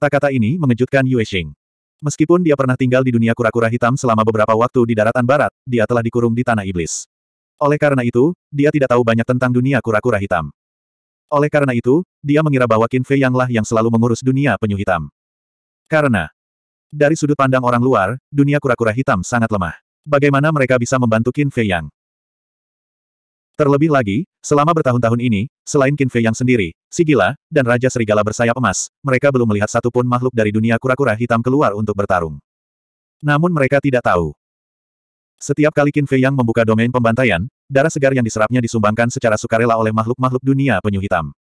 Kata-kata ini mengejutkan Yue Xing. Meskipun dia pernah tinggal di dunia kura-kura hitam selama beberapa waktu di daratan barat, dia telah dikurung di tanah iblis. Oleh karena itu, dia tidak tahu banyak tentang dunia kura-kura hitam. Oleh karena itu, dia mengira bahwa Qin Fei Yang lah yang selalu mengurus dunia penyu hitam. Karena, dari sudut pandang orang luar, dunia kura-kura hitam sangat lemah. Bagaimana mereka bisa membantu Qin Fei Yang? Terlebih lagi, selama bertahun-tahun ini, selain Qin Fei yang sendiri, Sigila dan Raja Serigala bersayap emas, mereka belum melihat satupun makhluk dari dunia kura-kura hitam keluar untuk bertarung. Namun mereka tidak tahu. Setiap kali Qin Fei yang membuka domain pembantaian, darah segar yang diserapnya disumbangkan secara sukarela oleh makhluk-makhluk dunia penyu hitam.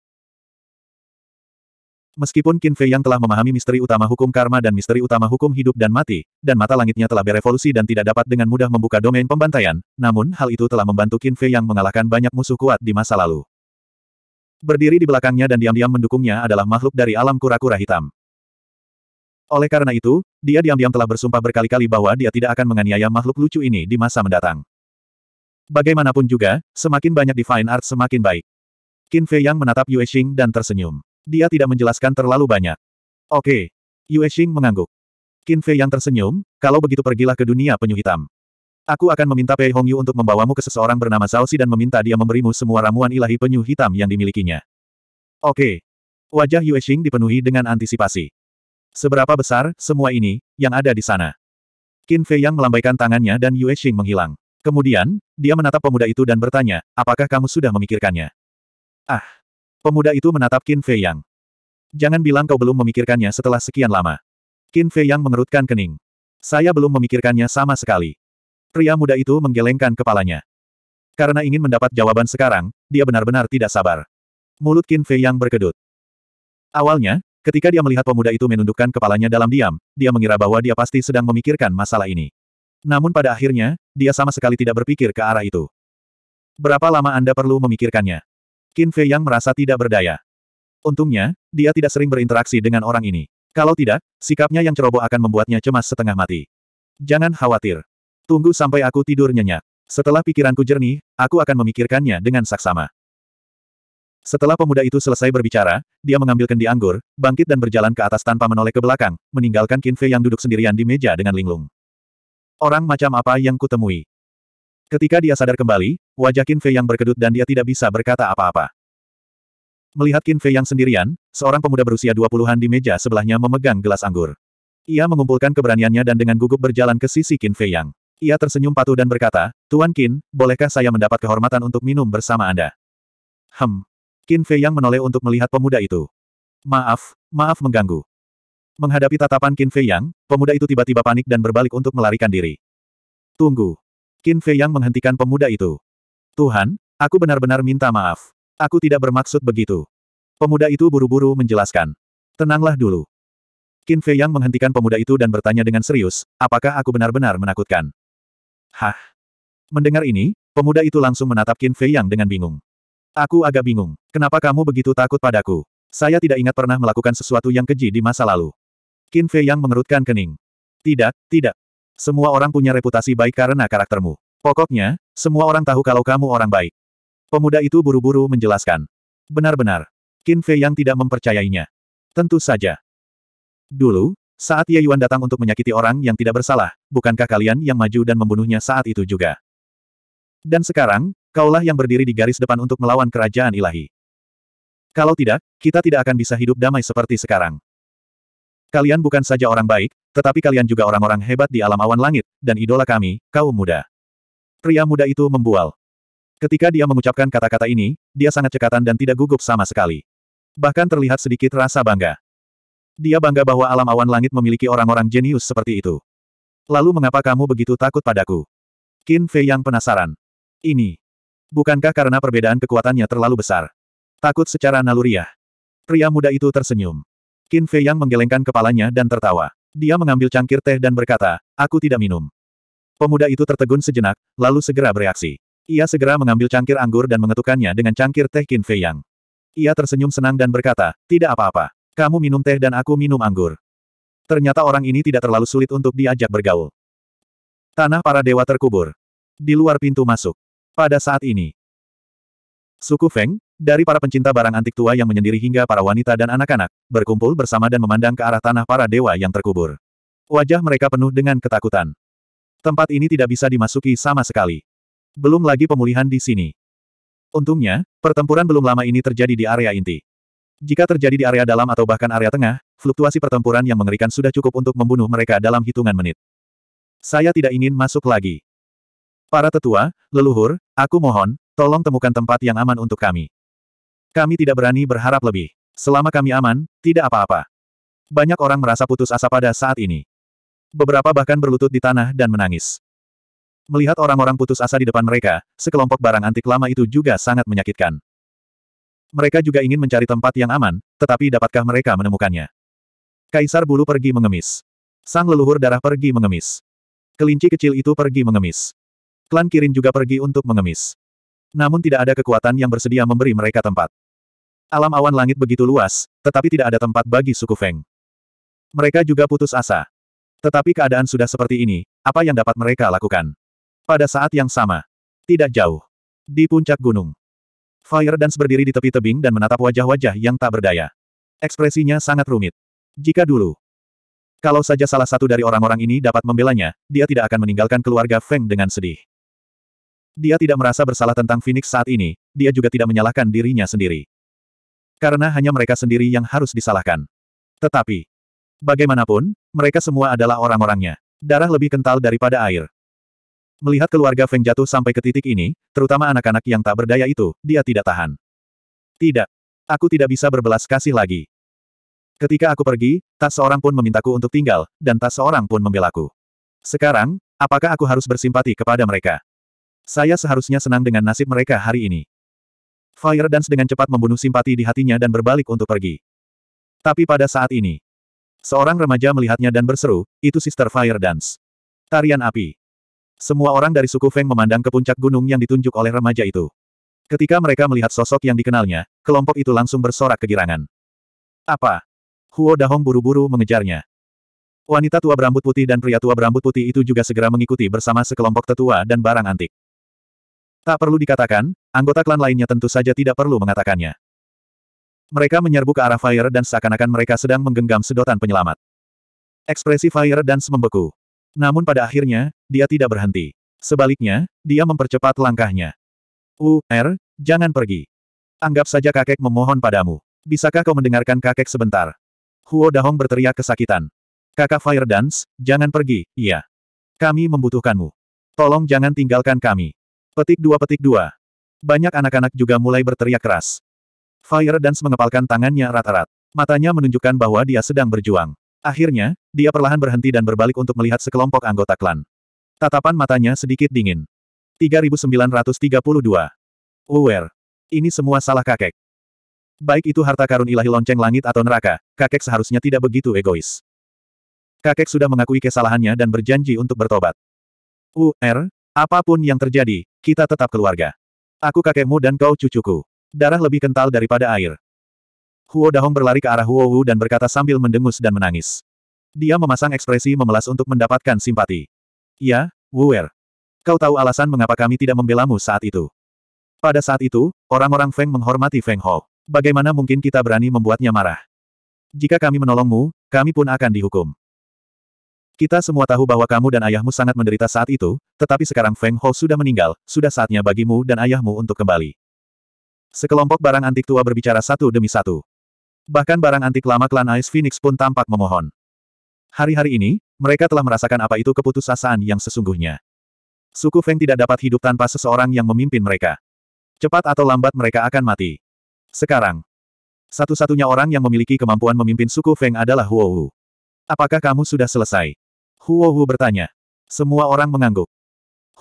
Meskipun Qin Fei yang telah memahami misteri utama hukum karma dan misteri utama hukum hidup dan mati, dan mata langitnya telah berevolusi dan tidak dapat dengan mudah membuka domain pembantaian, namun hal itu telah membantu Qin Fei yang mengalahkan banyak musuh kuat di masa lalu. Berdiri di belakangnya dan diam-diam mendukungnya adalah makhluk dari alam kura-kura hitam. Oleh karena itu, dia diam-diam telah bersumpah berkali-kali bahwa dia tidak akan menganiaya makhluk lucu ini di masa mendatang. Bagaimanapun juga, semakin banyak Divine Art semakin baik. Qin Fei yang menatap Yue Xing dan tersenyum. Dia tidak menjelaskan terlalu banyak. Oke. Yue Xing mengangguk. Qin Fei yang tersenyum, kalau begitu pergilah ke dunia penyu hitam. Aku akan meminta Pei Yu untuk membawamu ke seseorang bernama Si dan meminta dia memberimu semua ramuan ilahi penyu hitam yang dimilikinya. Oke. Wajah Yue Xing dipenuhi dengan antisipasi. Seberapa besar, semua ini, yang ada di sana. Qin Fei yang melambaikan tangannya dan Yue Xing menghilang. Kemudian, dia menatap pemuda itu dan bertanya, apakah kamu sudah memikirkannya? Ah! Pemuda itu menatap Qin Fei Yang. Jangan bilang kau belum memikirkannya setelah sekian lama. Qin Fei Yang mengerutkan kening. Saya belum memikirkannya sama sekali. Pria muda itu menggelengkan kepalanya. Karena ingin mendapat jawaban sekarang, dia benar-benar tidak sabar. Mulut Qin Fei Yang berkedut. Awalnya, ketika dia melihat pemuda itu menundukkan kepalanya dalam diam, dia mengira bahwa dia pasti sedang memikirkan masalah ini. Namun pada akhirnya, dia sama sekali tidak berpikir ke arah itu. Berapa lama Anda perlu memikirkannya? Qin Fei yang merasa tidak berdaya. Untungnya, dia tidak sering berinteraksi dengan orang ini. Kalau tidak, sikapnya yang ceroboh akan membuatnya cemas setengah mati. Jangan khawatir. Tunggu sampai aku tidur nyenyak. Setelah pikiranku jernih, aku akan memikirkannya dengan saksama. Setelah pemuda itu selesai berbicara, dia mengambil kendi anggur, bangkit dan berjalan ke atas tanpa menoleh ke belakang, meninggalkan Qin Fei yang duduk sendirian di meja dengan linglung. Orang macam apa yang kutemui? Ketika dia sadar kembali, wajah Qin Fei yang berkedut dan dia tidak bisa berkata apa-apa. Melihat Qin Fei yang sendirian, seorang pemuda berusia 20-an di meja sebelahnya memegang gelas anggur. Ia mengumpulkan keberaniannya dan dengan gugup berjalan ke sisi Qin Fei yang. Ia tersenyum patuh dan berkata, Tuan Qin, bolehkah saya mendapat kehormatan untuk minum bersama Anda? Hem. Qin Fei yang menoleh untuk melihat pemuda itu. Maaf, maaf mengganggu. Menghadapi tatapan Qin Fei yang, pemuda itu tiba-tiba panik dan berbalik untuk melarikan diri. Tunggu, Qin Fei yang menghentikan pemuda itu. Tuhan, aku benar-benar minta maaf. Aku tidak bermaksud begitu. Pemuda itu buru-buru menjelaskan. Tenanglah dulu. Qin Fei yang menghentikan pemuda itu dan bertanya dengan serius, apakah aku benar-benar menakutkan? Hah? Mendengar ini, pemuda itu langsung menatap Qin Fei yang dengan bingung. Aku agak bingung. Kenapa kamu begitu takut padaku? Saya tidak ingat pernah melakukan sesuatu yang keji di masa lalu. Qin Fei yang mengerutkan kening. Tidak, tidak. Semua orang punya reputasi baik karena karaktermu. Pokoknya, semua orang tahu kalau kamu orang baik. Pemuda itu buru-buru menjelaskan. Benar-benar. Qin Fei yang tidak mempercayainya. Tentu saja. Dulu, saat Ye Yuan datang untuk menyakiti orang yang tidak bersalah, bukankah kalian yang maju dan membunuhnya saat itu juga? Dan sekarang, kaulah yang berdiri di garis depan untuk melawan kerajaan ilahi. Kalau tidak, kita tidak akan bisa hidup damai seperti sekarang. Kalian bukan saja orang baik, tetapi kalian juga orang-orang hebat di alam awan langit, dan idola kami, kaum muda. Pria muda itu membual. Ketika dia mengucapkan kata-kata ini, dia sangat cekatan dan tidak gugup sama sekali. Bahkan terlihat sedikit rasa bangga. Dia bangga bahwa alam awan langit memiliki orang-orang jenius seperti itu. Lalu mengapa kamu begitu takut padaku? Qin Fei yang penasaran. Ini. Bukankah karena perbedaan kekuatannya terlalu besar? Takut secara naluriah. Pria muda itu tersenyum. Qin Fei Yang menggelengkan kepalanya dan tertawa. Dia mengambil cangkir teh dan berkata, aku tidak minum. Pemuda itu tertegun sejenak, lalu segera bereaksi. Ia segera mengambil cangkir anggur dan mengetukannya dengan cangkir teh Qin Fei Yang. Ia tersenyum senang dan berkata, tidak apa-apa. Kamu minum teh dan aku minum anggur. Ternyata orang ini tidak terlalu sulit untuk diajak bergaul. Tanah para dewa terkubur. Di luar pintu masuk. Pada saat ini. Suku Feng, dari para pencinta barang antik tua yang menyendiri hingga para wanita dan anak-anak, berkumpul bersama dan memandang ke arah tanah para dewa yang terkubur. Wajah mereka penuh dengan ketakutan. Tempat ini tidak bisa dimasuki sama sekali. Belum lagi pemulihan di sini. Untungnya, pertempuran belum lama ini terjadi di area inti. Jika terjadi di area dalam atau bahkan area tengah, fluktuasi pertempuran yang mengerikan sudah cukup untuk membunuh mereka dalam hitungan menit. Saya tidak ingin masuk lagi. Para tetua, leluhur, aku mohon, tolong temukan tempat yang aman untuk kami. Kami tidak berani berharap lebih. Selama kami aman, tidak apa-apa. Banyak orang merasa putus asa pada saat ini. Beberapa bahkan berlutut di tanah dan menangis. Melihat orang-orang putus asa di depan mereka, sekelompok barang antik lama itu juga sangat menyakitkan. Mereka juga ingin mencari tempat yang aman, tetapi dapatkah mereka menemukannya? Kaisar bulu pergi mengemis. Sang leluhur darah pergi mengemis. Kelinci kecil itu pergi mengemis. Klan Kirin juga pergi untuk mengemis. Namun tidak ada kekuatan yang bersedia memberi mereka tempat. Alam awan langit begitu luas, tetapi tidak ada tempat bagi suku Feng. Mereka juga putus asa. Tetapi keadaan sudah seperti ini, apa yang dapat mereka lakukan? Pada saat yang sama, tidak jauh, di puncak gunung, Fire Dance berdiri di tepi tebing dan menatap wajah-wajah yang tak berdaya. Ekspresinya sangat rumit. Jika dulu, kalau saja salah satu dari orang-orang ini dapat membelanya, dia tidak akan meninggalkan keluarga Feng dengan sedih. Dia tidak merasa bersalah tentang Phoenix saat ini, dia juga tidak menyalahkan dirinya sendiri karena hanya mereka sendiri yang harus disalahkan. Tetapi, bagaimanapun, mereka semua adalah orang-orangnya. Darah lebih kental daripada air. Melihat keluarga Feng jatuh sampai ke titik ini, terutama anak-anak yang tak berdaya itu, dia tidak tahan. Tidak. Aku tidak bisa berbelas kasih lagi. Ketika aku pergi, tak seorang pun memintaku untuk tinggal, dan tak seorang pun membelaku. Sekarang, apakah aku harus bersimpati kepada mereka? Saya seharusnya senang dengan nasib mereka hari ini. Fire Dance dengan cepat membunuh simpati di hatinya dan berbalik untuk pergi. Tapi pada saat ini, seorang remaja melihatnya dan berseru, itu Sister Fire Dance. Tarian api. Semua orang dari suku Feng memandang ke puncak gunung yang ditunjuk oleh remaja itu. Ketika mereka melihat sosok yang dikenalnya, kelompok itu langsung bersorak kegirangan. Apa? Huo Dahong buru-buru mengejarnya. Wanita tua berambut putih dan pria tua berambut putih itu juga segera mengikuti bersama sekelompok tetua dan barang antik. Tak perlu dikatakan, anggota klan lainnya tentu saja tidak perlu mengatakannya. Mereka menyerbu ke arah Fire dan seakan-akan mereka sedang menggenggam sedotan penyelamat. Ekspresi Fire Dance membeku. Namun pada akhirnya, dia tidak berhenti. Sebaliknya, dia mempercepat langkahnya. U, R, jangan pergi. Anggap saja kakek memohon padamu. Bisakah kau mendengarkan kakek sebentar? Huo Dahong berteriak kesakitan. Kakak Fire Dance, jangan pergi, iya. Kami membutuhkanmu. Tolong jangan tinggalkan kami. Petik dua petik dua. Banyak anak-anak juga mulai berteriak keras. Fire Dance mengepalkan tangannya erat-erat. Matanya menunjukkan bahwa dia sedang berjuang. Akhirnya, dia perlahan berhenti dan berbalik untuk melihat sekelompok anggota klan. Tatapan matanya sedikit dingin. 3932. Uwer. Ini semua salah kakek. Baik itu harta karun ilahi lonceng langit atau neraka, kakek seharusnya tidak begitu egois. Kakek sudah mengakui kesalahannya dan berjanji untuk bertobat. Uwer, Apapun yang terjadi, kita tetap keluarga. Aku kakekmu dan kau cucuku. Darah lebih kental daripada air. Huo Dahong berlari ke arah Huo Wu dan berkata sambil mendengus dan menangis. Dia memasang ekspresi memelas untuk mendapatkan simpati. Ya, Wuer. Kau tahu alasan mengapa kami tidak membelamu saat itu. Pada saat itu, orang-orang Feng menghormati Feng Ho. Bagaimana mungkin kita berani membuatnya marah? Jika kami menolongmu, kami pun akan dihukum. Kita semua tahu bahwa kamu dan ayahmu sangat menderita saat itu, tetapi sekarang Feng Ho sudah meninggal, sudah saatnya bagimu dan ayahmu untuk kembali. Sekelompok barang antik tua berbicara satu demi satu. Bahkan barang antik lama klan Ice Phoenix pun tampak memohon. Hari-hari ini, mereka telah merasakan apa itu keputusasaan yang sesungguhnya. Suku Feng tidak dapat hidup tanpa seseorang yang memimpin mereka. Cepat atau lambat mereka akan mati. Sekarang, satu-satunya orang yang memiliki kemampuan memimpin suku Feng adalah Huo Wu. Apakah kamu sudah selesai? Huo Hu bertanya. Semua orang mengangguk.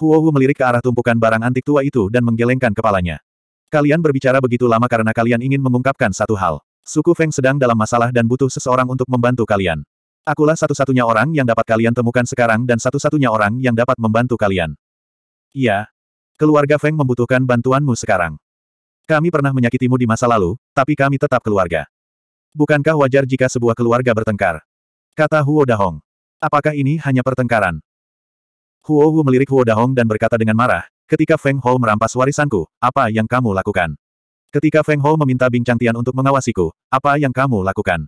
Huo Hu melirik ke arah tumpukan barang antik tua itu dan menggelengkan kepalanya. Kalian berbicara begitu lama karena kalian ingin mengungkapkan satu hal. Suku Feng sedang dalam masalah dan butuh seseorang untuk membantu kalian. Akulah satu-satunya orang yang dapat kalian temukan sekarang dan satu-satunya orang yang dapat membantu kalian. Iya. Keluarga Feng membutuhkan bantuanmu sekarang. Kami pernah menyakitimu di masa lalu, tapi kami tetap keluarga. Bukankah wajar jika sebuah keluarga bertengkar? Kata Huo Dahong. Apakah ini hanya pertengkaran? Huo Wu melirik Huo Dahong dan berkata dengan marah, ketika Feng Hou merampas warisanku, apa yang kamu lakukan? Ketika Feng Hou meminta Bing Changtian untuk mengawasiku, apa yang kamu lakukan?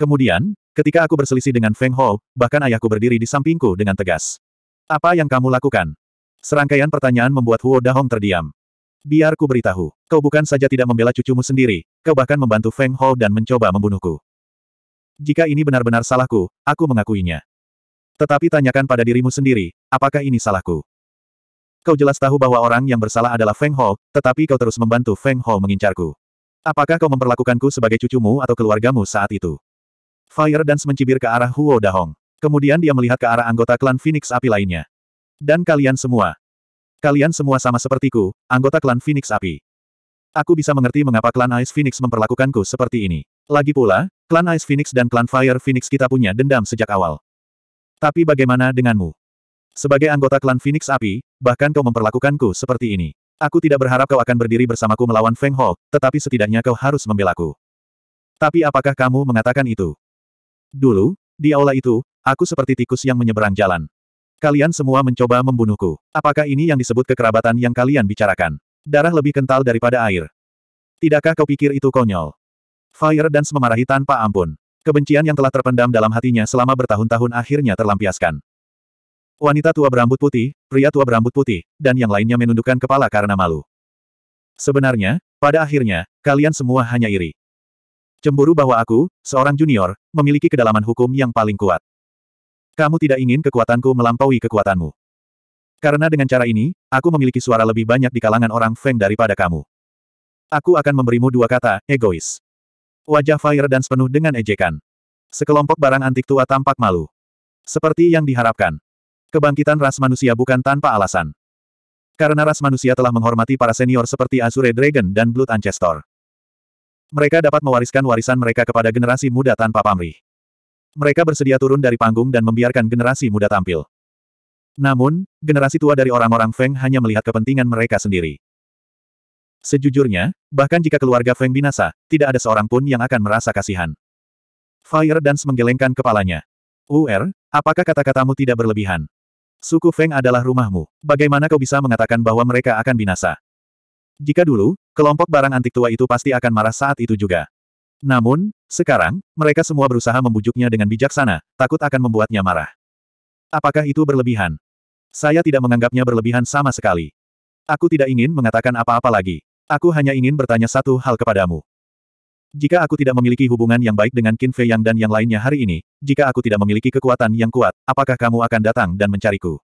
Kemudian, ketika aku berselisih dengan Feng Hou, bahkan ayahku berdiri di sampingku dengan tegas. Apa yang kamu lakukan? Serangkaian pertanyaan membuat Huo Dahong terdiam. Biar ku beritahu, kau bukan saja tidak membela cucumu sendiri, kau bahkan membantu Feng Hou dan mencoba membunuhku. Jika ini benar-benar salahku, aku mengakuinya. Tetapi tanyakan pada dirimu sendiri, apakah ini salahku? Kau jelas tahu bahwa orang yang bersalah adalah Feng Ho, tetapi kau terus membantu Feng Ho mengincarku. Apakah kau memperlakukanku sebagai cucumu atau keluargamu saat itu? Fire Dance mencibir ke arah Huo Dahong. Kemudian dia melihat ke arah anggota klan Phoenix Api lainnya. Dan kalian semua. Kalian semua sama sepertiku, anggota klan Phoenix Api. Aku bisa mengerti mengapa klan Ice Phoenix memperlakukanku seperti ini. Lagi pula, klan Ice Phoenix dan klan Fire Phoenix kita punya dendam sejak awal. Tapi bagaimana denganmu? Sebagai anggota klan Phoenix Api, bahkan kau memperlakukanku seperti ini. Aku tidak berharap kau akan berdiri bersamaku melawan Feng Ho, tetapi setidaknya kau harus membela membelaku. Tapi apakah kamu mengatakan itu? Dulu, di aula itu, aku seperti tikus yang menyeberang jalan. Kalian semua mencoba membunuhku. Apakah ini yang disebut kekerabatan yang kalian bicarakan? Darah lebih kental daripada air. Tidakkah kau pikir itu konyol? Fire dan memarahi tanpa ampun. Kebencian yang telah terpendam dalam hatinya selama bertahun-tahun akhirnya terlampiaskan. Wanita tua berambut putih, pria tua berambut putih, dan yang lainnya menundukkan kepala karena malu. Sebenarnya, pada akhirnya, kalian semua hanya iri. Cemburu bahwa aku, seorang junior, memiliki kedalaman hukum yang paling kuat. Kamu tidak ingin kekuatanku melampaui kekuatanmu. Karena dengan cara ini, aku memiliki suara lebih banyak di kalangan orang Feng daripada kamu. Aku akan memberimu dua kata, egois. Wajah Fire dan penuh dengan ejekan. Sekelompok barang antik tua tampak malu. Seperti yang diharapkan. Kebangkitan ras manusia bukan tanpa alasan. Karena ras manusia telah menghormati para senior seperti Azure Dragon dan Blood Ancestor. Mereka dapat mewariskan warisan mereka kepada generasi muda tanpa pamrih. Mereka bersedia turun dari panggung dan membiarkan generasi muda tampil. Namun, generasi tua dari orang-orang Feng hanya melihat kepentingan mereka sendiri. Sejujurnya, bahkan jika keluarga Feng binasa, tidak ada seorang pun yang akan merasa kasihan. Fire er Dance menggelengkan kepalanya. UR, er, apakah kata-katamu tidak berlebihan? Suku Feng adalah rumahmu. Bagaimana kau bisa mengatakan bahwa mereka akan binasa? Jika dulu, kelompok barang antik tua itu pasti akan marah saat itu juga. Namun, sekarang, mereka semua berusaha membujuknya dengan bijaksana, takut akan membuatnya marah. Apakah itu berlebihan? Saya tidak menganggapnya berlebihan sama sekali. Aku tidak ingin mengatakan apa-apa lagi. Aku hanya ingin bertanya satu hal kepadamu. Jika aku tidak memiliki hubungan yang baik dengan Qin Fei Yang dan yang lainnya hari ini, jika aku tidak memiliki kekuatan yang kuat, apakah kamu akan datang dan mencariku?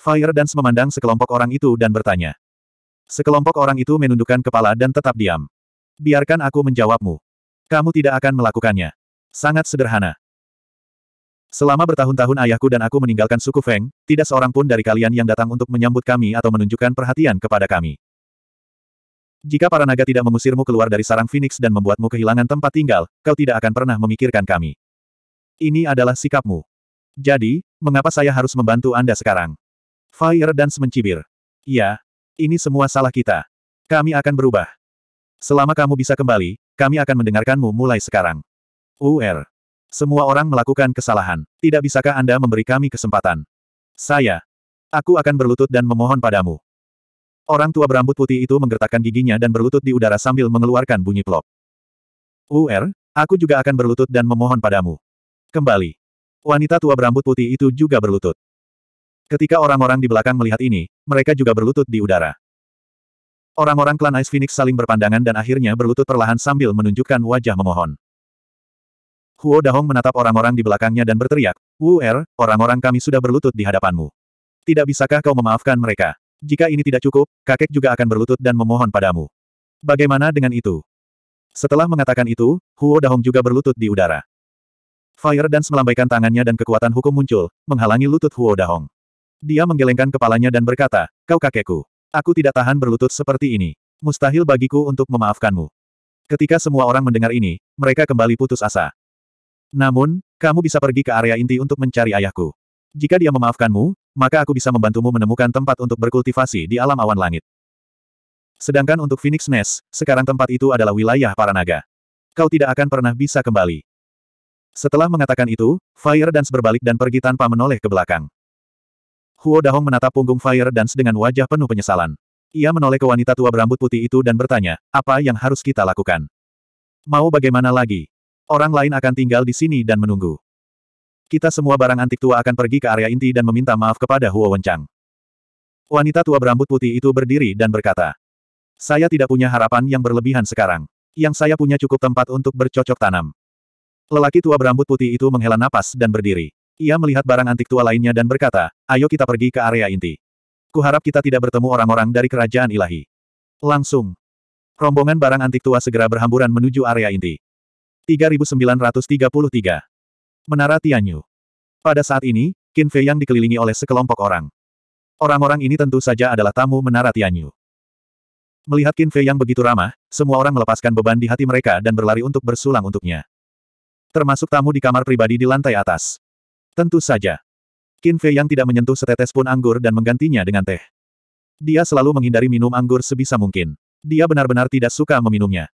Fire Dance memandang sekelompok orang itu dan bertanya. Sekelompok orang itu menundukkan kepala dan tetap diam. Biarkan aku menjawabmu. Kamu tidak akan melakukannya. Sangat sederhana. Selama bertahun-tahun ayahku dan aku meninggalkan suku Feng, tidak seorang pun dari kalian yang datang untuk menyambut kami atau menunjukkan perhatian kepada kami. Jika para naga tidak mengusirmu keluar dari sarang Phoenix dan membuatmu kehilangan tempat tinggal, kau tidak akan pernah memikirkan kami. Ini adalah sikapmu. Jadi, mengapa saya harus membantu Anda sekarang? Fire Dance mencibir. Ya, ini semua salah kita. Kami akan berubah. Selama kamu bisa kembali, kami akan mendengarkanmu mulai sekarang. UR. Semua orang melakukan kesalahan. Tidak bisakah Anda memberi kami kesempatan? Saya. Aku akan berlutut dan memohon padamu. Orang tua berambut putih itu menggertakkan giginya dan berlutut di udara sambil mengeluarkan bunyi plop. UR, aku juga akan berlutut dan memohon padamu. Kembali. Wanita tua berambut putih itu juga berlutut. Ketika orang-orang di belakang melihat ini, mereka juga berlutut di udara. Orang-orang klan Ice Phoenix saling berpandangan dan akhirnya berlutut perlahan sambil menunjukkan wajah memohon. Huo Dahong menatap orang-orang di belakangnya dan berteriak, Wu Er, orang-orang kami sudah berlutut di hadapanmu. Tidak bisakah kau memaafkan mereka? Jika ini tidak cukup, kakek juga akan berlutut dan memohon padamu. Bagaimana dengan itu? Setelah mengatakan itu, Huo Dahong juga berlutut di udara. Fire Dance melambaikan tangannya dan kekuatan hukum muncul, menghalangi lutut Huo Dahong. Dia menggelengkan kepalanya dan berkata, Kau kakekku. Aku tidak tahan berlutut seperti ini. Mustahil bagiku untuk memaafkanmu. Ketika semua orang mendengar ini, mereka kembali putus asa. Namun, kamu bisa pergi ke area inti untuk mencari ayahku. Jika dia memaafkanmu, maka aku bisa membantumu menemukan tempat untuk berkultivasi di alam awan langit. Sedangkan untuk Phoenix Nest, sekarang tempat itu adalah wilayah para naga. Kau tidak akan pernah bisa kembali. Setelah mengatakan itu, Fire Dance berbalik dan pergi tanpa menoleh ke belakang. Huo Dahong menatap punggung Fire Dance dengan wajah penuh penyesalan. Ia menoleh ke wanita tua berambut putih itu dan bertanya, apa yang harus kita lakukan? Mau bagaimana lagi? Orang lain akan tinggal di sini dan menunggu. Kita semua barang antik tua akan pergi ke area inti dan meminta maaf kepada Huo Wenchang. Wanita tua berambut putih itu berdiri dan berkata, Saya tidak punya harapan yang berlebihan sekarang. Yang saya punya cukup tempat untuk bercocok tanam. Lelaki tua berambut putih itu menghela napas dan berdiri. Ia melihat barang antik tua lainnya dan berkata, ayo kita pergi ke area inti. Kuharap kita tidak bertemu orang-orang dari kerajaan ilahi. Langsung. Rombongan barang antik tua segera berhamburan menuju area inti. 3933 Menara Tianyu. Pada saat ini, Qin Fei yang dikelilingi oleh sekelompok orang. Orang-orang ini tentu saja adalah tamu Menara Tianyu. Melihat Qin Fei yang begitu ramah, semua orang melepaskan beban di hati mereka dan berlari untuk bersulang untuknya. Termasuk tamu di kamar pribadi di lantai atas. Tentu saja. Qin Fei yang tidak menyentuh setetes pun anggur dan menggantinya dengan teh. Dia selalu menghindari minum anggur sebisa mungkin. Dia benar-benar tidak suka meminumnya.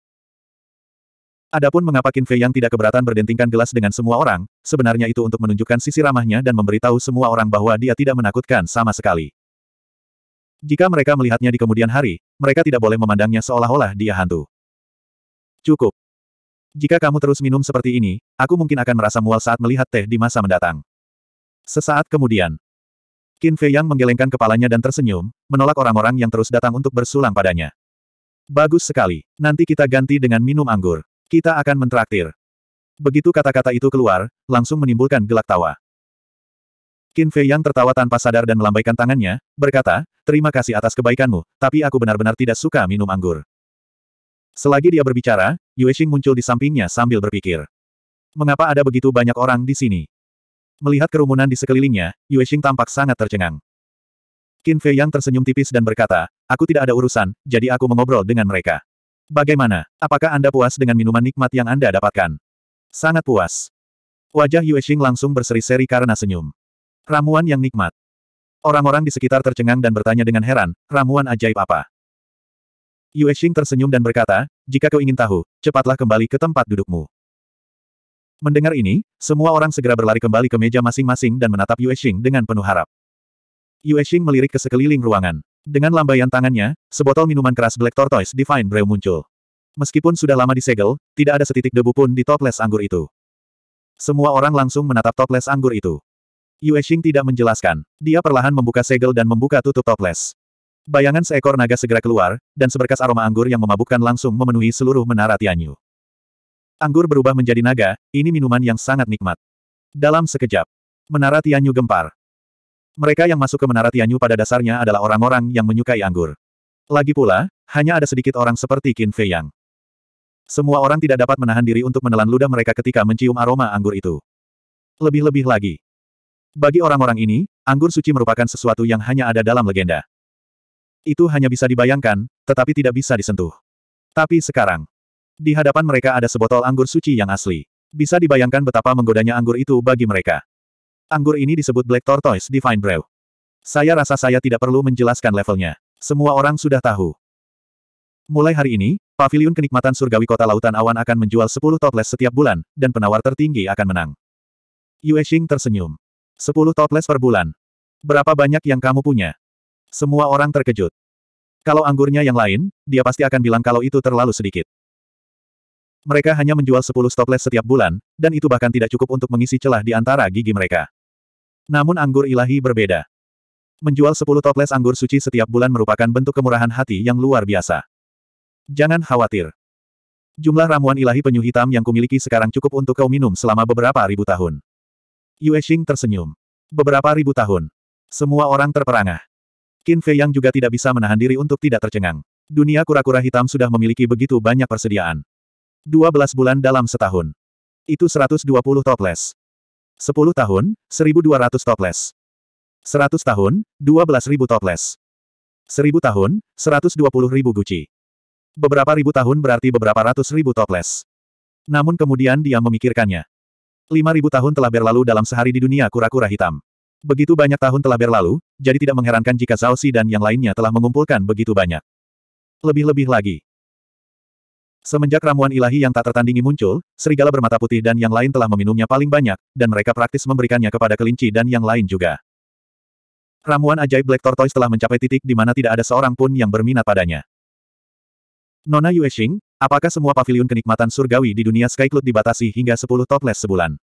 Adapun mengapa Qin Fei yang tidak keberatan berdentingkan gelas dengan semua orang, sebenarnya itu untuk menunjukkan sisi ramahnya dan memberitahu semua orang bahwa dia tidak menakutkan sama sekali. Jika mereka melihatnya di kemudian hari, mereka tidak boleh memandangnya seolah-olah dia hantu. Cukup. Jika kamu terus minum seperti ini, aku mungkin akan merasa mual saat melihat teh di masa mendatang. Sesaat kemudian, Qin Fei Yang menggelengkan kepalanya dan tersenyum, menolak orang-orang yang terus datang untuk bersulang padanya. Bagus sekali, nanti kita ganti dengan minum anggur. Kita akan mentraktir. Begitu kata-kata itu keluar, langsung menimbulkan gelak tawa. Qin Fei yang tertawa tanpa sadar dan melambaikan tangannya, berkata, terima kasih atas kebaikanmu, tapi aku benar-benar tidak suka minum anggur. Selagi dia berbicara, Yue Xing muncul di sampingnya sambil berpikir. Mengapa ada begitu banyak orang di sini? Melihat kerumunan di sekelilingnya, Yue Xing tampak sangat tercengang. Qin Fei yang tersenyum tipis dan berkata, aku tidak ada urusan, jadi aku mengobrol dengan mereka. Bagaimana? Apakah Anda puas dengan minuman nikmat yang Anda dapatkan? Sangat puas. Wajah Yue Xing langsung berseri-seri karena senyum. Ramuan yang nikmat. Orang-orang di sekitar tercengang dan bertanya dengan heran, ramuan ajaib apa? Yue Xing tersenyum dan berkata, jika kau ingin tahu, cepatlah kembali ke tempat dudukmu. Mendengar ini, semua orang segera berlari kembali ke meja masing-masing dan menatap Yue Xing dengan penuh harap. Yue Xing melirik ke sekeliling ruangan. Dengan lambaian tangannya, sebotol minuman keras Black Tortoise Divine Brew muncul. Meskipun sudah lama disegel, tidak ada setitik debu pun di toples anggur itu. Semua orang langsung menatap toples anggur itu. Yue Xing tidak menjelaskan. Dia perlahan membuka segel dan membuka tutup toples. Bayangan seekor naga segera keluar, dan seberkas aroma anggur yang memabukkan langsung memenuhi seluruh menara Tianyu. Anggur berubah menjadi naga, ini minuman yang sangat nikmat. Dalam sekejap, menara Tianyu gempar. Mereka yang masuk ke Menara Tianyu pada dasarnya adalah orang-orang yang menyukai anggur. Lagi pula, hanya ada sedikit orang seperti Qin Fei Yang. Semua orang tidak dapat menahan diri untuk menelan ludah mereka ketika mencium aroma anggur itu. Lebih-lebih lagi. Bagi orang-orang ini, anggur suci merupakan sesuatu yang hanya ada dalam legenda. Itu hanya bisa dibayangkan, tetapi tidak bisa disentuh. Tapi sekarang, di hadapan mereka ada sebotol anggur suci yang asli. Bisa dibayangkan betapa menggodanya anggur itu bagi mereka. Anggur ini disebut Black Tortoise Divine Brew. Saya rasa saya tidak perlu menjelaskan levelnya. Semua orang sudah tahu. Mulai hari ini, Paviliun Kenikmatan Surgawi Kota Lautan Awan akan menjual 10 toples setiap bulan, dan penawar tertinggi akan menang. Yue Xing tersenyum. 10 toples per bulan. Berapa banyak yang kamu punya? Semua orang terkejut. Kalau anggurnya yang lain, dia pasti akan bilang kalau itu terlalu sedikit. Mereka hanya menjual 10 toples setiap bulan, dan itu bahkan tidak cukup untuk mengisi celah di antara gigi mereka. Namun anggur ilahi berbeda. Menjual 10 toples anggur suci setiap bulan merupakan bentuk kemurahan hati yang luar biasa. Jangan khawatir. Jumlah ramuan ilahi penyu hitam yang kumiliki sekarang cukup untuk kau minum selama beberapa ribu tahun. Yue Xing tersenyum. Beberapa ribu tahun. Semua orang terperangah. Qin Fei yang juga tidak bisa menahan diri untuk tidak tercengang. Dunia kura-kura hitam sudah memiliki begitu banyak persediaan. 12 bulan dalam setahun. Itu 120 toples. 10 tahun, 1200 toples. 100 tahun, 12.000 toples. 1000 tahun, 120.000 guci. Beberapa ribu tahun berarti beberapa ratus ribu toples. Namun kemudian dia memikirkannya. 5.000 tahun telah berlalu dalam sehari di dunia kura-kura hitam. Begitu banyak tahun telah berlalu, jadi tidak mengherankan jika Zhao Xi dan yang lainnya telah mengumpulkan begitu banyak. Lebih-lebih lagi, Semenjak ramuan ilahi yang tak tertandingi muncul, serigala bermata putih dan yang lain telah meminumnya paling banyak, dan mereka praktis memberikannya kepada kelinci dan yang lain juga. Ramuan ajaib Black Tortoise telah mencapai titik di mana tidak ada seorang pun yang berminat padanya. Nona Yuexing, apakah semua paviliun kenikmatan surgawi di dunia Sky dibatasi hingga 10 toples sebulan?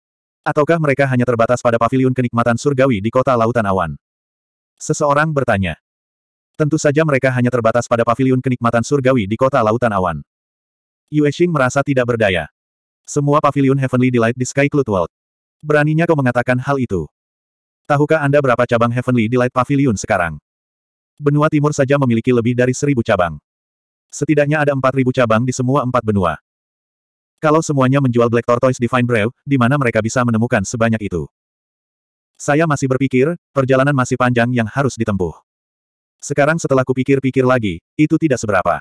Ataukah mereka hanya terbatas pada paviliun kenikmatan surgawi di kota lautan awan? Seseorang bertanya. Tentu saja mereka hanya terbatas pada paviliun kenikmatan surgawi di kota lautan awan. Yue Xing merasa tidak berdaya. Semua pavilion Heavenly Delight di Sky Cloud World. Beraninya kau mengatakan hal itu. Tahukah Anda berapa cabang Heavenly Delight Pavilion sekarang? Benua Timur saja memiliki lebih dari seribu cabang. Setidaknya ada empat ribu cabang di semua empat benua. Kalau semuanya menjual Black Tortoise Divine Brew, di mana mereka bisa menemukan sebanyak itu? Saya masih berpikir, perjalanan masih panjang yang harus ditempuh. Sekarang setelah kupikir-pikir lagi, itu tidak seberapa.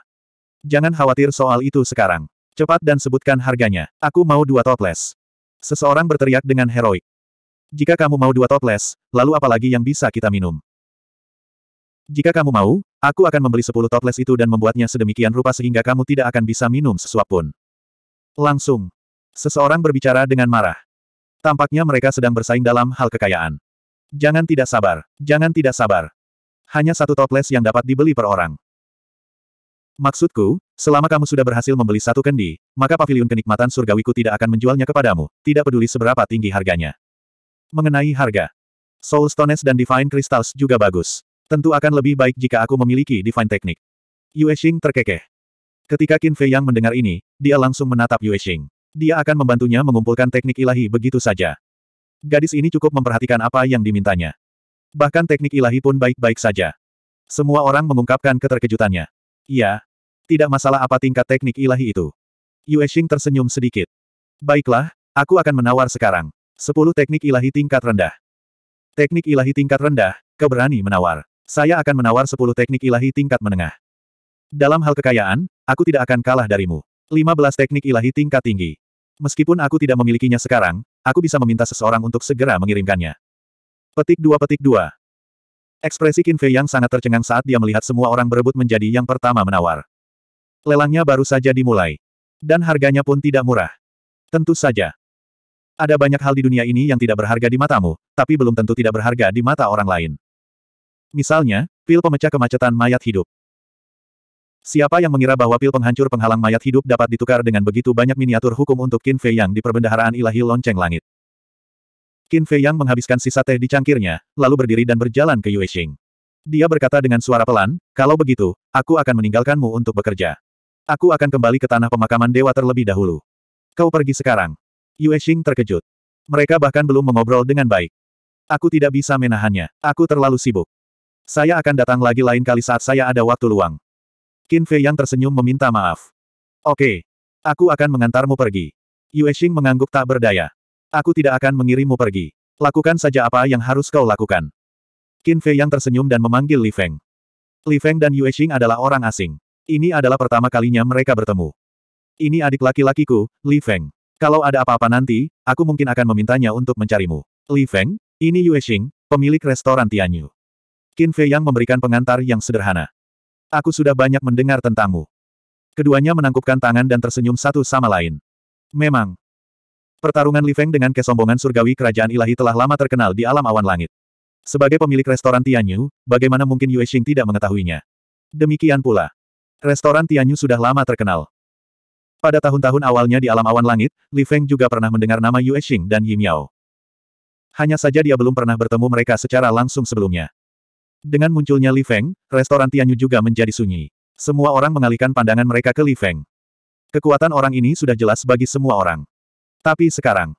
Jangan khawatir soal itu sekarang. Cepat dan sebutkan harganya. Aku mau dua toples. Seseorang berteriak dengan heroik. Jika kamu mau dua toples, lalu apalagi yang bisa kita minum? Jika kamu mau, aku akan membeli sepuluh toples itu dan membuatnya sedemikian rupa sehingga kamu tidak akan bisa minum sesuap pun. Langsung. Seseorang berbicara dengan marah. Tampaknya mereka sedang bersaing dalam hal kekayaan. Jangan tidak sabar, jangan tidak sabar. Hanya satu toples yang dapat dibeli per orang. Maksudku, selama kamu sudah berhasil membeli satu kendi, maka pavilion kenikmatan surgawiku tidak akan menjualnya kepadamu, tidak peduli seberapa tinggi harganya. Mengenai harga, Soul Stones dan Divine Crystals juga bagus. Tentu akan lebih baik jika aku memiliki Divine teknik. Yue Xing terkekeh. Ketika Qin Fei Yang mendengar ini, dia langsung menatap Yue Xing. Dia akan membantunya mengumpulkan teknik ilahi begitu saja. Gadis ini cukup memperhatikan apa yang dimintanya. Bahkan teknik ilahi pun baik-baik saja. Semua orang mengungkapkan keterkejutannya. Iya. Tidak masalah apa tingkat teknik ilahi itu. Yue Xing tersenyum sedikit. Baiklah, aku akan menawar sekarang. Sepuluh teknik ilahi tingkat rendah. Teknik ilahi tingkat rendah, keberani menawar. Saya akan menawar sepuluh teknik ilahi tingkat menengah. Dalam hal kekayaan, aku tidak akan kalah darimu. 15 teknik ilahi tingkat tinggi. Meskipun aku tidak memilikinya sekarang, aku bisa meminta seseorang untuk segera mengirimkannya. Petik 2 Petik 2 Ekspresi Qin Fei yang sangat tercengang saat dia melihat semua orang berebut menjadi yang pertama menawar. Lelangnya baru saja dimulai. Dan harganya pun tidak murah. Tentu saja. Ada banyak hal di dunia ini yang tidak berharga di matamu, tapi belum tentu tidak berharga di mata orang lain. Misalnya, pil pemecah kemacetan mayat hidup. Siapa yang mengira bahwa pil penghancur penghalang mayat hidup dapat ditukar dengan begitu banyak miniatur hukum untuk Qin Fei Yang di perbendaharaan ilahi lonceng langit? Qin Fei Yang menghabiskan sisa teh di cangkirnya, lalu berdiri dan berjalan ke Yue Xing. Dia berkata dengan suara pelan, kalau begitu, aku akan meninggalkanmu untuk bekerja. Aku akan kembali ke tanah pemakaman dewa terlebih dahulu. Kau pergi sekarang. Yue Xing terkejut. Mereka bahkan belum mengobrol dengan baik. Aku tidak bisa menahannya. Aku terlalu sibuk. Saya akan datang lagi lain kali saat saya ada waktu luang. Qin Fei Yang tersenyum meminta maaf. Oke. Aku akan mengantarmu pergi. Yue Xing mengangguk tak berdaya. Aku tidak akan mengirimmu pergi. Lakukan saja apa yang harus kau lakukan. Qin Fei yang tersenyum dan memanggil Li Feng. Li Feng dan Yue Xing adalah orang asing. Ini adalah pertama kalinya mereka bertemu. Ini adik laki-lakiku, Li Feng. Kalau ada apa-apa nanti, aku mungkin akan memintanya untuk mencarimu. Li Feng, ini Yue Xing, pemilik restoran Tianyu. Qin Fei yang memberikan pengantar yang sederhana. Aku sudah banyak mendengar tentangmu. Keduanya menangkupkan tangan dan tersenyum satu sama lain. Memang, Pertarungan Li Feng dengan kesombongan surgawi kerajaan ilahi telah lama terkenal di alam awan langit. Sebagai pemilik restoran Tianyu, bagaimana mungkin Yue Xing tidak mengetahuinya? Demikian pula. Restoran Tianyu sudah lama terkenal. Pada tahun-tahun awalnya di alam awan langit, Li Feng juga pernah mendengar nama Yue Xing dan Yi Miao. Hanya saja dia belum pernah bertemu mereka secara langsung sebelumnya. Dengan munculnya Li Feng, restoran Tianyu juga menjadi sunyi. Semua orang mengalihkan pandangan mereka ke Li Feng. Kekuatan orang ini sudah jelas bagi semua orang. Tapi sekarang,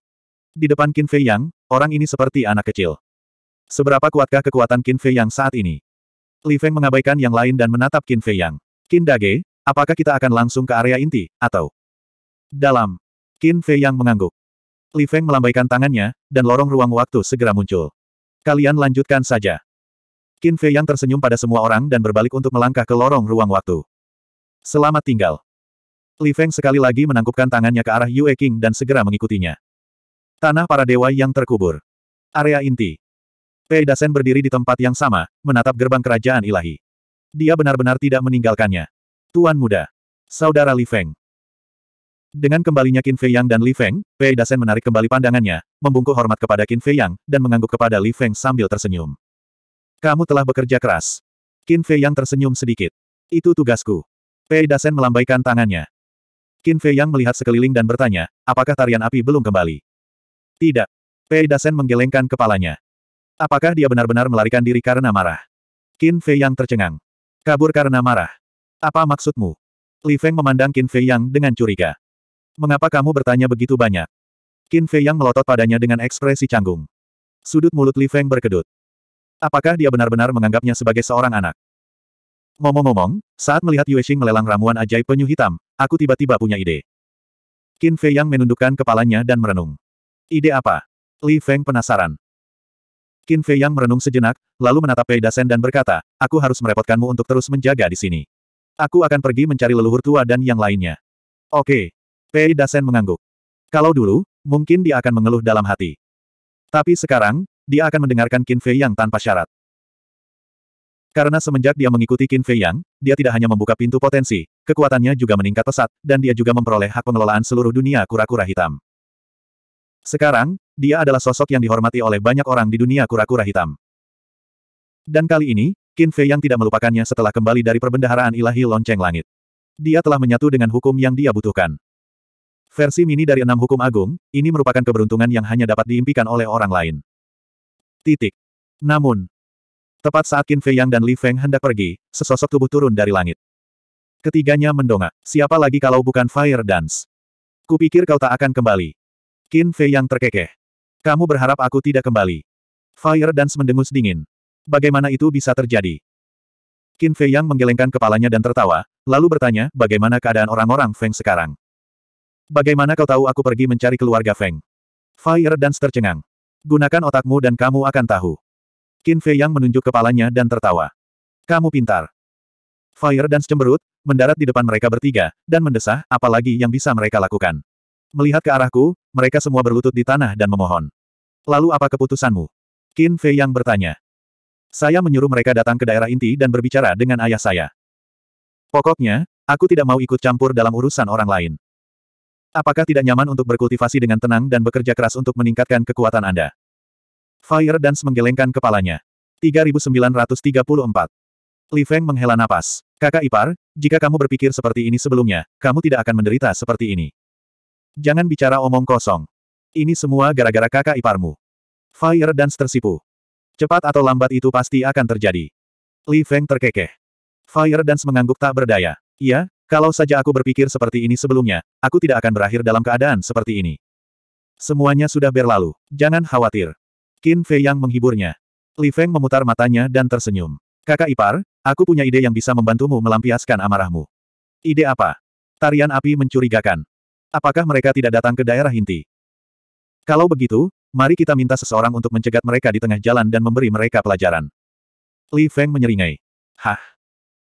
di depan Qin Fei Yang, orang ini seperti anak kecil. Seberapa kuatkah kekuatan Qin Fei Yang saat ini? Li Feng mengabaikan yang lain dan menatap Qin Fei Yang. Qin Dage, apakah kita akan langsung ke area inti, atau? Dalam. Qin Fei Yang mengangguk. Li Feng melambaikan tangannya, dan lorong ruang waktu segera muncul. Kalian lanjutkan saja. Qin Fei Yang tersenyum pada semua orang dan berbalik untuk melangkah ke lorong ruang waktu. Selamat tinggal. Li Feng sekali lagi menangkupkan tangannya ke arah Yue King dan segera mengikutinya. Tanah para dewa yang terkubur. Area inti. Pei Dasen berdiri di tempat yang sama, menatap gerbang kerajaan ilahi. Dia benar-benar tidak meninggalkannya. Tuan muda. Saudara Li Feng. Dengan kembalinya Qin Fei Yang dan Li Feng, Pei Dasen menarik kembali pandangannya, membungkuk hormat kepada Qin Fei Yang, dan mengangguk kepada Li Feng sambil tersenyum. Kamu telah bekerja keras. Qin Fei Yang tersenyum sedikit. Itu tugasku. Pei Dasen melambaikan tangannya. Qin Fei Yang melihat sekeliling dan bertanya, apakah tarian api belum kembali? Tidak. Pei Dasen menggelengkan kepalanya. Apakah dia benar-benar melarikan diri karena marah? Qin Fei Yang tercengang. Kabur karena marah. Apa maksudmu? Li Feng memandang Qin Fei Yang dengan curiga. Mengapa kamu bertanya begitu banyak? Qin Fei Yang melotot padanya dengan ekspresi canggung. Sudut mulut Li Feng berkedut. Apakah dia benar-benar menganggapnya sebagai seorang anak? Ngomong-ngomong, saat melihat Yue Xing melelang ramuan ajaib penyu hitam, aku tiba-tiba punya ide. Qin Fei yang menundukkan kepalanya dan merenung. Ide apa? Li Feng penasaran. Qin Fei yang merenung sejenak, lalu menatap Pei Dasen dan berkata, aku harus merepotkanmu untuk terus menjaga di sini. Aku akan pergi mencari leluhur tua dan yang lainnya. Oke. Pei Dasen mengangguk. Kalau dulu, mungkin dia akan mengeluh dalam hati. Tapi sekarang, dia akan mendengarkan Qin Fei yang tanpa syarat. Karena semenjak dia mengikuti Qin Fei Yang, dia tidak hanya membuka pintu potensi, kekuatannya juga meningkat pesat, dan dia juga memperoleh hak pengelolaan seluruh dunia kura-kura hitam. Sekarang, dia adalah sosok yang dihormati oleh banyak orang di dunia kura-kura hitam. Dan kali ini, Qin Fei Yang tidak melupakannya setelah kembali dari perbendaharaan ilahi lonceng langit. Dia telah menyatu dengan hukum yang dia butuhkan. Versi mini dari enam hukum agung, ini merupakan keberuntungan yang hanya dapat diimpikan oleh orang lain. Titik. Namun, Tepat saat Qin Fei Yang dan Li Feng hendak pergi, sesosok tubuh turun dari langit. Ketiganya mendongak, siapa lagi kalau bukan Fire Dance? Kupikir kau tak akan kembali. Qin Fei Yang terkekeh. Kamu berharap aku tidak kembali. Fire Dance mendengus dingin. Bagaimana itu bisa terjadi? Qin Fei Yang menggelengkan kepalanya dan tertawa, lalu bertanya, bagaimana keadaan orang-orang Feng sekarang? Bagaimana kau tahu aku pergi mencari keluarga Feng? Fire Dance tercengang. Gunakan otakmu dan kamu akan tahu. Qin Fei Yang menunjuk kepalanya dan tertawa. Kamu pintar. Fire dan cemberut, mendarat di depan mereka bertiga, dan mendesah, apalagi yang bisa mereka lakukan. Melihat ke arahku, mereka semua berlutut di tanah dan memohon. Lalu apa keputusanmu? Qin Fei Yang bertanya. Saya menyuruh mereka datang ke daerah inti dan berbicara dengan ayah saya. Pokoknya, aku tidak mau ikut campur dalam urusan orang lain. Apakah tidak nyaman untuk berkultivasi dengan tenang dan bekerja keras untuk meningkatkan kekuatan Anda? Fire Dance menggelengkan kepalanya. 3934. Li Feng menghela napas. Kakak ipar, jika kamu berpikir seperti ini sebelumnya, kamu tidak akan menderita seperti ini. Jangan bicara omong kosong. Ini semua gara-gara kakak iparmu. Fire Dance tersipu. Cepat atau lambat itu pasti akan terjadi. Li Feng terkekeh. Fire Dance mengangguk tak berdaya. Iya, kalau saja aku berpikir seperti ini sebelumnya, aku tidak akan berakhir dalam keadaan seperti ini. Semuanya sudah berlalu. Jangan khawatir. Qin Fei yang menghiburnya. Li Feng memutar matanya dan tersenyum. Kakak ipar, aku punya ide yang bisa membantumu melampiaskan amarahmu. Ide apa? Tarian api mencurigakan. Apakah mereka tidak datang ke daerah inti? Kalau begitu, mari kita minta seseorang untuk mencegat mereka di tengah jalan dan memberi mereka pelajaran. Li Feng menyeringai. Hah?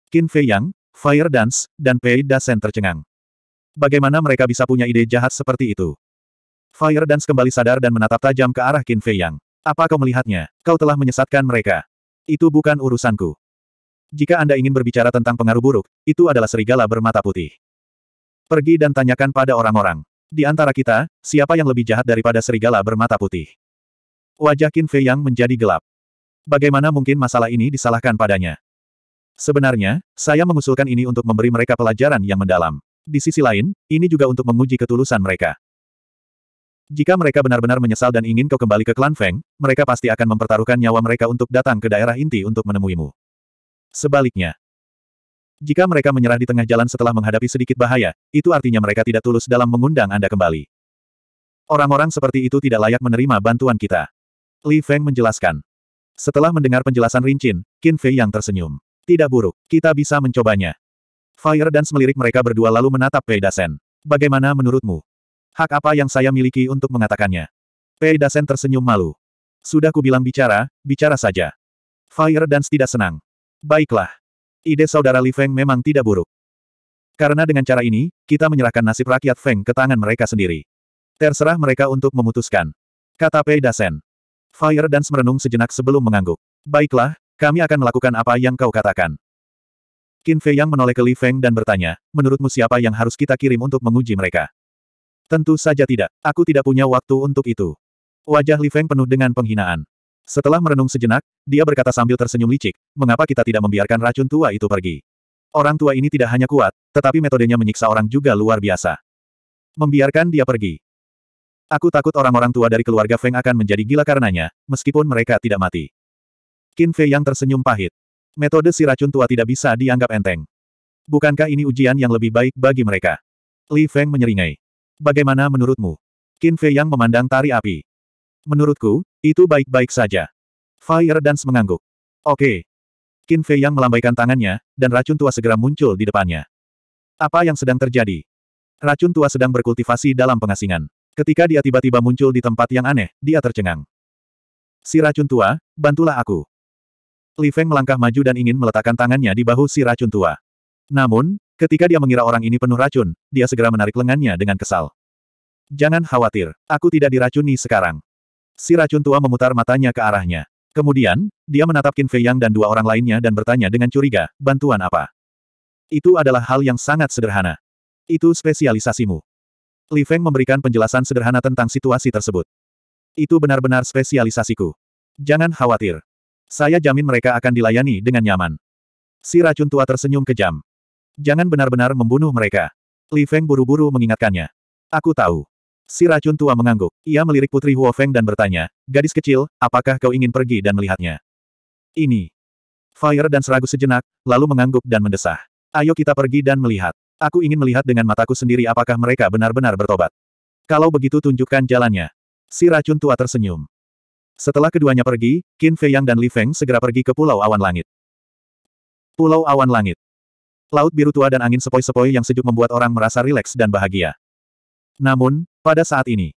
Qin Fei Yang, Fire Dance, dan Pei Dasen tercengang. Bagaimana mereka bisa punya ide jahat seperti itu? Fire Dance kembali sadar dan menatap tajam ke arah Qin Fei Yang. Apa kau melihatnya? Kau telah menyesatkan mereka. Itu bukan urusanku. Jika Anda ingin berbicara tentang pengaruh buruk, itu adalah serigala bermata putih. Pergi dan tanyakan pada orang-orang. Di antara kita, siapa yang lebih jahat daripada serigala bermata putih? Wajah Qin Fei yang menjadi gelap. Bagaimana mungkin masalah ini disalahkan padanya? Sebenarnya, saya mengusulkan ini untuk memberi mereka pelajaran yang mendalam. Di sisi lain, ini juga untuk menguji ketulusan mereka. Jika mereka benar-benar menyesal dan ingin kau kembali ke klan Feng, mereka pasti akan mempertaruhkan nyawa mereka untuk datang ke daerah inti untuk menemuimu. Sebaliknya, jika mereka menyerah di tengah jalan setelah menghadapi sedikit bahaya, itu artinya mereka tidak tulus dalam mengundang Anda kembali. Orang-orang seperti itu tidak layak menerima bantuan kita. Li Feng menjelaskan. Setelah mendengar penjelasan rincin, Qin Fei yang tersenyum. Tidak buruk, kita bisa mencobanya. Fire dan semelirik mereka berdua lalu menatap Pei Dasen. Bagaimana menurutmu? Hak apa yang saya miliki untuk mengatakannya? Pei Dasen tersenyum malu. Sudah kubilang bicara, bicara saja. Fire Dance tidak senang. Baiklah. Ide saudara Li Feng memang tidak buruk. Karena dengan cara ini, kita menyerahkan nasib rakyat Feng ke tangan mereka sendiri. Terserah mereka untuk memutuskan. Kata Pei Dasen. Fire Dance merenung sejenak sebelum mengangguk. Baiklah, kami akan melakukan apa yang kau katakan. Qin Fei Yang menoleh ke Li Feng dan bertanya, menurutmu siapa yang harus kita kirim untuk menguji mereka? Tentu saja tidak. Aku tidak punya waktu untuk itu. Wajah Li Feng penuh dengan penghinaan. Setelah merenung sejenak, dia berkata sambil tersenyum licik, mengapa kita tidak membiarkan racun tua itu pergi? Orang tua ini tidak hanya kuat, tetapi metodenya menyiksa orang juga luar biasa. Membiarkan dia pergi. Aku takut orang-orang tua dari keluarga Feng akan menjadi gila karenanya, meskipun mereka tidak mati. Qin Fei yang tersenyum pahit. Metode si racun tua tidak bisa dianggap enteng. Bukankah ini ujian yang lebih baik bagi mereka? Li Feng menyeringai. Bagaimana menurutmu? Qin Fei Yang memandang tari api. Menurutku, itu baik-baik saja. Fire Dance mengangguk. Oke. Qin Fei Yang melambaikan tangannya, dan racun tua segera muncul di depannya. Apa yang sedang terjadi? Racun tua sedang berkultivasi dalam pengasingan. Ketika dia tiba-tiba muncul di tempat yang aneh, dia tercengang. Si racun tua, bantulah aku. Li Feng melangkah maju dan ingin meletakkan tangannya di bahu si racun tua. Namun, Ketika dia mengira orang ini penuh racun, dia segera menarik lengannya dengan kesal. Jangan khawatir, aku tidak diracuni sekarang. Si racun tua memutar matanya ke arahnya. Kemudian, dia menatap Qin Fei Yang dan dua orang lainnya dan bertanya dengan curiga, bantuan apa? Itu adalah hal yang sangat sederhana. Itu spesialisasimu. Li Feng memberikan penjelasan sederhana tentang situasi tersebut. Itu benar-benar spesialisasiku. Jangan khawatir. Saya jamin mereka akan dilayani dengan nyaman. Si racun tua tersenyum kejam. Jangan benar-benar membunuh mereka. Li Feng buru-buru mengingatkannya. Aku tahu. Si racun tua mengangguk. Ia melirik putri Huo Feng dan bertanya, Gadis kecil, apakah kau ingin pergi dan melihatnya? Ini. Fire dan seragu sejenak, lalu mengangguk dan mendesah. Ayo kita pergi dan melihat. Aku ingin melihat dengan mataku sendiri apakah mereka benar-benar bertobat. Kalau begitu tunjukkan jalannya. Si racun tua tersenyum. Setelah keduanya pergi, Qin Fei Yang dan Li Feng segera pergi ke Pulau Awan Langit. Pulau Awan Langit. Laut biru tua dan angin sepoi-sepoi yang sejuk membuat orang merasa rileks dan bahagia. Namun, pada saat ini,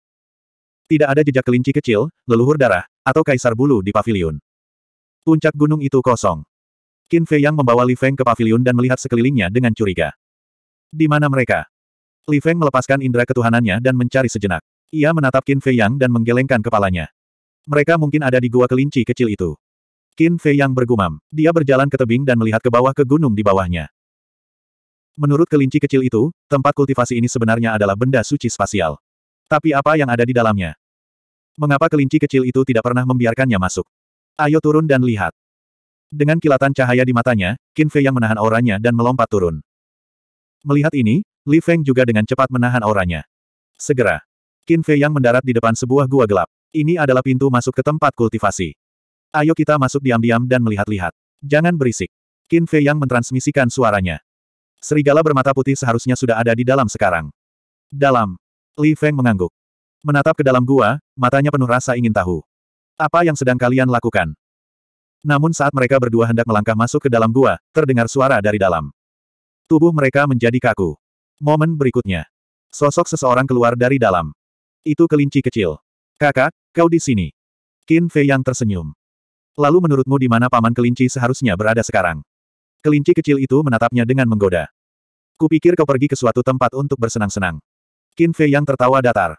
tidak ada jejak kelinci kecil, leluhur darah, atau kaisar bulu di pavilion. Puncak gunung itu kosong. Qin Fei Yang membawa Li Feng ke pavilion dan melihat sekelilingnya dengan curiga. Di mana mereka? Li Feng melepaskan indera ketuhanannya dan mencari sejenak. Ia menatap Qin Fei Yang dan menggelengkan kepalanya. Mereka mungkin ada di gua kelinci kecil itu. Qin Fei Yang bergumam. Dia berjalan ke tebing dan melihat ke bawah ke gunung di bawahnya. Menurut kelinci kecil itu, tempat kultivasi ini sebenarnya adalah benda suci spasial. Tapi apa yang ada di dalamnya? Mengapa kelinci kecil itu tidak pernah membiarkannya masuk? Ayo turun dan lihat. Dengan kilatan cahaya di matanya, Qin Fei yang menahan auranya dan melompat turun. Melihat ini, Li Feng juga dengan cepat menahan auranya. Segera, Qin Fei yang mendarat di depan sebuah gua gelap. Ini adalah pintu masuk ke tempat kultivasi. Ayo kita masuk diam-diam dan melihat-lihat. Jangan berisik. Qin Fei yang mentransmisikan suaranya. Serigala bermata putih seharusnya sudah ada di dalam sekarang. Dalam. Li Feng mengangguk. Menatap ke dalam gua, matanya penuh rasa ingin tahu. Apa yang sedang kalian lakukan? Namun saat mereka berdua hendak melangkah masuk ke dalam gua, terdengar suara dari dalam. Tubuh mereka menjadi kaku. Momen berikutnya. Sosok seseorang keluar dari dalam. Itu kelinci kecil. Kakak, kau di sini. Qin Fei yang tersenyum. Lalu menurutmu di mana paman kelinci seharusnya berada sekarang? Kelinci kecil itu menatapnya dengan menggoda. Kupikir kau pergi ke suatu tempat untuk bersenang-senang. Qin Fei yang tertawa datar.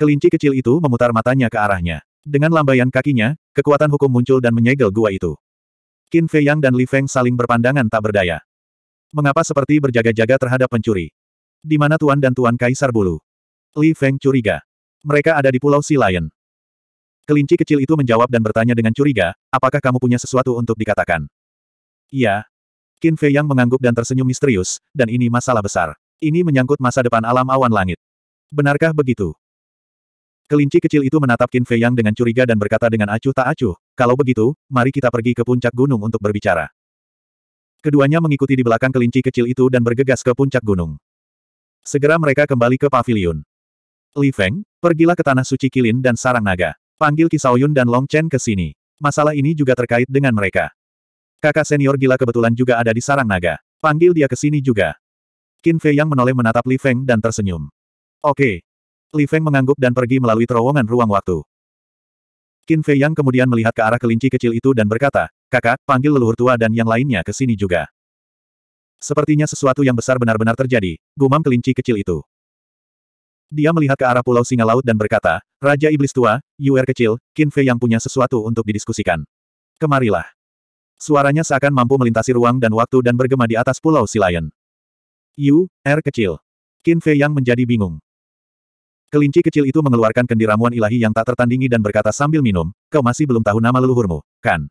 Kelinci kecil itu memutar matanya ke arahnya. Dengan lambaian kakinya, kekuatan hukum muncul dan menyegel gua itu. Qin Fei Yang dan Li Feng saling berpandangan tak berdaya. Mengapa seperti berjaga-jaga terhadap pencuri? Di mana Tuan dan Tuan Kaisar Bulu? Li Feng curiga. Mereka ada di Pulau Si Lion. Kelinci kecil itu menjawab dan bertanya dengan curiga, apakah kamu punya sesuatu untuk dikatakan? Iya, Qin Fei yang mengangguk dan tersenyum misterius, dan ini masalah besar. Ini menyangkut masa depan alam awan langit. Benarkah begitu? Kelinci kecil itu menatap Qin Fei Yang dengan curiga dan berkata dengan acuh tak acuh, kalau begitu, mari kita pergi ke puncak gunung untuk berbicara. Keduanya mengikuti di belakang kelinci kecil itu dan bergegas ke puncak gunung. Segera mereka kembali ke pavilion. Li Feng, pergilah ke Tanah Suci Kilin dan Sarang Naga. Panggil Kisaoyun dan Long Chen ke sini. Masalah ini juga terkait dengan mereka. Kakak senior gila kebetulan juga ada di sarang naga. Panggil dia ke sini juga. Qin Fei yang menoleh menatap Li Feng dan tersenyum. Oke. Li Feng mengangguk dan pergi melalui terowongan ruang waktu. Qin Fei yang kemudian melihat ke arah kelinci kecil itu dan berkata, Kakak, panggil leluhur tua dan yang lainnya ke sini juga. Sepertinya sesuatu yang besar benar-benar terjadi, gumam kelinci kecil itu. Dia melihat ke arah pulau singa laut dan berkata, Raja Iblis Tua, Yuer kecil, Qin Fei yang punya sesuatu untuk didiskusikan. Kemarilah. Suaranya seakan mampu melintasi ruang dan waktu dan bergema di atas pulau Silayan. Yu, air kecil. Qin Fei yang menjadi bingung. Kelinci kecil itu mengeluarkan kendi ramuan ilahi yang tak tertandingi dan berkata sambil minum, kau masih belum tahu nama leluhurmu, kan?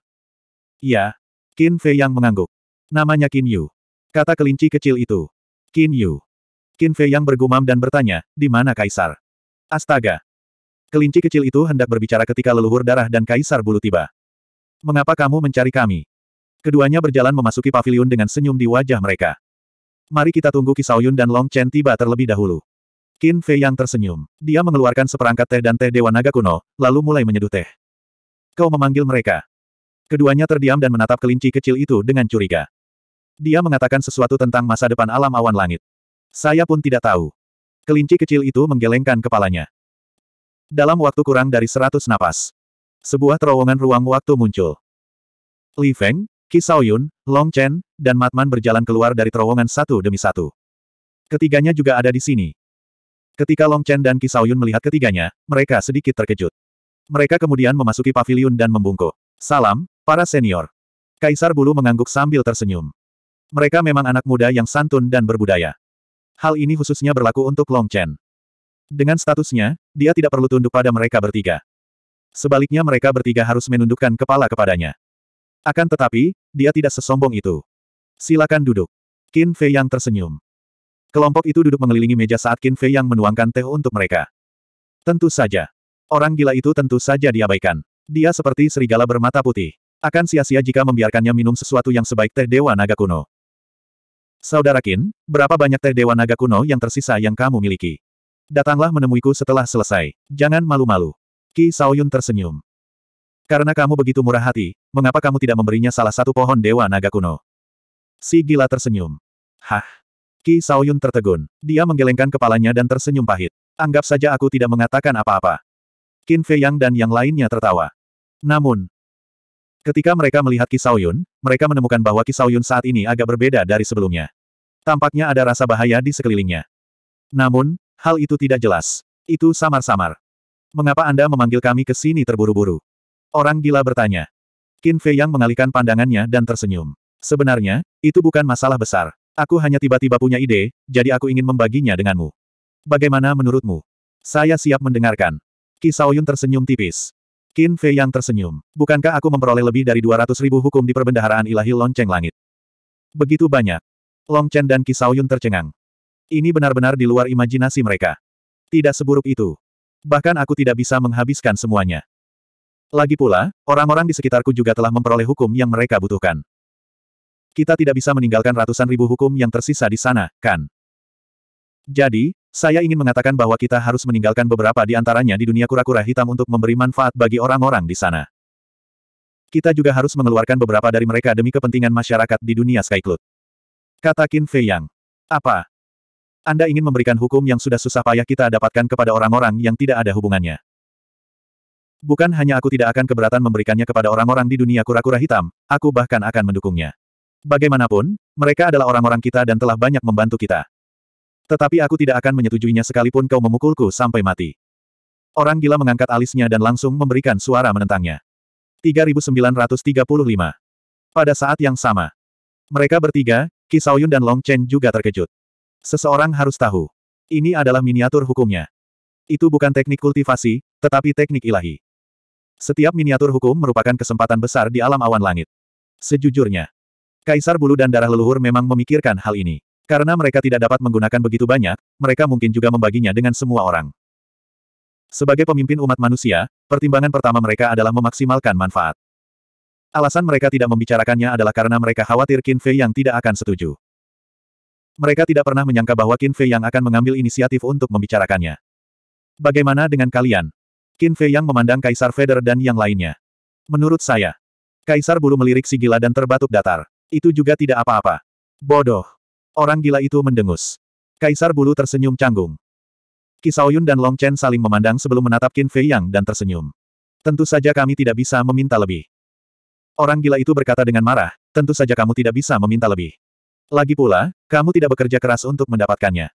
"Ya," Qin Fei yang mengangguk. Namanya Qin Yu. Kata kelinci kecil itu. Qin Yu. Qin Fei yang bergumam dan bertanya, di mana Kaisar? Astaga. Kelinci kecil itu hendak berbicara ketika leluhur darah dan Kaisar bulu tiba. Mengapa kamu mencari kami? Keduanya berjalan memasuki pavilion dengan senyum di wajah mereka. Mari kita tunggu Kisaoyun Yun dan Long Chen tiba terlebih dahulu. Qin Fei yang tersenyum. Dia mengeluarkan seperangkat teh dan teh Dewa Naga kuno, lalu mulai menyeduh teh. Kau memanggil mereka. Keduanya terdiam dan menatap kelinci kecil itu dengan curiga. Dia mengatakan sesuatu tentang masa depan alam awan langit. Saya pun tidak tahu. Kelinci kecil itu menggelengkan kepalanya. Dalam waktu kurang dari seratus napas, sebuah terowongan ruang waktu muncul. Li Feng, Qi Long Chen, dan Matman berjalan keluar dari terowongan satu demi satu. Ketiganya juga ada di sini. Ketika Long Chen dan Qi melihat ketiganya, mereka sedikit terkejut. Mereka kemudian memasuki pavilion dan membungkuk. Salam, para senior. Kaisar Bulu mengangguk sambil tersenyum. Mereka memang anak muda yang santun dan berbudaya. Hal ini khususnya berlaku untuk Long Chen. Dengan statusnya, dia tidak perlu tunduk pada mereka bertiga. Sebaliknya mereka bertiga harus menundukkan kepala kepadanya. Akan tetapi, dia tidak sesombong itu. Silakan duduk. Qin Fei yang tersenyum. Kelompok itu duduk mengelilingi meja saat Qin Fei yang menuangkan teh untuk mereka. Tentu saja. Orang gila itu tentu saja diabaikan. Dia seperti serigala bermata putih. Akan sia-sia jika membiarkannya minum sesuatu yang sebaik teh Dewa Naga Kuno. Saudara Qin, berapa banyak teh Dewa Naga Kuno yang tersisa yang kamu miliki? Datanglah menemuiku setelah selesai. Jangan malu-malu. Qi Saoyun tersenyum. Karena kamu begitu murah hati, mengapa kamu tidak memberinya salah satu pohon dewa naga kuno? Si gila tersenyum. Hah? Ki Saoyun tertegun. Dia menggelengkan kepalanya dan tersenyum pahit. Anggap saja aku tidak mengatakan apa-apa. Qin Fei Yang dan yang lainnya tertawa. Namun, ketika mereka melihat Ki Saoyun, mereka menemukan bahwa Ki Saoyun saat ini agak berbeda dari sebelumnya. Tampaknya ada rasa bahaya di sekelilingnya. Namun, hal itu tidak jelas. Itu samar-samar. Mengapa Anda memanggil kami ke sini terburu-buru? Orang gila bertanya. Qin Fei yang mengalihkan pandangannya dan tersenyum. Sebenarnya, itu bukan masalah besar. Aku hanya tiba-tiba punya ide, jadi aku ingin membaginya denganmu. Bagaimana menurutmu? Saya siap mendengarkan. Qi Saoyun tersenyum tipis. Qin Fei yang tersenyum. Bukankah aku memperoleh lebih dari 200 ribu hukum di perbendaharaan ilahi lonceng langit? Begitu banyak. Long Chen dan Qi Saoyun tercengang. Ini benar-benar di luar imajinasi mereka. Tidak seburuk itu. Bahkan aku tidak bisa menghabiskan semuanya. Lagi pula, orang-orang di sekitarku juga telah memperoleh hukum yang mereka butuhkan. Kita tidak bisa meninggalkan ratusan ribu hukum yang tersisa di sana, kan? Jadi, saya ingin mengatakan bahwa kita harus meninggalkan beberapa di antaranya di dunia kura-kura hitam untuk memberi manfaat bagi orang-orang di sana. Kita juga harus mengeluarkan beberapa dari mereka demi kepentingan masyarakat di dunia Skycloud. Kata Qin Fei Yang. Apa? Anda ingin memberikan hukum yang sudah susah payah kita dapatkan kepada orang-orang yang tidak ada hubungannya. Bukan hanya aku tidak akan keberatan memberikannya kepada orang-orang di dunia kura-kura hitam, aku bahkan akan mendukungnya. Bagaimanapun, mereka adalah orang-orang kita dan telah banyak membantu kita. Tetapi aku tidak akan menyetujuinya sekalipun kau memukulku sampai mati. Orang gila mengangkat alisnya dan langsung memberikan suara menentangnya. 3935 Pada saat yang sama, mereka bertiga, Kisaoyun dan Long Chen juga terkejut. Seseorang harus tahu. Ini adalah miniatur hukumnya. Itu bukan teknik kultivasi, tetapi teknik ilahi. Setiap miniatur hukum merupakan kesempatan besar di alam awan langit. Sejujurnya, Kaisar Bulu dan Darah Leluhur memang memikirkan hal ini. Karena mereka tidak dapat menggunakan begitu banyak, mereka mungkin juga membaginya dengan semua orang. Sebagai pemimpin umat manusia, pertimbangan pertama mereka adalah memaksimalkan manfaat. Alasan mereka tidak membicarakannya adalah karena mereka khawatir Qin Fei yang tidak akan setuju. Mereka tidak pernah menyangka bahwa Qin Fei yang akan mengambil inisiatif untuk membicarakannya. Bagaimana dengan kalian? Qin Fei yang memandang Kaisar Feder dan yang lainnya. Menurut saya, Kaisar bulu melirik si gila dan terbatuk datar. Itu juga tidak apa-apa. Bodoh. Orang gila itu mendengus. Kaisar bulu tersenyum canggung. Kisaoyun dan Long Chen saling memandang sebelum menatap Qin Fei Yang dan tersenyum. Tentu saja kami tidak bisa meminta lebih. Orang gila itu berkata dengan marah, tentu saja kamu tidak bisa meminta lebih. Lagi pula, kamu tidak bekerja keras untuk mendapatkannya.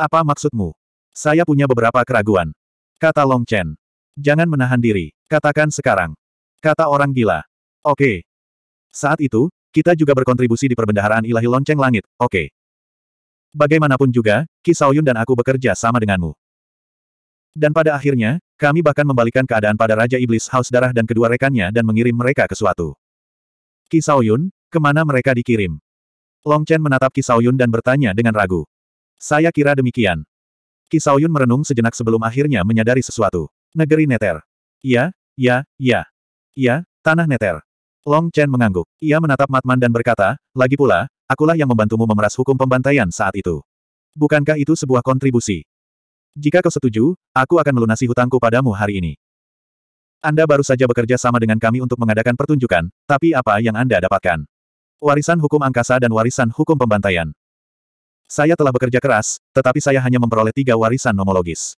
Apa maksudmu? Saya punya beberapa keraguan. Kata Long Chen. Jangan menahan diri. Katakan sekarang. Kata orang gila. Oke. Saat itu, kita juga berkontribusi di perbendaharaan ilahi lonceng langit, oke. Bagaimanapun juga, Ki Saoyun dan aku bekerja sama denganmu. Dan pada akhirnya, kami bahkan membalikan keadaan pada Raja Iblis Haus Darah dan kedua rekannya dan mengirim mereka ke suatu. Ki Saoyun, kemana mereka dikirim? Long Chen menatap Ki Saoyun dan bertanya dengan ragu. Saya kira demikian. Ki Saoyun merenung sejenak sebelum akhirnya menyadari sesuatu. Negeri Neter. Ya, ya, ya. Ya, tanah Neter. Long Chen mengangguk. Ia menatap Matman dan berkata, lagi pula, akulah yang membantumu memeras hukum pembantaian saat itu. Bukankah itu sebuah kontribusi? Jika kau setuju, aku akan melunasi hutangku padamu hari ini. Anda baru saja bekerja sama dengan kami untuk mengadakan pertunjukan, tapi apa yang Anda dapatkan? Warisan hukum angkasa dan warisan hukum pembantaian. Saya telah bekerja keras, tetapi saya hanya memperoleh tiga warisan nomologis.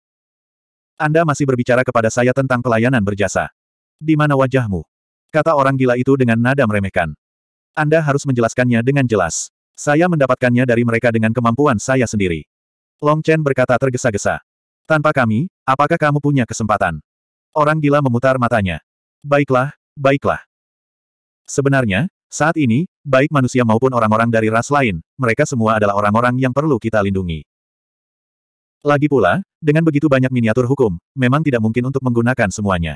Anda masih berbicara kepada saya tentang pelayanan berjasa. Di mana wajahmu? Kata orang gila itu dengan nada meremehkan. Anda harus menjelaskannya dengan jelas. Saya mendapatkannya dari mereka dengan kemampuan saya sendiri. Long Chen berkata tergesa-gesa. Tanpa kami, apakah kamu punya kesempatan? Orang gila memutar matanya. Baiklah, baiklah. Sebenarnya, saat ini, baik manusia maupun orang-orang dari ras lain, mereka semua adalah orang-orang yang perlu kita lindungi. Lagi pula, dengan begitu banyak miniatur hukum, memang tidak mungkin untuk menggunakan semuanya.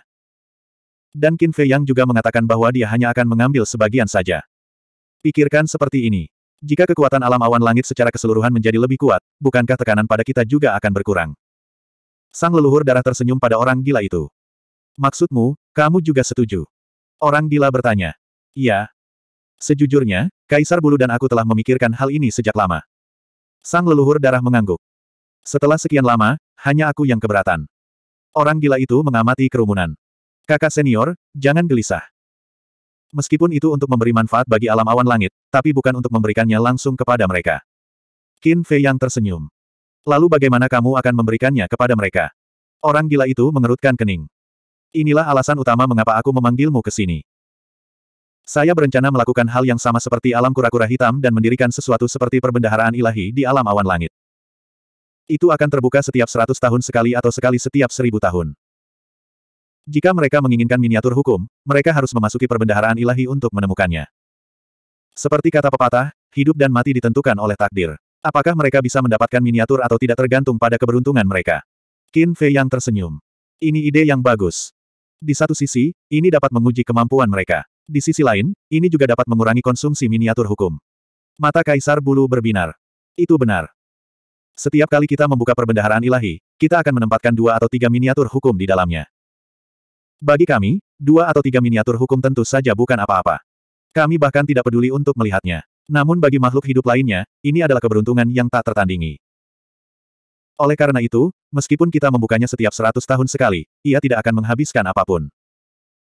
Dan Qin Fei Yang juga mengatakan bahwa dia hanya akan mengambil sebagian saja. Pikirkan seperti ini. Jika kekuatan alam awan langit secara keseluruhan menjadi lebih kuat, bukankah tekanan pada kita juga akan berkurang? Sang leluhur darah tersenyum pada orang gila itu. Maksudmu, kamu juga setuju? Orang gila bertanya. Iya. Sejujurnya, Kaisar Bulu dan aku telah memikirkan hal ini sejak lama. Sang leluhur darah mengangguk. Setelah sekian lama, hanya aku yang keberatan. Orang gila itu mengamati kerumunan. Kakak senior, jangan gelisah. Meskipun itu untuk memberi manfaat bagi alam awan langit, tapi bukan untuk memberikannya langsung kepada mereka. Qin Fei yang tersenyum. Lalu bagaimana kamu akan memberikannya kepada mereka? Orang gila itu mengerutkan kening. Inilah alasan utama mengapa aku memanggilmu ke sini. Saya berencana melakukan hal yang sama seperti alam kura-kura hitam dan mendirikan sesuatu seperti perbendaharaan ilahi di alam awan langit. Itu akan terbuka setiap seratus tahun sekali atau sekali setiap seribu tahun. Jika mereka menginginkan miniatur hukum, mereka harus memasuki perbendaharaan ilahi untuk menemukannya. Seperti kata pepatah, hidup dan mati ditentukan oleh takdir. Apakah mereka bisa mendapatkan miniatur atau tidak tergantung pada keberuntungan mereka? Qin Fei yang tersenyum. Ini ide yang bagus. Di satu sisi, ini dapat menguji kemampuan mereka. Di sisi lain, ini juga dapat mengurangi konsumsi miniatur hukum. Mata kaisar bulu berbinar. Itu benar. Setiap kali kita membuka perbendaharaan ilahi, kita akan menempatkan dua atau tiga miniatur hukum di dalamnya. Bagi kami, dua atau tiga miniatur hukum tentu saja bukan apa-apa. Kami bahkan tidak peduli untuk melihatnya. Namun bagi makhluk hidup lainnya, ini adalah keberuntungan yang tak tertandingi. Oleh karena itu, meskipun kita membukanya setiap seratus tahun sekali, ia tidak akan menghabiskan apapun.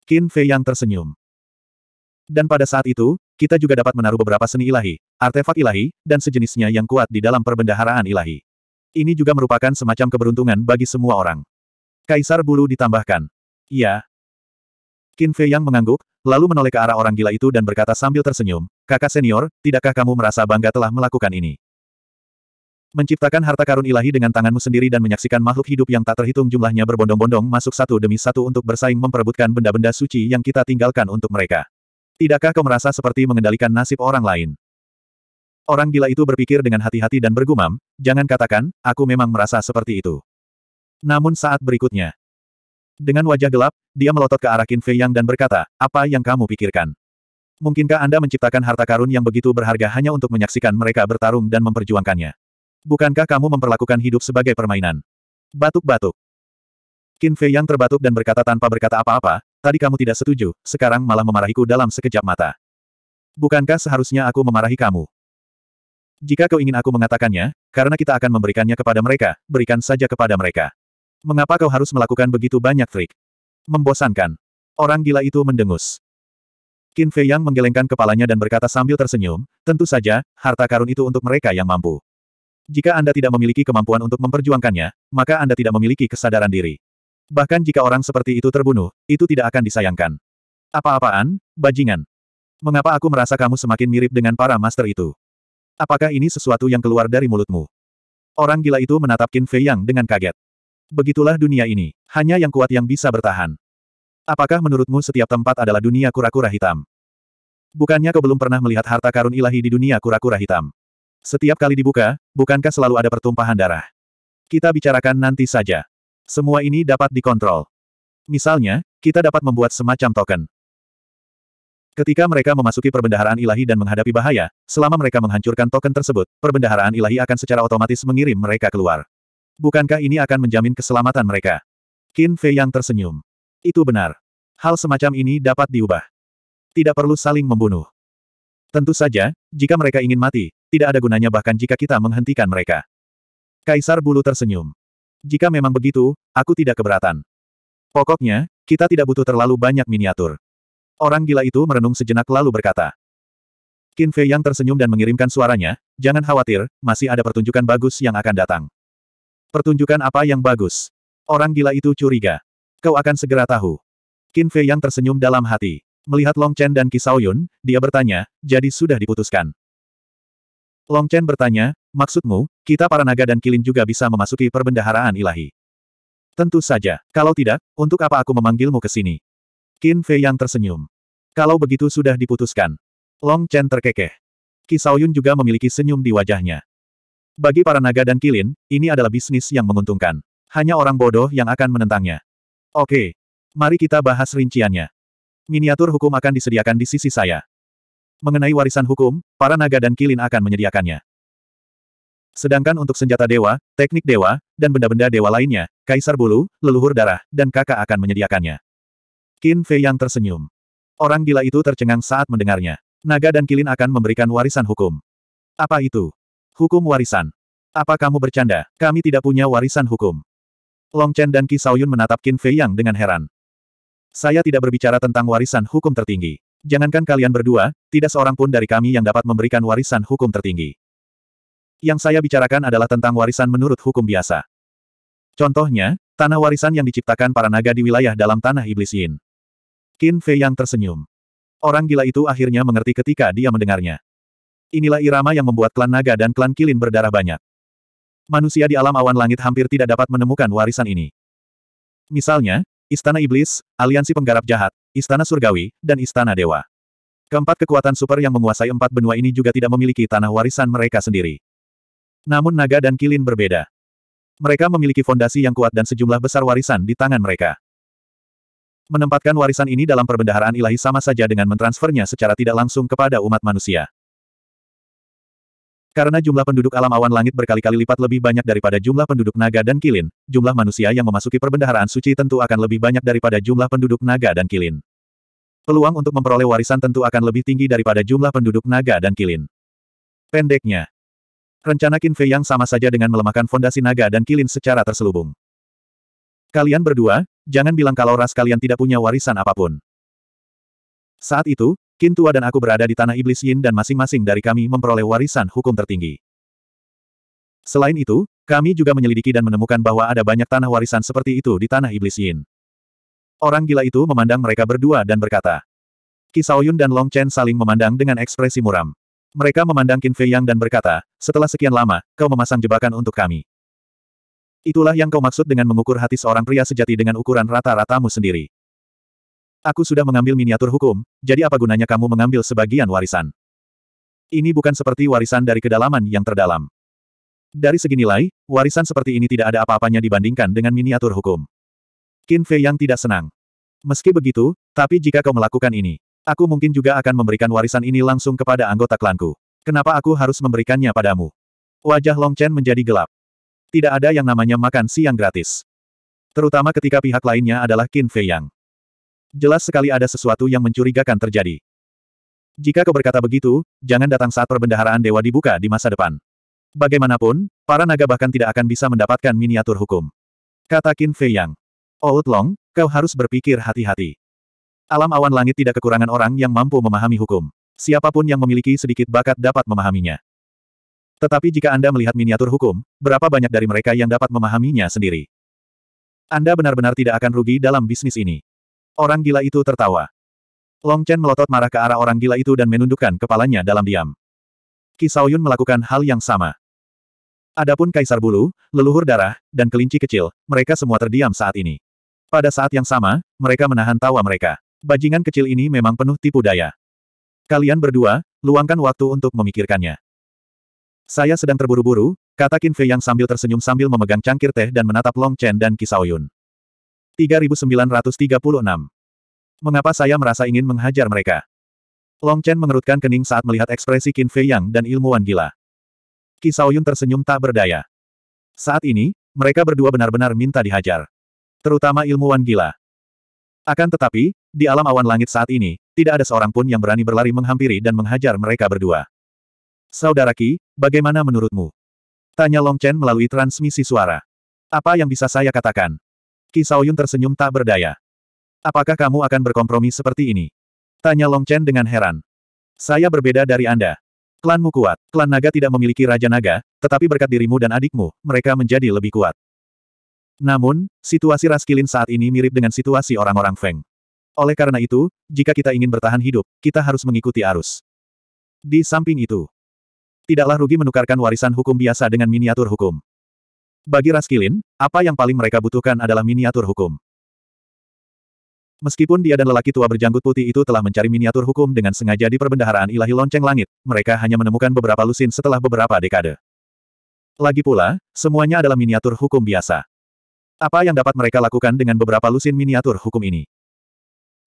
Qin Fei yang tersenyum. Dan pada saat itu, kita juga dapat menaruh beberapa seni ilahi, artefak ilahi, dan sejenisnya yang kuat di dalam perbendaharaan ilahi. Ini juga merupakan semacam keberuntungan bagi semua orang. Kaisar Bulu ditambahkan. Iya. Qin Fei yang mengangguk, lalu menoleh ke arah orang gila itu dan berkata sambil tersenyum, kakak senior, tidakkah kamu merasa bangga telah melakukan ini? Menciptakan harta karun ilahi dengan tanganmu sendiri dan menyaksikan makhluk hidup yang tak terhitung jumlahnya berbondong-bondong masuk satu demi satu untuk bersaing memperebutkan benda-benda suci yang kita tinggalkan untuk mereka. Tidakkah kau merasa seperti mengendalikan nasib orang lain? Orang gila itu berpikir dengan hati-hati dan bergumam, jangan katakan, aku memang merasa seperti itu. Namun saat berikutnya, dengan wajah gelap, dia melotot ke arah Qin Fei Yang dan berkata, apa yang kamu pikirkan? Mungkinkah Anda menciptakan harta karun yang begitu berharga hanya untuk menyaksikan mereka bertarung dan memperjuangkannya? Bukankah kamu memperlakukan hidup sebagai permainan? Batuk-batuk. Qin Fei Yang terbatuk dan berkata tanpa berkata apa-apa, Tadi kamu tidak setuju, sekarang malah memarahiku dalam sekejap mata. Bukankah seharusnya aku memarahi kamu? Jika kau ingin aku mengatakannya, karena kita akan memberikannya kepada mereka, berikan saja kepada mereka. Mengapa kau harus melakukan begitu banyak trik? Membosankan. Orang gila itu mendengus. Qin Fei Yang menggelengkan kepalanya dan berkata sambil tersenyum, tentu saja, harta karun itu untuk mereka yang mampu. Jika Anda tidak memiliki kemampuan untuk memperjuangkannya, maka Anda tidak memiliki kesadaran diri. Bahkan jika orang seperti itu terbunuh, itu tidak akan disayangkan. Apa-apaan, bajingan? Mengapa aku merasa kamu semakin mirip dengan para master itu? Apakah ini sesuatu yang keluar dari mulutmu? Orang gila itu menatap Qin Fei Yang dengan kaget. Begitulah dunia ini, hanya yang kuat yang bisa bertahan. Apakah menurutmu setiap tempat adalah dunia kura-kura hitam? Bukannya kau belum pernah melihat harta karun ilahi di dunia kura-kura hitam? Setiap kali dibuka, bukankah selalu ada pertumpahan darah? Kita bicarakan nanti saja. Semua ini dapat dikontrol. Misalnya, kita dapat membuat semacam token. Ketika mereka memasuki perbendaharaan ilahi dan menghadapi bahaya, selama mereka menghancurkan token tersebut, perbendaharaan ilahi akan secara otomatis mengirim mereka keluar. Bukankah ini akan menjamin keselamatan mereka? Qin Fei yang tersenyum. Itu benar. Hal semacam ini dapat diubah. Tidak perlu saling membunuh. Tentu saja, jika mereka ingin mati, tidak ada gunanya bahkan jika kita menghentikan mereka. Kaisar Bulu tersenyum. Jika memang begitu, aku tidak keberatan. Pokoknya, kita tidak butuh terlalu banyak miniatur. Orang gila itu merenung sejenak lalu berkata. Qin Fei yang tersenyum dan mengirimkan suaranya, jangan khawatir, masih ada pertunjukan bagus yang akan datang. Pertunjukan apa yang bagus? Orang gila itu curiga. Kau akan segera tahu. Qin Fei yang tersenyum dalam hati. Melihat Long Chen dan Kisao Yun, dia bertanya, jadi sudah diputuskan. Long Chen bertanya, Maksudmu, kita para naga dan kilin juga bisa memasuki perbendaharaan ilahi? Tentu saja. Kalau tidak, untuk apa aku memanggilmu ke sini? Qin Fei yang tersenyum. Kalau begitu sudah diputuskan. Long Chen terkekeh. Kisaoyun juga memiliki senyum di wajahnya. Bagi para naga dan kilin, ini adalah bisnis yang menguntungkan. Hanya orang bodoh yang akan menentangnya. Oke. Mari kita bahas rinciannya. Miniatur hukum akan disediakan di sisi saya. Mengenai warisan hukum, para naga dan kilin akan menyediakannya. Sedangkan untuk senjata dewa, teknik dewa, dan benda-benda dewa lainnya, kaisar bulu, leluhur darah, dan kakak akan menyediakannya. Qin Fei yang tersenyum. Orang gila itu tercengang saat mendengarnya. Naga dan Kilin akan memberikan warisan hukum. Apa itu? Hukum warisan. Apa kamu bercanda? Kami tidak punya warisan hukum. Long Chen dan Ki Saoyun menatap Qin Fei Yang dengan heran. Saya tidak berbicara tentang warisan hukum tertinggi. Jangankan kalian berdua, tidak seorang pun dari kami yang dapat memberikan warisan hukum tertinggi. Yang saya bicarakan adalah tentang warisan menurut hukum biasa. Contohnya, tanah warisan yang diciptakan para naga di wilayah dalam tanah iblis Yin. Qin Fei yang tersenyum. Orang gila itu akhirnya mengerti ketika dia mendengarnya. Inilah irama yang membuat klan naga dan klan kilin berdarah banyak. Manusia di alam awan langit hampir tidak dapat menemukan warisan ini. Misalnya, Istana Iblis, Aliansi Penggarap Jahat, Istana Surgawi, dan Istana Dewa. Keempat kekuatan super yang menguasai empat benua ini juga tidak memiliki tanah warisan mereka sendiri. Namun naga dan kilin berbeda. Mereka memiliki fondasi yang kuat dan sejumlah besar warisan di tangan mereka. Menempatkan warisan ini dalam perbendaharaan ilahi sama saja dengan mentransfernya secara tidak langsung kepada umat manusia. Karena jumlah penduduk alam awan langit berkali-kali lipat lebih banyak daripada jumlah penduduk naga dan kilin, jumlah manusia yang memasuki perbendaharaan suci tentu akan lebih banyak daripada jumlah penduduk naga dan kilin. Peluang untuk memperoleh warisan tentu akan lebih tinggi daripada jumlah penduduk naga dan kilin. Pendeknya, Rencana Qin Fei yang sama saja dengan melemahkan fondasi naga dan kilin secara terselubung. Kalian berdua, jangan bilang kalau ras kalian tidak punya warisan apapun. Saat itu, Qin Tua dan aku berada di Tanah Iblis Yin dan masing-masing dari kami memperoleh warisan hukum tertinggi. Selain itu, kami juga menyelidiki dan menemukan bahwa ada banyak tanah warisan seperti itu di Tanah Iblis Yin. Orang gila itu memandang mereka berdua dan berkata. Kisaoyun dan Long Chen saling memandang dengan ekspresi muram. Mereka memandang Qin Fei Yang dan berkata, setelah sekian lama, kau memasang jebakan untuk kami. Itulah yang kau maksud dengan mengukur hati seorang pria sejati dengan ukuran rata-ratamu sendiri. Aku sudah mengambil miniatur hukum, jadi apa gunanya kamu mengambil sebagian warisan? Ini bukan seperti warisan dari kedalaman yang terdalam. Dari segi nilai, warisan seperti ini tidak ada apa-apanya dibandingkan dengan miniatur hukum. Qin Fei yang tidak senang. Meski begitu, tapi jika kau melakukan ini, aku mungkin juga akan memberikan warisan ini langsung kepada anggota klanku. Kenapa aku harus memberikannya padamu? Wajah Long Chen menjadi gelap. Tidak ada yang namanya makan siang gratis. Terutama ketika pihak lainnya adalah Qin Fei Yang. Jelas sekali ada sesuatu yang mencurigakan terjadi. Jika kau berkata begitu, jangan datang saat perbendaharaan dewa dibuka di masa depan. Bagaimanapun, para naga bahkan tidak akan bisa mendapatkan miniatur hukum. Kata Qin Fei Yang. Old oh, Long, kau harus berpikir hati-hati. Alam awan langit tidak kekurangan orang yang mampu memahami hukum. Siapapun yang memiliki sedikit bakat dapat memahaminya. Tetapi jika Anda melihat miniatur hukum, berapa banyak dari mereka yang dapat memahaminya sendiri? Anda benar-benar tidak akan rugi dalam bisnis ini. Orang gila itu tertawa. Long Chen melotot marah ke arah orang gila itu dan menundukkan kepalanya dalam diam. Kisao Yun melakukan hal yang sama. Adapun kaisar bulu, leluhur darah, dan kelinci kecil, mereka semua terdiam saat ini. Pada saat yang sama, mereka menahan tawa mereka. Bajingan kecil ini memang penuh tipu daya. Kalian berdua, luangkan waktu untuk memikirkannya. Saya sedang terburu-buru, kata Qin Fei yang sambil tersenyum sambil memegang cangkir teh dan menatap Long Chen dan Kisaoyun. 3936. Mengapa saya merasa ingin menghajar mereka? Long Chen mengerutkan kening saat melihat ekspresi Qin Fei Yang dan ilmuwan gila. Kisaoyun tersenyum tak berdaya. Saat ini, mereka berdua benar-benar minta dihajar. Terutama ilmuwan gila. Akan tetapi, di alam awan langit saat ini, tidak ada seorang pun yang berani berlari menghampiri dan menghajar mereka berdua. Saudara Ki, bagaimana menurutmu? Tanya Long Chen melalui transmisi suara. Apa yang bisa saya katakan? Ki Saoyun tersenyum tak berdaya. Apakah kamu akan berkompromi seperti ini? Tanya Long Chen dengan heran. Saya berbeda dari Anda. Klanmu kuat, klan naga tidak memiliki raja naga, tetapi berkat dirimu dan adikmu, mereka menjadi lebih kuat. Namun, situasi Raskilin saat ini mirip dengan situasi orang-orang Feng. Oleh karena itu, jika kita ingin bertahan hidup, kita harus mengikuti arus. Di samping itu, tidaklah rugi menukarkan warisan hukum biasa dengan miniatur hukum. Bagi Raskilin, apa yang paling mereka butuhkan adalah miniatur hukum. Meskipun dia dan lelaki tua berjanggut putih itu telah mencari miniatur hukum dengan sengaja di perbendaharaan ilahi lonceng langit, mereka hanya menemukan beberapa lusin setelah beberapa dekade. Lagi pula, semuanya adalah miniatur hukum biasa. Apa yang dapat mereka lakukan dengan beberapa lusin miniatur hukum ini?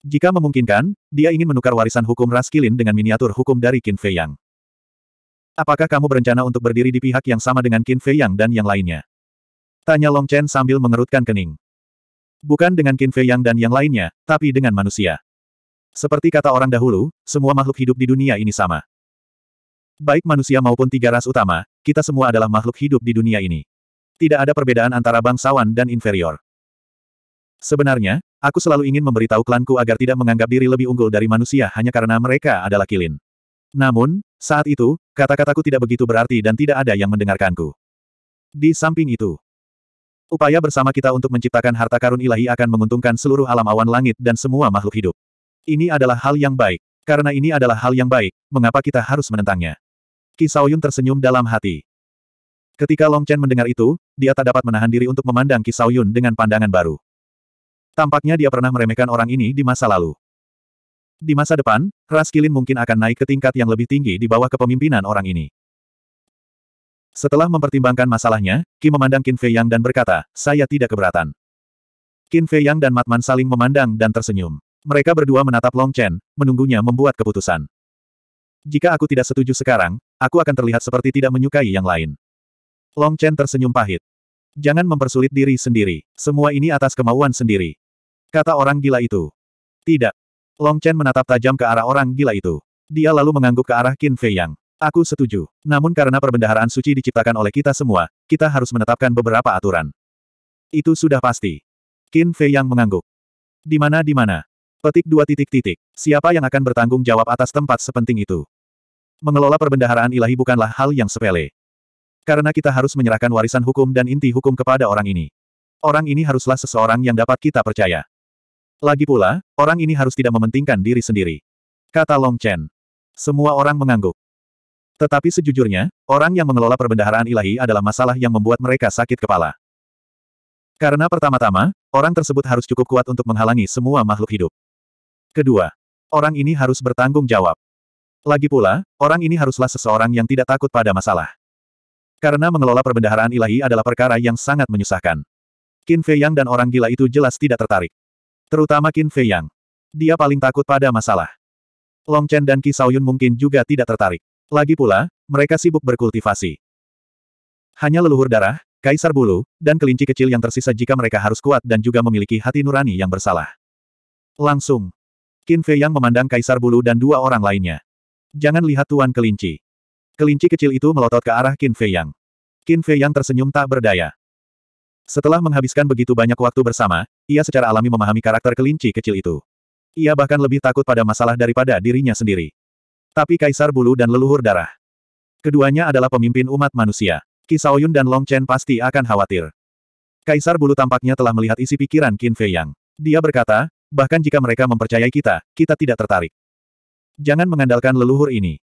Jika memungkinkan, dia ingin menukar warisan hukum Raskilin dengan miniatur hukum dari Qin Fei Yang. Apakah kamu berencana untuk berdiri di pihak yang sama dengan Qin Fei Yang dan yang lainnya? Tanya Long Chen sambil mengerutkan kening. Bukan dengan Qin Fei Yang dan yang lainnya, tapi dengan manusia. Seperti kata orang dahulu, semua makhluk hidup di dunia ini sama. Baik manusia maupun tiga ras utama, kita semua adalah makhluk hidup di dunia ini. Tidak ada perbedaan antara bangsawan dan inferior. Sebenarnya, Aku selalu ingin memberitahu klanku agar tidak menganggap diri lebih unggul dari manusia hanya karena mereka adalah kilin. Namun, saat itu, kata-kataku tidak begitu berarti dan tidak ada yang mendengarkanku. Di samping itu, upaya bersama kita untuk menciptakan harta karun ilahi akan menguntungkan seluruh alam awan langit dan semua makhluk hidup. Ini adalah hal yang baik. Karena ini adalah hal yang baik, mengapa kita harus menentangnya? Kisaoyun tersenyum dalam hati. Ketika Long Chen mendengar itu, dia tak dapat menahan diri untuk memandang Kisaoyun dengan pandangan baru. Tampaknya dia pernah meremehkan orang ini di masa lalu. Di masa depan, Ras Raskilin mungkin akan naik ke tingkat yang lebih tinggi di bawah kepemimpinan orang ini. Setelah mempertimbangkan masalahnya, Ki memandang Qin Fei Yang dan berkata, saya tidak keberatan. Qin Fei Yang dan Matman saling memandang dan tersenyum. Mereka berdua menatap Long Chen, menunggunya membuat keputusan. Jika aku tidak setuju sekarang, aku akan terlihat seperti tidak menyukai yang lain. Long Chen tersenyum pahit. Jangan mempersulit diri sendiri. Semua ini atas kemauan sendiri. Kata orang gila itu. Tidak. Long Chen menatap tajam ke arah orang gila itu. Dia lalu mengangguk ke arah Qin Fei Yang. Aku setuju. Namun karena perbendaharaan suci diciptakan oleh kita semua, kita harus menetapkan beberapa aturan. Itu sudah pasti. Qin Fei Yang mengangguk. Di mana di mana? Petik dua titik-titik. Siapa yang akan bertanggung jawab atas tempat sepenting itu? Mengelola perbendaharaan ilahi bukanlah hal yang sepele. Karena kita harus menyerahkan warisan hukum dan inti hukum kepada orang ini. Orang ini haruslah seseorang yang dapat kita percaya. Lagi pula, orang ini harus tidak mementingkan diri sendiri. Kata Long Chen. Semua orang mengangguk. Tetapi sejujurnya, orang yang mengelola perbendaharaan ilahi adalah masalah yang membuat mereka sakit kepala. Karena pertama-tama, orang tersebut harus cukup kuat untuk menghalangi semua makhluk hidup. Kedua, orang ini harus bertanggung jawab. Lagi pula, orang ini haruslah seseorang yang tidak takut pada masalah. Karena mengelola perbendaharaan ilahi adalah perkara yang sangat menyusahkan. Qin Fei Yang dan orang gila itu jelas tidak tertarik. Terutama Qin Fei Yang. Dia paling takut pada masalah. Long Chen dan Qi Saoyun mungkin juga tidak tertarik. Lagi pula, mereka sibuk berkultivasi. Hanya leluhur darah, kaisar bulu, dan kelinci kecil yang tersisa jika mereka harus kuat dan juga memiliki hati nurani yang bersalah. Langsung. Qin Fei Yang memandang kaisar bulu dan dua orang lainnya. Jangan lihat tuan kelinci. Kelinci kecil itu melotot ke arah Qin Fei Yang. Qin Fei Yang tersenyum tak berdaya. Setelah menghabiskan begitu banyak waktu bersama, ia secara alami memahami karakter kelinci kecil itu. Ia bahkan lebih takut pada masalah daripada dirinya sendiri. Tapi Kaisar Bulu dan Leluhur Darah. Keduanya adalah pemimpin umat manusia. Kisaoyun dan Long Chen pasti akan khawatir. Kaisar Bulu tampaknya telah melihat isi pikiran Qin Fei Yang. Dia berkata, bahkan jika mereka mempercayai kita, kita tidak tertarik. Jangan mengandalkan leluhur ini.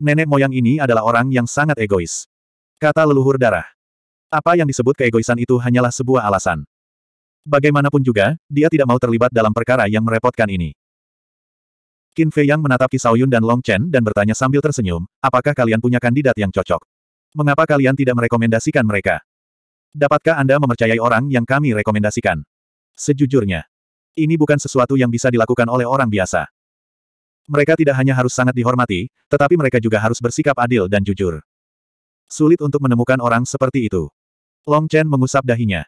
Nenek moyang ini adalah orang yang sangat egois. Kata leluhur darah. Apa yang disebut keegoisan itu hanyalah sebuah alasan. Bagaimanapun juga, dia tidak mau terlibat dalam perkara yang merepotkan ini. Qin Fei yang menatap Ki Yun dan Long Chen dan bertanya sambil tersenyum, apakah kalian punya kandidat yang cocok? Mengapa kalian tidak merekomendasikan mereka? Dapatkah Anda mempercayai orang yang kami rekomendasikan? Sejujurnya, ini bukan sesuatu yang bisa dilakukan oleh orang biasa. Mereka tidak hanya harus sangat dihormati, tetapi mereka juga harus bersikap adil dan jujur. Sulit untuk menemukan orang seperti itu. Long Chen mengusap dahinya.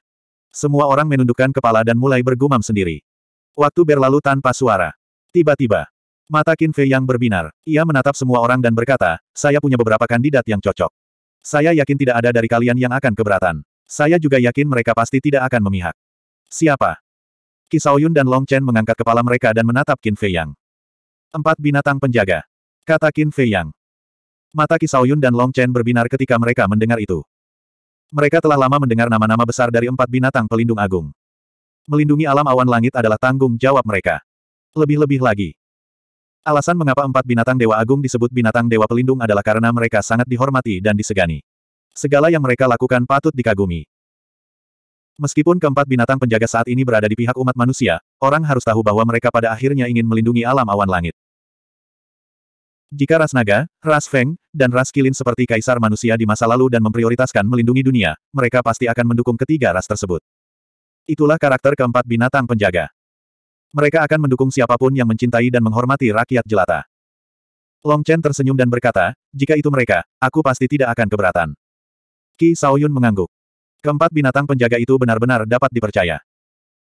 Semua orang menundukkan kepala dan mulai bergumam sendiri. Waktu berlalu tanpa suara. Tiba-tiba, mata Qin Fei yang berbinar. Ia menatap semua orang dan berkata, saya punya beberapa kandidat yang cocok. Saya yakin tidak ada dari kalian yang akan keberatan. Saya juga yakin mereka pasti tidak akan memihak. Siapa? Kisaoyun dan Long Chen mengangkat kepala mereka dan menatap Qin Fei Yang. Empat binatang penjaga. Kata Qin Fei Yang. Mata Kisaoyun dan Long Chen berbinar ketika mereka mendengar itu. Mereka telah lama mendengar nama-nama besar dari empat binatang pelindung agung. Melindungi alam awan langit adalah tanggung jawab mereka. Lebih-lebih lagi. Alasan mengapa empat binatang dewa agung disebut binatang dewa pelindung adalah karena mereka sangat dihormati dan disegani. Segala yang mereka lakukan patut dikagumi. Meskipun keempat binatang penjaga saat ini berada di pihak umat manusia, orang harus tahu bahwa mereka pada akhirnya ingin melindungi alam awan langit. Jika ras naga, ras feng, dan ras kilin seperti kaisar manusia di masa lalu dan memprioritaskan melindungi dunia, mereka pasti akan mendukung ketiga ras tersebut. Itulah karakter keempat binatang penjaga. Mereka akan mendukung siapapun yang mencintai dan menghormati rakyat jelata. Long Chen tersenyum dan berkata, jika itu mereka, aku pasti tidak akan keberatan. Ki Saoyun mengangguk. Keempat binatang penjaga itu benar-benar dapat dipercaya.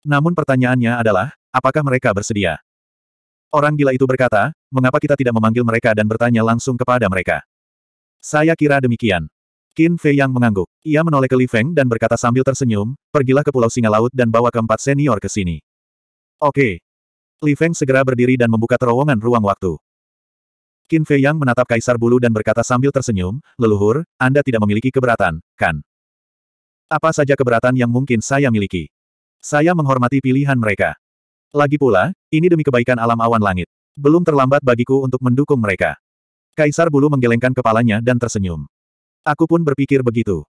Namun pertanyaannya adalah, apakah mereka bersedia? Orang gila itu berkata, mengapa kita tidak memanggil mereka dan bertanya langsung kepada mereka? Saya kira demikian. Qin Fei yang mengangguk. Ia menoleh ke Li Feng dan berkata sambil tersenyum, pergilah ke Pulau Singa Laut dan bawa keempat senior ke sini. Oke. Li Feng segera berdiri dan membuka terowongan ruang waktu. Qin Fei yang menatap Kaisar Bulu dan berkata sambil tersenyum, leluhur, Anda tidak memiliki keberatan, kan? Apa saja keberatan yang mungkin saya miliki? Saya menghormati pilihan mereka. Lagi pula, ini demi kebaikan alam awan langit. Belum terlambat bagiku untuk mendukung mereka. Kaisar Bulu menggelengkan kepalanya dan tersenyum. Aku pun berpikir begitu.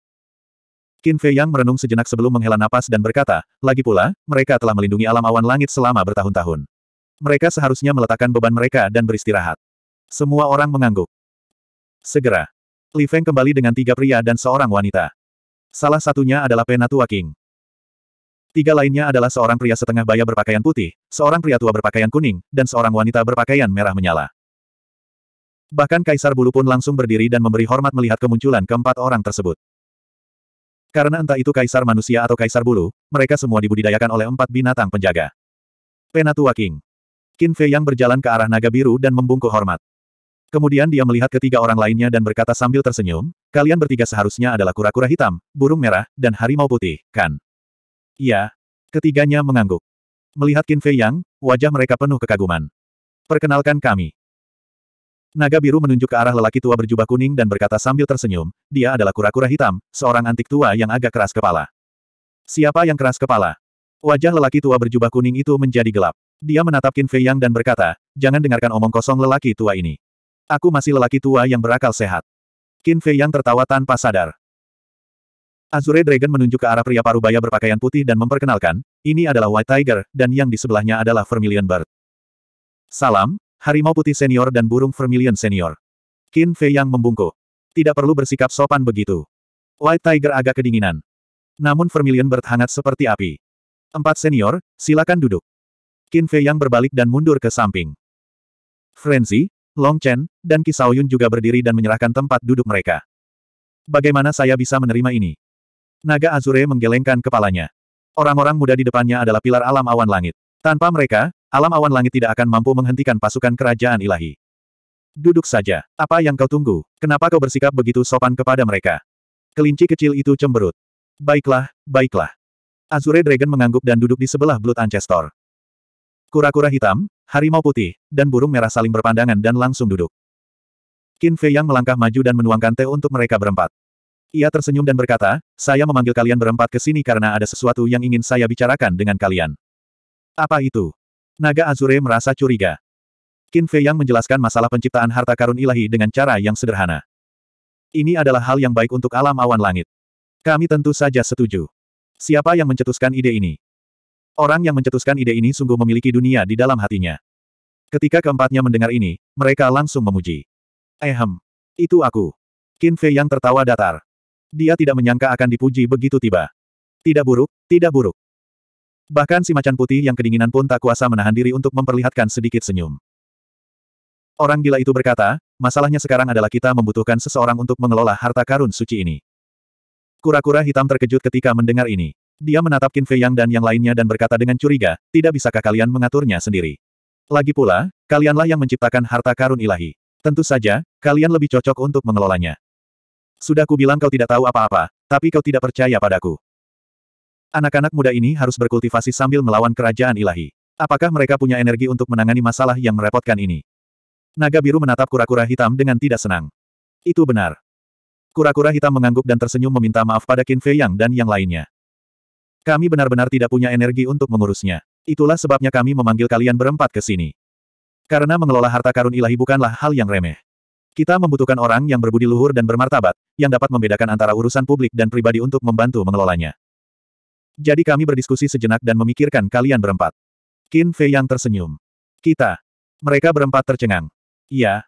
Qin Fei Yang merenung sejenak sebelum menghela napas dan berkata, lagi pula, mereka telah melindungi alam awan langit selama bertahun-tahun. Mereka seharusnya meletakkan beban mereka dan beristirahat. Semua orang mengangguk. Segera, Li Feng kembali dengan tiga pria dan seorang wanita. Salah satunya adalah Penatua King. Tiga lainnya adalah seorang pria setengah baya berpakaian putih, seorang pria tua berpakaian kuning, dan seorang wanita berpakaian merah menyala. Bahkan Kaisar Bulu pun langsung berdiri dan memberi hormat melihat kemunculan keempat orang tersebut. Karena entah itu Kaisar Manusia atau Kaisar Bulu, mereka semua dibudidayakan oleh empat binatang penjaga. Penatua King. Qin Fei yang berjalan ke arah naga biru dan membungkuk hormat. Kemudian dia melihat ketiga orang lainnya dan berkata sambil tersenyum, kalian bertiga seharusnya adalah kura-kura hitam, burung merah, dan harimau putih, kan? Iya. Ketiganya mengangguk. Melihat Qin Fei Yang, wajah mereka penuh kekaguman. Perkenalkan kami. Naga biru menunjuk ke arah lelaki tua berjubah kuning dan berkata sambil tersenyum, dia adalah kura-kura hitam, seorang antik tua yang agak keras kepala. Siapa yang keras kepala? Wajah lelaki tua berjubah kuning itu menjadi gelap. Dia menatap Qin Fei Yang dan berkata, jangan dengarkan omong kosong lelaki tua ini. Aku masih lelaki tua yang berakal sehat. Qin Fei Yang tertawa tanpa sadar. Azure Dragon menunjuk ke arah pria parubaya berpakaian putih dan memperkenalkan, ini adalah White Tiger, dan yang di sebelahnya adalah Vermilion Bird. Salam, harimau putih senior dan burung Vermilion senior. Qin Fei yang membungkuk. Tidak perlu bersikap sopan begitu. White Tiger agak kedinginan. Namun Vermilion Bird hangat seperti api. Empat senior, silakan duduk. Qin Fei yang berbalik dan mundur ke samping. Frenzy, Long Chen, dan Yun juga berdiri dan menyerahkan tempat duduk mereka. Bagaimana saya bisa menerima ini? Naga Azure menggelengkan kepalanya. Orang-orang muda di depannya adalah pilar alam awan langit. Tanpa mereka, alam awan langit tidak akan mampu menghentikan pasukan kerajaan ilahi. Duduk saja. Apa yang kau tunggu? Kenapa kau bersikap begitu sopan kepada mereka? Kelinci kecil itu cemberut. Baiklah, baiklah. Azure Dragon mengangguk dan duduk di sebelah Blood Ancestor. Kura-kura hitam, harimau putih, dan burung merah saling berpandangan dan langsung duduk. Qin Fei yang melangkah maju dan menuangkan teh untuk mereka berempat. Ia tersenyum dan berkata, saya memanggil kalian berempat ke sini karena ada sesuatu yang ingin saya bicarakan dengan kalian. Apa itu? Naga Azure merasa curiga. Qin Fei Yang menjelaskan masalah penciptaan harta karun ilahi dengan cara yang sederhana. Ini adalah hal yang baik untuk alam awan langit. Kami tentu saja setuju. Siapa yang mencetuskan ide ini? Orang yang mencetuskan ide ini sungguh memiliki dunia di dalam hatinya. Ketika keempatnya mendengar ini, mereka langsung memuji. Ehem. Itu aku. Qin Fei Yang tertawa datar. Dia tidak menyangka akan dipuji begitu tiba. Tidak buruk, tidak buruk. Bahkan si macan putih yang kedinginan pun tak kuasa menahan diri untuk memperlihatkan sedikit senyum. Orang gila itu berkata, masalahnya sekarang adalah kita membutuhkan seseorang untuk mengelola harta karun suci ini. Kura-kura hitam terkejut ketika mendengar ini. Dia menatap Qin Fei Yang dan yang lainnya dan berkata dengan curiga, tidak bisakah kalian mengaturnya sendiri? Lagi pula, kalianlah yang menciptakan harta karun ilahi. Tentu saja, kalian lebih cocok untuk mengelolanya. Sudah kubilang kau tidak tahu apa-apa, tapi kau tidak percaya padaku. Anak-anak muda ini harus berkultivasi sambil melawan kerajaan ilahi. Apakah mereka punya energi untuk menangani masalah yang merepotkan ini? Naga biru menatap kura-kura hitam dengan tidak senang. Itu benar. Kura-kura hitam mengangguk dan tersenyum meminta maaf pada Qin Fei Yang dan yang lainnya. Kami benar-benar tidak punya energi untuk mengurusnya. Itulah sebabnya kami memanggil kalian berempat ke sini. Karena mengelola harta karun ilahi bukanlah hal yang remeh. Kita membutuhkan orang yang berbudi luhur dan bermartabat, yang dapat membedakan antara urusan publik dan pribadi untuk membantu mengelolanya. Jadi kami berdiskusi sejenak dan memikirkan kalian berempat. Qin Fei yang tersenyum. Kita. Mereka berempat tercengang. Iya.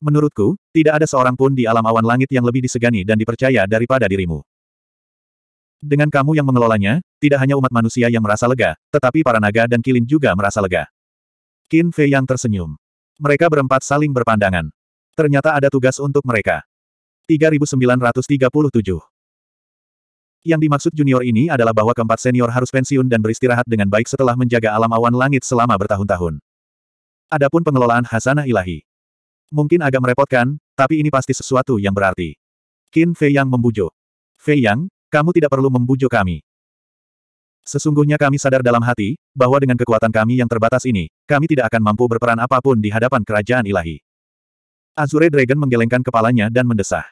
Menurutku, tidak ada seorang pun di alam awan langit yang lebih disegani dan dipercaya daripada dirimu. Dengan kamu yang mengelolanya, tidak hanya umat manusia yang merasa lega, tetapi para naga dan kilin juga merasa lega. Qin Fei yang tersenyum. Mereka berempat saling berpandangan. Ternyata ada tugas untuk mereka. 3937. Yang dimaksud junior ini adalah bahwa keempat senior harus pensiun dan beristirahat dengan baik setelah menjaga alam awan langit selama bertahun-tahun. Adapun pengelolaan Hasanah Ilahi. Mungkin agak merepotkan, tapi ini pasti sesuatu yang berarti. Qin Fei Yang membujuk. Fei Yang, kamu tidak perlu membujuk kami. Sesungguhnya kami sadar dalam hati, bahwa dengan kekuatan kami yang terbatas ini, kami tidak akan mampu berperan apapun di hadapan kerajaan ilahi. Azure Dragon menggelengkan kepalanya dan mendesah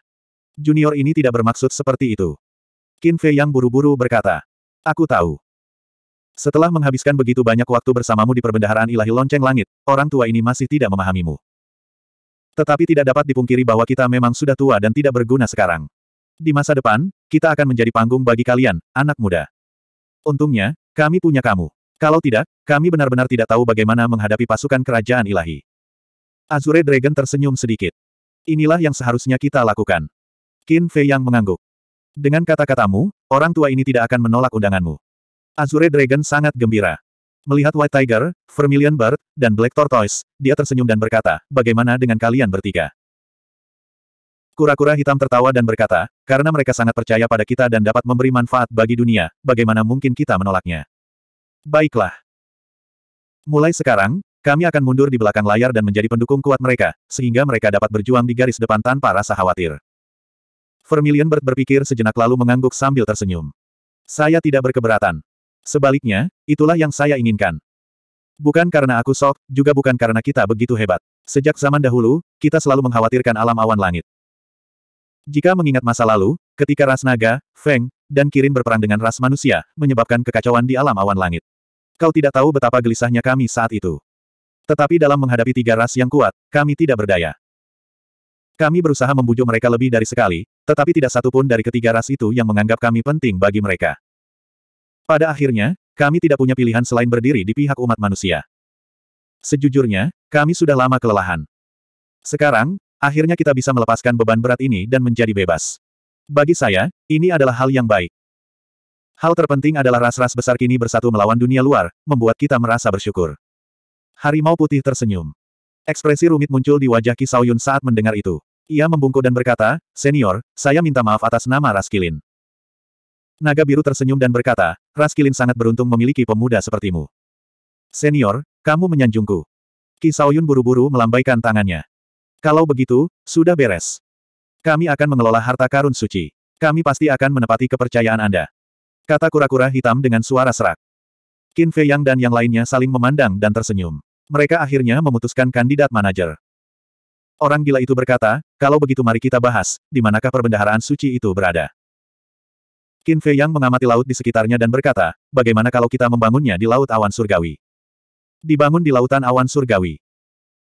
junior ini tidak bermaksud seperti itu. Qin Fei yang buru-buru berkata. Aku tahu. Setelah menghabiskan begitu banyak waktu bersamamu di perbendaharaan ilahi lonceng langit, orang tua ini masih tidak memahamimu. Tetapi tidak dapat dipungkiri bahwa kita memang sudah tua dan tidak berguna sekarang. Di masa depan, kita akan menjadi panggung bagi kalian, anak muda. Untungnya, kami punya kamu. Kalau tidak, kami benar-benar tidak tahu bagaimana menghadapi pasukan kerajaan ilahi. Azure Dragon tersenyum sedikit. Inilah yang seharusnya kita lakukan. Qin Fei yang mengangguk. Dengan kata-katamu, orang tua ini tidak akan menolak undanganmu. Azure Dragon sangat gembira. Melihat White Tiger, Vermilion Bird, dan Black Tortoise, dia tersenyum dan berkata, bagaimana dengan kalian bertiga? Kura-kura hitam tertawa dan berkata, karena mereka sangat percaya pada kita dan dapat memberi manfaat bagi dunia, bagaimana mungkin kita menolaknya? Baiklah. Mulai sekarang, kami akan mundur di belakang layar dan menjadi pendukung kuat mereka, sehingga mereka dapat berjuang di garis depan tanpa rasa khawatir. Vermilion Bird berpikir sejenak lalu mengangguk sambil tersenyum. Saya tidak berkeberatan. Sebaliknya, itulah yang saya inginkan. Bukan karena aku sok, juga bukan karena kita begitu hebat. Sejak zaman dahulu, kita selalu mengkhawatirkan alam awan langit. Jika mengingat masa lalu, ketika ras naga, Feng, dan Kirin berperang dengan ras manusia, menyebabkan kekacauan di alam awan langit. Kau tidak tahu betapa gelisahnya kami saat itu. Tetapi dalam menghadapi tiga ras yang kuat, kami tidak berdaya. Kami berusaha membujuk mereka lebih dari sekali, tetapi tidak satu pun dari ketiga ras itu yang menganggap kami penting bagi mereka. Pada akhirnya, kami tidak punya pilihan selain berdiri di pihak umat manusia. Sejujurnya, kami sudah lama kelelahan. Sekarang, akhirnya kita bisa melepaskan beban berat ini dan menjadi bebas. Bagi saya, ini adalah hal yang baik. Hal terpenting adalah ras-ras besar kini bersatu melawan dunia luar, membuat kita merasa bersyukur. Harimau putih tersenyum. Ekspresi rumit muncul di wajah Kisauyun saat mendengar itu. Ia membungkuk dan berkata, Senior, saya minta maaf atas nama Raskilin. Naga biru tersenyum dan berkata, Raskilin sangat beruntung memiliki pemuda sepertimu. Senior, kamu menyanjungku. Kisaoyun buru-buru melambaikan tangannya. Kalau begitu, sudah beres. Kami akan mengelola harta karun suci. Kami pasti akan menepati kepercayaan Anda. Kata kura-kura hitam dengan suara serak. Qin Fei Yang dan yang lainnya saling memandang dan tersenyum. Mereka akhirnya memutuskan kandidat manajer. Orang gila itu berkata, kalau begitu mari kita bahas, di manakah perbendaharaan suci itu berada. Qin Fei Yang mengamati laut di sekitarnya dan berkata, bagaimana kalau kita membangunnya di Laut Awan Surgawi? Dibangun di Lautan Awan Surgawi.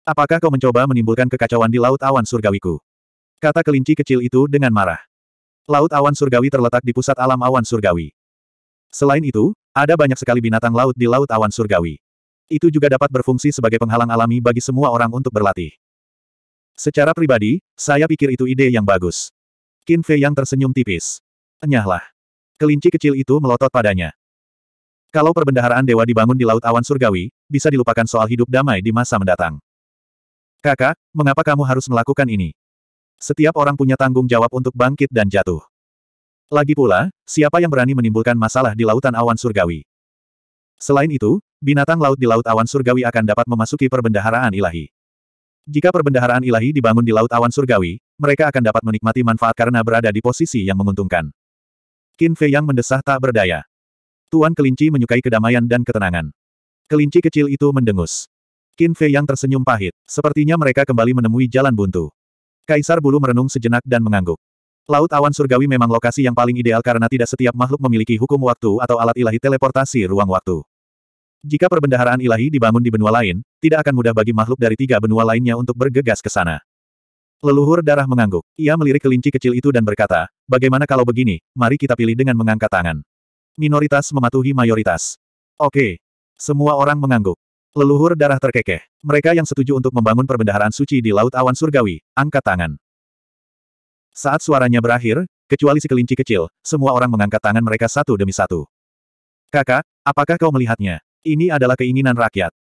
Apakah kau mencoba menimbulkan kekacauan di Laut Awan Surgawiku? Kata kelinci kecil itu dengan marah. Laut Awan Surgawi terletak di pusat alam Awan Surgawi. Selain itu, ada banyak sekali binatang laut di Laut Awan Surgawi. Itu juga dapat berfungsi sebagai penghalang alami bagi semua orang untuk berlatih. Secara pribadi, saya pikir itu ide yang bagus. Qin Fei yang tersenyum tipis. Enyahlah. Kelinci kecil itu melotot padanya. Kalau perbendaharaan dewa dibangun di Laut Awan Surgawi, bisa dilupakan soal hidup damai di masa mendatang. Kakak, mengapa kamu harus melakukan ini? Setiap orang punya tanggung jawab untuk bangkit dan jatuh. Lagi pula, siapa yang berani menimbulkan masalah di Lautan Awan Surgawi? Selain itu, binatang laut di Laut Awan Surgawi akan dapat memasuki perbendaharaan ilahi. Jika perbendaharaan ilahi dibangun di Laut Awan Surgawi, mereka akan dapat menikmati manfaat karena berada di posisi yang menguntungkan. Qin Fei yang mendesah tak berdaya. Tuan kelinci menyukai kedamaian dan ketenangan. Kelinci kecil itu mendengus. Qin Fei yang tersenyum pahit. Sepertinya mereka kembali menemui jalan buntu. Kaisar Bulu merenung sejenak dan mengangguk. Laut Awan Surgawi memang lokasi yang paling ideal karena tidak setiap makhluk memiliki hukum waktu atau alat ilahi teleportasi ruang waktu. Jika perbendaharaan ilahi dibangun di benua lain, tidak akan mudah bagi makhluk dari tiga benua lainnya untuk bergegas ke sana. Leluhur darah mengangguk. Ia melirik kelinci kecil itu dan berkata, bagaimana kalau begini, mari kita pilih dengan mengangkat tangan. Minoritas mematuhi mayoritas. Oke. Semua orang mengangguk. Leluhur darah terkekeh. Mereka yang setuju untuk membangun perbendaharaan suci di Laut Awan Surgawi, angkat tangan. Saat suaranya berakhir, kecuali si kelinci kecil, semua orang mengangkat tangan mereka satu demi satu. Kakak, apakah kau melihatnya? Ini adalah keinginan rakyat.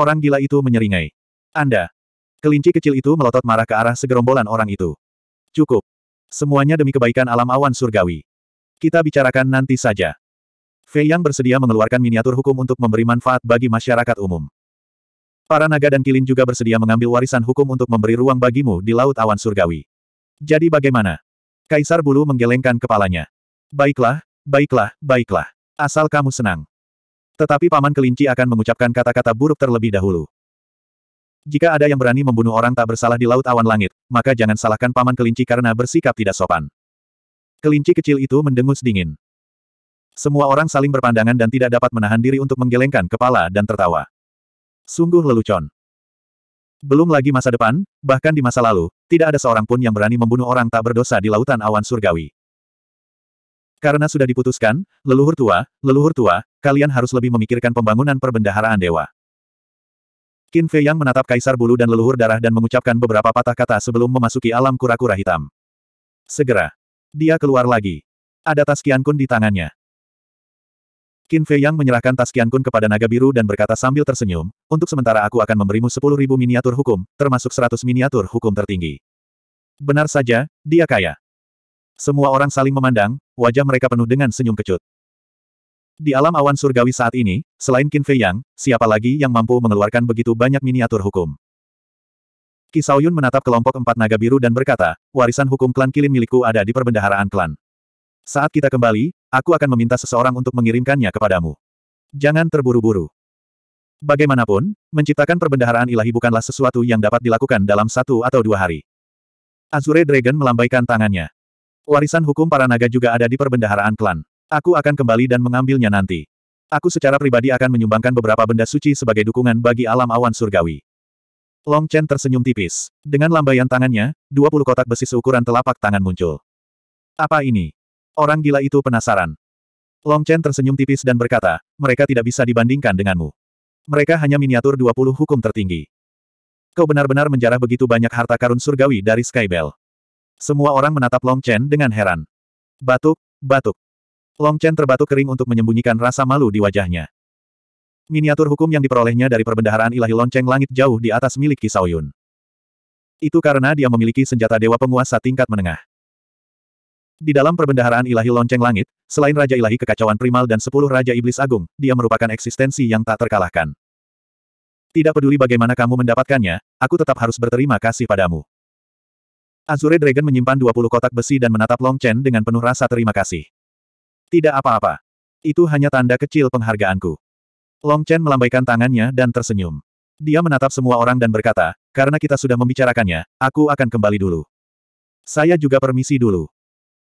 Orang gila itu menyeringai. Anda. Kelinci kecil itu melotot marah ke arah segerombolan orang itu. Cukup. Semuanya demi kebaikan alam awan surgawi. Kita bicarakan nanti saja. Fei Yang bersedia mengeluarkan miniatur hukum untuk memberi manfaat bagi masyarakat umum. Para naga dan kilin juga bersedia mengambil warisan hukum untuk memberi ruang bagimu di Laut Awan Surgawi. Jadi bagaimana? Kaisar Bulu menggelengkan kepalanya. Baiklah, baiklah, baiklah. Asal kamu senang. Tetapi Paman Kelinci akan mengucapkan kata-kata buruk terlebih dahulu. Jika ada yang berani membunuh orang tak bersalah di Laut Awan Langit, maka jangan salahkan Paman Kelinci karena bersikap tidak sopan. Kelinci kecil itu mendengus dingin. Semua orang saling berpandangan dan tidak dapat menahan diri untuk menggelengkan kepala dan tertawa. Sungguh lelucon. Belum lagi masa depan, bahkan di masa lalu, tidak ada seorang pun yang berani membunuh orang tak berdosa di lautan awan surgawi. Karena sudah diputuskan, leluhur tua, leluhur tua, kalian harus lebih memikirkan pembangunan perbendaharaan dewa. Qin Fei Yang menatap kaisar bulu dan leluhur darah dan mengucapkan beberapa patah kata sebelum memasuki alam kura-kura hitam. Segera. Dia keluar lagi. Ada tas Qian Kun di tangannya. Qin Fei Yang menyerahkan tas Qian Kun kepada naga biru dan berkata sambil tersenyum, untuk sementara aku akan memberimu 10.000 miniatur hukum, termasuk 100 miniatur hukum tertinggi. Benar saja, dia kaya. Semua orang saling memandang, wajah mereka penuh dengan senyum kecut. Di alam awan surgawi saat ini, selain Qin Fei Yang, siapa lagi yang mampu mengeluarkan begitu banyak miniatur hukum? Qi Saoyun menatap kelompok empat naga biru dan berkata, warisan hukum klan Kilin milikku ada di perbendaharaan klan. Saat kita kembali, aku akan meminta seseorang untuk mengirimkannya kepadamu. Jangan terburu-buru. Bagaimanapun, menciptakan perbendaharaan ilahi bukanlah sesuatu yang dapat dilakukan dalam satu atau dua hari. Azure Dragon melambaikan tangannya. Warisan hukum para naga juga ada di perbendaharaan klan. Aku akan kembali dan mengambilnya nanti. Aku secara pribadi akan menyumbangkan beberapa benda suci sebagai dukungan bagi alam awan surgawi. Long Chen tersenyum tipis. Dengan lambaian tangannya, 20 kotak besi seukuran telapak tangan muncul. Apa ini? Orang gila itu penasaran. Long Chen tersenyum tipis dan berkata, mereka tidak bisa dibandingkan denganmu. Mereka hanya miniatur 20 hukum tertinggi. Kau benar-benar menjarah begitu banyak harta karun surgawi dari Skybell. Semua orang menatap Long Chen dengan heran. Batuk, batuk. Long Chen terbatuk kering untuk menyembunyikan rasa malu di wajahnya. Miniatur hukum yang diperolehnya dari perbendaharaan ilahi lonceng langit jauh di atas milik Yun. Itu karena dia memiliki senjata dewa penguasa tingkat menengah. Di dalam perbendaharaan ilahi lonceng langit, selain Raja Ilahi Kekacauan Primal dan sepuluh Raja Iblis Agung, dia merupakan eksistensi yang tak terkalahkan. Tidak peduli bagaimana kamu mendapatkannya, aku tetap harus berterima kasih padamu. Azure Dragon menyimpan 20 kotak besi dan menatap Long Chen dengan penuh rasa terima kasih. Tidak apa-apa. Itu hanya tanda kecil penghargaanku. Long Chen melambaikan tangannya dan tersenyum. Dia menatap semua orang dan berkata, karena kita sudah membicarakannya, aku akan kembali dulu. Saya juga permisi dulu.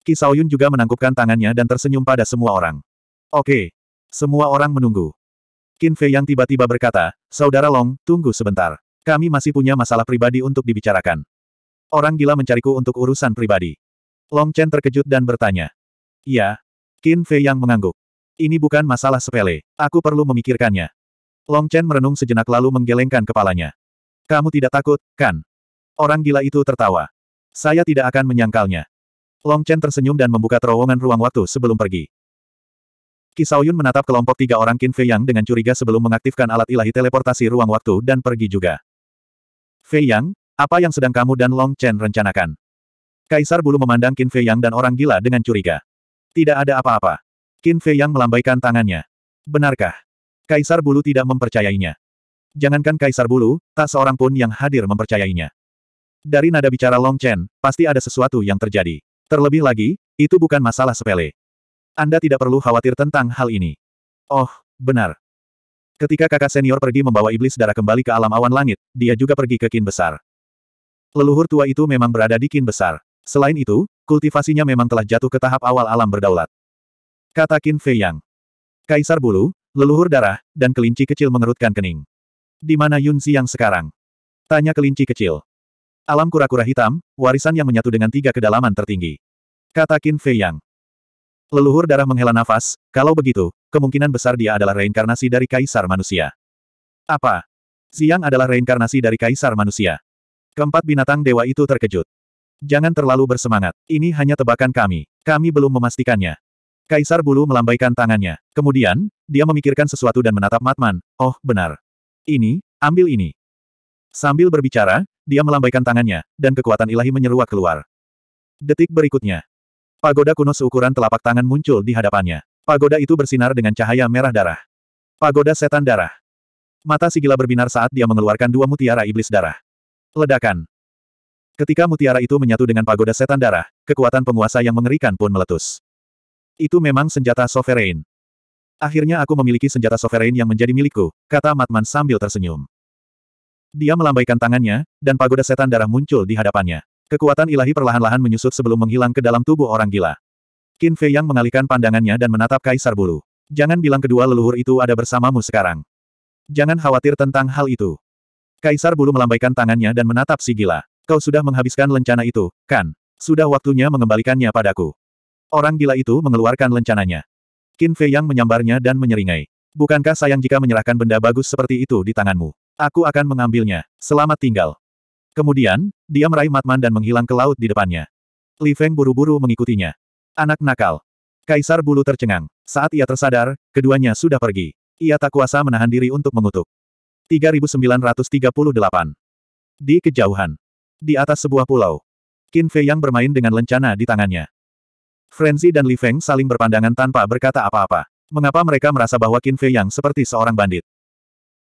Kisaoyun Yun juga menangkupkan tangannya dan tersenyum pada semua orang. Oke. Semua orang menunggu. Qin Fei yang tiba-tiba berkata, Saudara Long, tunggu sebentar. Kami masih punya masalah pribadi untuk dibicarakan. Orang gila mencariku untuk urusan pribadi. Long Chen terkejut dan bertanya. Ya, Qin Fei yang mengangguk. Ini bukan masalah sepele. Aku perlu memikirkannya. Long Chen merenung sejenak lalu menggelengkan kepalanya. Kamu tidak takut, kan? Orang gila itu tertawa. Saya tidak akan menyangkalnya. Long Chen tersenyum dan membuka terowongan ruang waktu sebelum pergi. Kisaoyun menatap kelompok tiga orang Qin Fei Yang dengan curiga sebelum mengaktifkan alat ilahi teleportasi ruang waktu dan pergi juga. Fei Yang, apa yang sedang kamu dan Long Chen rencanakan? Kaisar Bulu memandang Qin Fei Yang dan orang gila dengan curiga. Tidak ada apa-apa. Qin Fei Yang melambaikan tangannya. Benarkah? Kaisar Bulu tidak mempercayainya. Jangankan Kaisar Bulu, tak seorang pun yang hadir mempercayainya. Dari nada bicara Long Chen, pasti ada sesuatu yang terjadi. Terlebih lagi, itu bukan masalah sepele. Anda tidak perlu khawatir tentang hal ini. Oh, benar. Ketika kakak senior pergi membawa iblis darah kembali ke alam awan langit, dia juga pergi ke kin besar. Leluhur tua itu memang berada di kin besar. Selain itu, kultivasinya memang telah jatuh ke tahap awal alam berdaulat. Kata Kin Fei Yang. Kaisar bulu, leluhur darah, dan kelinci kecil mengerutkan kening. Di mana Yun Xiang sekarang? Tanya kelinci kecil. Alam kura-kura hitam, warisan yang menyatu dengan tiga kedalaman tertinggi. Kata Kin Fei Yang. Leluhur darah menghela nafas, kalau begitu, kemungkinan besar dia adalah reinkarnasi dari kaisar manusia. Apa? Xiang adalah reinkarnasi dari kaisar manusia. Keempat binatang dewa itu terkejut. Jangan terlalu bersemangat. Ini hanya tebakan kami. Kami belum memastikannya. Kaisar Bulu melambaikan tangannya. Kemudian, dia memikirkan sesuatu dan menatap Matman. Oh, benar. Ini, ambil ini. Sambil berbicara, dia melambaikan tangannya, dan kekuatan ilahi menyeruak keluar. Detik berikutnya. Pagoda kuno seukuran telapak tangan muncul di hadapannya. Pagoda itu bersinar dengan cahaya merah darah. Pagoda setan darah. Mata Sigila berbinar saat dia mengeluarkan dua mutiara iblis darah. Ledakan. Ketika mutiara itu menyatu dengan pagoda setan darah, kekuatan penguasa yang mengerikan pun meletus. Itu memang senjata sovereign. Akhirnya aku memiliki senjata sovereign yang menjadi milikku, kata Matman sambil tersenyum. Dia melambaikan tangannya, dan pagoda setan darah muncul di hadapannya. Kekuatan ilahi perlahan-lahan menyusut sebelum menghilang ke dalam tubuh orang gila. Qin Fei yang mengalihkan pandangannya dan menatap Kaisar Bulu. Jangan bilang kedua leluhur itu ada bersamamu sekarang. Jangan khawatir tentang hal itu. Kaisar Bulu melambaikan tangannya dan menatap si gila. Kau sudah menghabiskan lencana itu, kan? Sudah waktunya mengembalikannya padaku. Orang gila itu mengeluarkan lencananya. Qin Fei Yang menyambarnya dan menyeringai. Bukankah sayang jika menyerahkan benda bagus seperti itu di tanganmu? Aku akan mengambilnya. Selamat tinggal. Kemudian, dia meraih Matman dan menghilang ke laut di depannya. Li Feng buru-buru mengikutinya. Anak nakal. Kaisar bulu tercengang. Saat ia tersadar, keduanya sudah pergi. Ia tak kuasa menahan diri untuk mengutuk. 3938. Di kejauhan. Di atas sebuah pulau. Qin Fei yang bermain dengan lencana di tangannya. Frenzy dan Li Feng saling berpandangan tanpa berkata apa-apa. Mengapa mereka merasa bahwa Qin Fei yang seperti seorang bandit?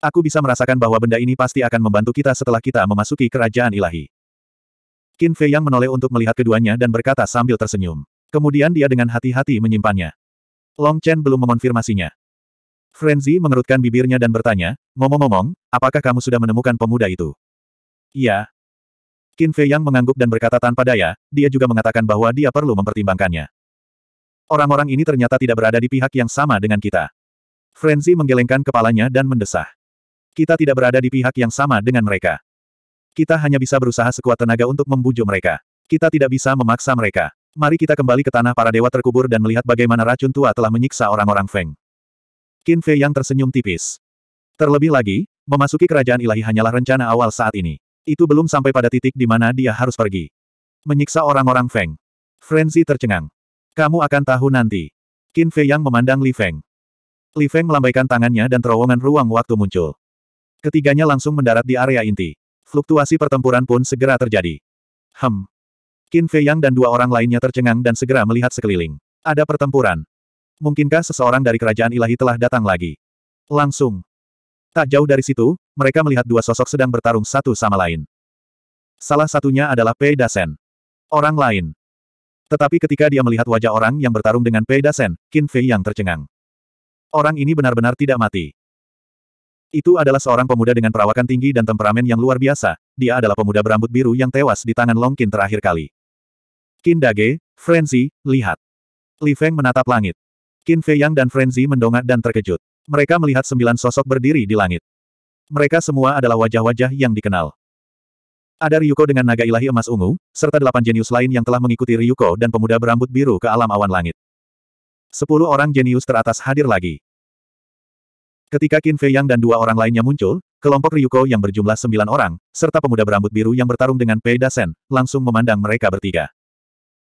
Aku bisa merasakan bahwa benda ini pasti akan membantu kita setelah kita memasuki kerajaan ilahi. Qin Fei yang menoleh untuk melihat keduanya dan berkata sambil tersenyum. Kemudian dia dengan hati-hati menyimpannya. Long Chen belum mengonfirmasinya. Frenzy mengerutkan bibirnya dan bertanya, Momong-momong, apakah kamu sudah menemukan pemuda itu? Iya. Qin Fei Yang mengangguk dan berkata tanpa daya, dia juga mengatakan bahwa dia perlu mempertimbangkannya. Orang-orang ini ternyata tidak berada di pihak yang sama dengan kita. Frenzy menggelengkan kepalanya dan mendesah. Kita tidak berada di pihak yang sama dengan mereka. Kita hanya bisa berusaha sekuat tenaga untuk membujuk mereka. Kita tidak bisa memaksa mereka. Mari kita kembali ke tanah para dewa terkubur dan melihat bagaimana racun tua telah menyiksa orang-orang Feng. Qin Fei yang tersenyum tipis. Terlebih lagi, memasuki kerajaan ilahi hanyalah rencana awal saat ini. Itu belum sampai pada titik di mana dia harus pergi. Menyiksa orang-orang Feng. Frenzy tercengang. Kamu akan tahu nanti. Qin Fei yang memandang Li Feng. Li Feng melambaikan tangannya dan terowongan ruang waktu muncul. Ketiganya langsung mendarat di area inti. Fluktuasi pertempuran pun segera terjadi. Hem. Qin Fei Yang dan dua orang lainnya tercengang dan segera melihat sekeliling. Ada pertempuran. Mungkinkah seseorang dari kerajaan ilahi telah datang lagi? Langsung. Tak jauh dari situ, mereka melihat dua sosok sedang bertarung satu sama lain. Salah satunya adalah Pei Dasen. Orang lain. Tetapi ketika dia melihat wajah orang yang bertarung dengan Pei Dasen, Qin Fei yang tercengang. Orang ini benar-benar tidak mati. Itu adalah seorang pemuda dengan perawakan tinggi dan temperamen yang luar biasa, dia adalah pemuda berambut biru yang tewas di tangan Long Qin terakhir kali. Qin Dage, Frenzy, lihat. Li Feng menatap langit. Qin Fei Yang dan Frenzy mendongak dan terkejut. Mereka melihat sembilan sosok berdiri di langit. Mereka semua adalah wajah-wajah yang dikenal. Ada Ryuko dengan naga ilahi emas ungu, serta delapan jenius lain yang telah mengikuti Ryuko dan pemuda berambut biru ke alam awan langit. Sepuluh orang jenius teratas hadir lagi. Ketika Qin Fei Yang dan dua orang lainnya muncul, kelompok Ryuko yang berjumlah sembilan orang, serta pemuda berambut biru yang bertarung dengan Pei Dasen, langsung memandang mereka bertiga.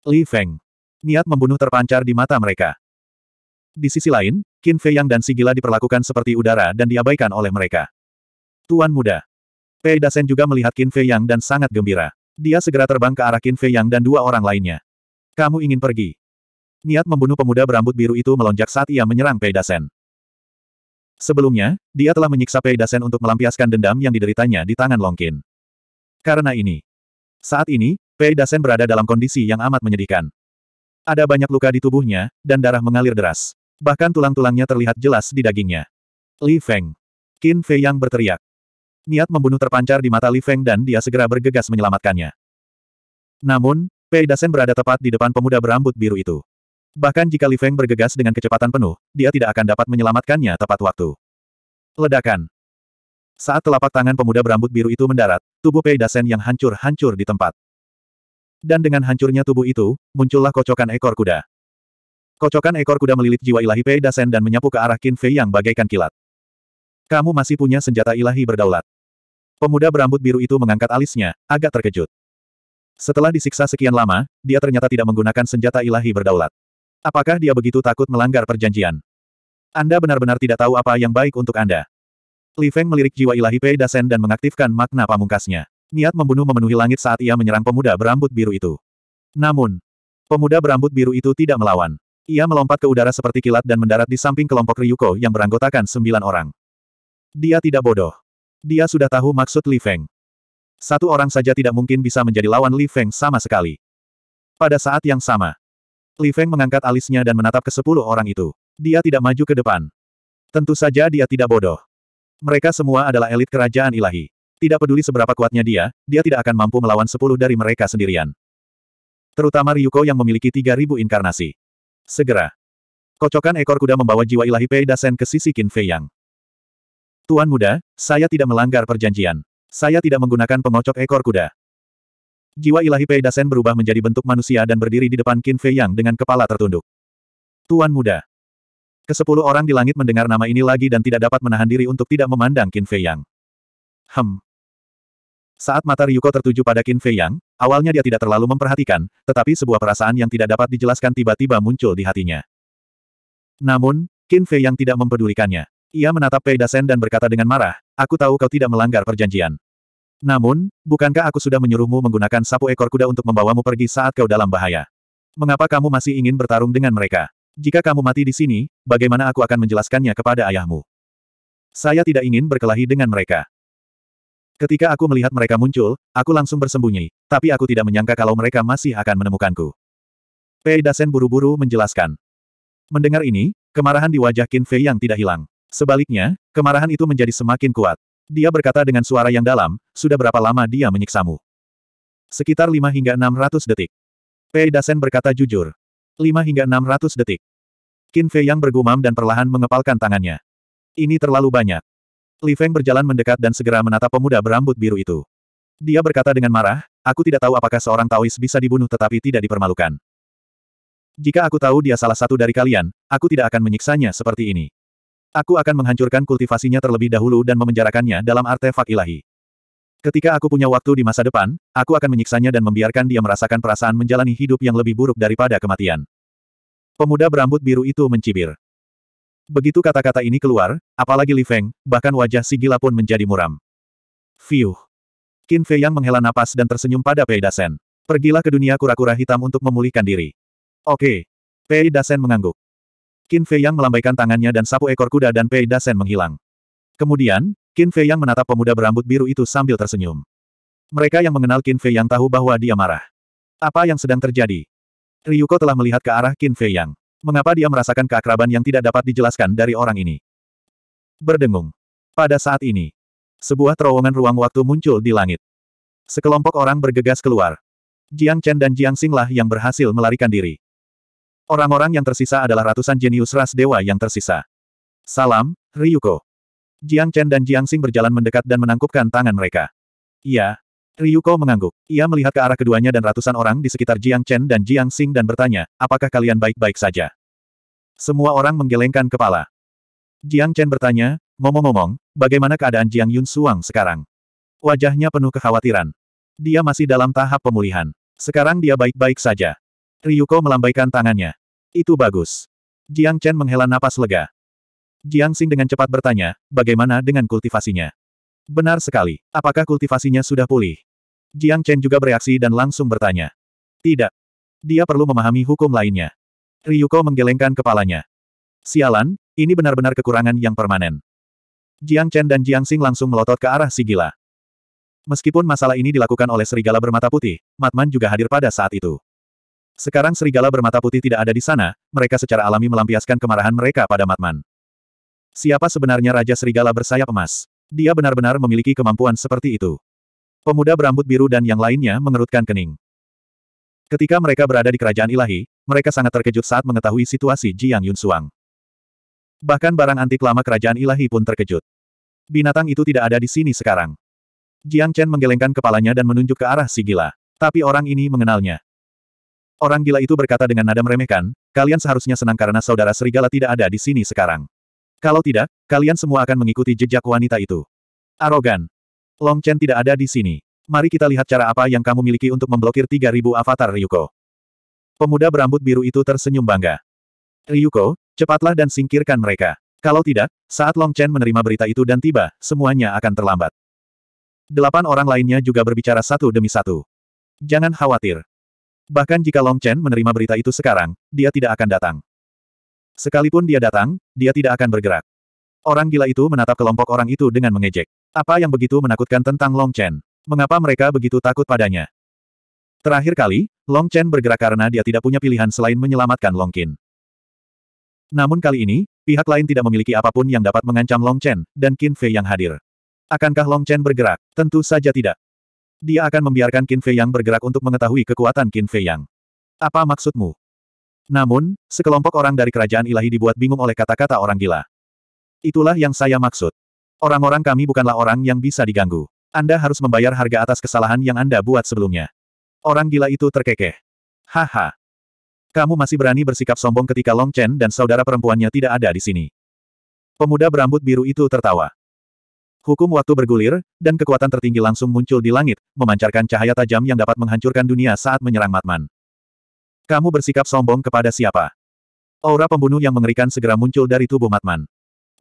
Li Feng. Niat membunuh terpancar di mata mereka. Di sisi lain, Qin Fei Yang dan Sigila diperlakukan seperti udara dan diabaikan oleh mereka. Tuan muda. Pei Dasen juga melihat Qin Fei Yang dan sangat gembira. Dia segera terbang ke arah Qin Fei Yang dan dua orang lainnya. Kamu ingin pergi? Niat membunuh pemuda berambut biru itu melonjak saat ia menyerang Pei Dasen. Sebelumnya, dia telah menyiksa Pei Dasen untuk melampiaskan dendam yang dideritanya di tangan Long Qin. Karena ini, saat ini, Pei Dasen berada dalam kondisi yang amat menyedihkan. Ada banyak luka di tubuhnya, dan darah mengalir deras. Bahkan tulang-tulangnya terlihat jelas di dagingnya. Li Feng. Qin Fei yang berteriak. Niat membunuh terpancar di mata Li Feng dan dia segera bergegas menyelamatkannya. Namun, Pei Dasen berada tepat di depan pemuda berambut biru itu. Bahkan jika Li Feng bergegas dengan kecepatan penuh, dia tidak akan dapat menyelamatkannya tepat waktu. Ledakan. Saat telapak tangan pemuda berambut biru itu mendarat, tubuh Pei Dasen yang hancur-hancur di tempat. Dan dengan hancurnya tubuh itu, muncullah kocokan ekor kuda. Kocokan ekor kuda melilit jiwa ilahi Pei Dasen dan menyapu ke arah Qin Fei yang bagaikan kilat. Kamu masih punya senjata ilahi berdaulat. Pemuda berambut biru itu mengangkat alisnya, agak terkejut. Setelah disiksa sekian lama, dia ternyata tidak menggunakan senjata ilahi berdaulat. Apakah dia begitu takut melanggar perjanjian? Anda benar-benar tidak tahu apa yang baik untuk Anda. Li Feng melirik jiwa ilahi Pei Dasen dan mengaktifkan makna pamungkasnya. Niat membunuh memenuhi langit saat ia menyerang pemuda berambut biru itu. Namun, pemuda berambut biru itu tidak melawan. Ia melompat ke udara seperti kilat dan mendarat di samping kelompok Ryuko yang beranggotakan sembilan orang. Dia tidak bodoh. Dia sudah tahu maksud Li Feng. Satu orang saja tidak mungkin bisa menjadi lawan Li Feng sama sekali. Pada saat yang sama, Li Feng mengangkat alisnya dan menatap ke sepuluh orang itu. Dia tidak maju ke depan. Tentu saja dia tidak bodoh. Mereka semua adalah elit kerajaan ilahi. Tidak peduli seberapa kuatnya dia, dia tidak akan mampu melawan sepuluh dari mereka sendirian. Terutama Ryuko yang memiliki tiga ribu inkarnasi. Segera. Kocokan ekor kuda membawa jiwa ilahi Pei Dasen ke sisi Qin Fei Yang. Tuan muda, saya tidak melanggar perjanjian. Saya tidak menggunakan pengocok ekor kuda. Jiwa ilahi Pei Dasen berubah menjadi bentuk manusia dan berdiri di depan Qin Fei Yang dengan kepala tertunduk. Tuan muda. Kesepuluh orang di langit mendengar nama ini lagi dan tidak dapat menahan diri untuk tidak memandang Qin Fei Yang. Hem. Saat mata Ryuko tertuju pada Qin Fei Yang, Awalnya dia tidak terlalu memperhatikan, tetapi sebuah perasaan yang tidak dapat dijelaskan tiba-tiba muncul di hatinya. Namun, Qin Fei yang tidak mempedulikannya. Ia menatap Pei Dasen dan berkata dengan marah, aku tahu kau tidak melanggar perjanjian. Namun, bukankah aku sudah menyuruhmu menggunakan sapu ekor kuda untuk membawamu pergi saat kau dalam bahaya? Mengapa kamu masih ingin bertarung dengan mereka? Jika kamu mati di sini, bagaimana aku akan menjelaskannya kepada ayahmu? Saya tidak ingin berkelahi dengan mereka. Ketika aku melihat mereka muncul, aku langsung bersembunyi, tapi aku tidak menyangka kalau mereka masih akan menemukanku. Pei Dasen buru-buru menjelaskan. Mendengar ini, kemarahan di wajah Qin Fei yang tidak hilang. Sebaliknya, kemarahan itu menjadi semakin kuat. Dia berkata dengan suara yang dalam, sudah berapa lama dia menyiksamu? Sekitar 5 hingga 600 detik. Pei Dasen berkata jujur. 5 hingga 600 detik. Qin Fei yang bergumam dan perlahan mengepalkan tangannya. Ini terlalu banyak. Li Feng berjalan mendekat dan segera menatap pemuda berambut biru itu. Dia berkata dengan marah, aku tidak tahu apakah seorang Taois bisa dibunuh tetapi tidak dipermalukan. Jika aku tahu dia salah satu dari kalian, aku tidak akan menyiksanya seperti ini. Aku akan menghancurkan kultivasinya terlebih dahulu dan memenjarakannya dalam artefak ilahi. Ketika aku punya waktu di masa depan, aku akan menyiksanya dan membiarkan dia merasakan perasaan menjalani hidup yang lebih buruk daripada kematian. Pemuda berambut biru itu mencibir. Begitu kata-kata ini keluar, apalagi Li Feng, bahkan wajah si gila pun menjadi muram. Fiuh! Qin Fei yang menghela napas dan tersenyum pada Pei Dasen. Pergilah ke dunia kura-kura hitam untuk memulihkan diri. Oke. Pei Dasen mengangguk. Qin Fei yang melambaikan tangannya dan sapu ekor kuda dan Pei Dasen menghilang. Kemudian, Qin Fei yang menatap pemuda berambut biru itu sambil tersenyum. Mereka yang mengenal Qin Fei yang tahu bahwa dia marah. Apa yang sedang terjadi? Ryuko telah melihat ke arah Qin Fei yang. Mengapa dia merasakan keakraban yang tidak dapat dijelaskan dari orang ini? Berdengung. Pada saat ini, sebuah terowongan ruang waktu muncul di langit. Sekelompok orang bergegas keluar. Jiang Chen dan Jiang lah yang berhasil melarikan diri. Orang-orang yang tersisa adalah ratusan jenius ras dewa yang tersisa. Salam, Ryuko. Jiang Chen dan Jiang Xing berjalan mendekat dan menangkupkan tangan mereka. Iya, Ryuko mengangguk. Ia melihat ke arah keduanya dan ratusan orang di sekitar Jiang Chen dan Jiang Xing dan bertanya, apakah kalian baik-baik saja? Semua orang menggelengkan kepala. Jiang Chen bertanya, ngomong-ngomong, bagaimana keadaan Jiang Yun Suang sekarang? Wajahnya penuh kekhawatiran. Dia masih dalam tahap pemulihan. Sekarang dia baik-baik saja. Ryuko melambaikan tangannya. Itu bagus. Jiang Chen menghela napas lega. Jiang Xing dengan cepat bertanya, bagaimana dengan kultivasinya? Benar sekali. Apakah kultivasinya sudah pulih? Jiang Chen juga bereaksi dan langsung bertanya. Tidak. Dia perlu memahami hukum lainnya. Ryuko menggelengkan kepalanya. Sialan, ini benar-benar kekurangan yang permanen. Jiang Chen dan Jiang Xing langsung melotot ke arah si gila. Meskipun masalah ini dilakukan oleh serigala bermata putih, Matman juga hadir pada saat itu. Sekarang serigala bermata putih tidak ada di sana, mereka secara alami melampiaskan kemarahan mereka pada Matman. Siapa sebenarnya Raja Serigala bersayap emas? Dia benar-benar memiliki kemampuan seperti itu. Pemuda berambut biru dan yang lainnya mengerutkan kening. Ketika mereka berada di kerajaan ilahi, mereka sangat terkejut saat mengetahui situasi Jiang Yun Suang. Bahkan barang antik lama kerajaan ilahi pun terkejut. Binatang itu tidak ada di sini sekarang. Jiang Chen menggelengkan kepalanya dan menunjuk ke arah si gila. Tapi orang ini mengenalnya. Orang gila itu berkata dengan nada meremehkan, kalian seharusnya senang karena saudara serigala tidak ada di sini sekarang. Kalau tidak, kalian semua akan mengikuti jejak wanita itu. Arogan. Long Chen tidak ada di sini. Mari kita lihat cara apa yang kamu miliki untuk memblokir 3000 avatar Ryuko. Pemuda berambut biru itu tersenyum bangga. Ryuko, cepatlah dan singkirkan mereka. Kalau tidak, saat Long Chen menerima berita itu dan tiba, semuanya akan terlambat. Delapan orang lainnya juga berbicara satu demi satu. Jangan khawatir. Bahkan jika Long Chen menerima berita itu sekarang, dia tidak akan datang. Sekalipun dia datang, dia tidak akan bergerak. Orang gila itu menatap kelompok orang itu dengan mengejek. Apa yang begitu menakutkan tentang Long Chen? Mengapa mereka begitu takut padanya? Terakhir kali, Long Chen bergerak karena dia tidak punya pilihan selain menyelamatkan Long Qin. Namun kali ini, pihak lain tidak memiliki apapun yang dapat mengancam Long Chen dan Qin Fei yang hadir. Akankah Long Chen bergerak? Tentu saja tidak. Dia akan membiarkan Qin Fei yang bergerak untuk mengetahui kekuatan Qin Fei yang. Apa maksudmu? Namun, sekelompok orang dari kerajaan ilahi dibuat bingung oleh kata-kata orang gila. Itulah yang saya maksud. Orang-orang kami bukanlah orang yang bisa diganggu. Anda harus membayar harga atas kesalahan yang Anda buat sebelumnya. Orang gila itu terkekeh. Haha. Kamu masih berani bersikap sombong ketika Long Chen dan saudara perempuannya tidak ada di sini. Pemuda berambut biru itu tertawa. Hukum waktu bergulir, dan kekuatan tertinggi langsung muncul di langit, memancarkan cahaya tajam yang dapat menghancurkan dunia saat menyerang Matman. Kamu bersikap sombong kepada siapa? Aura pembunuh yang mengerikan segera muncul dari tubuh Matman.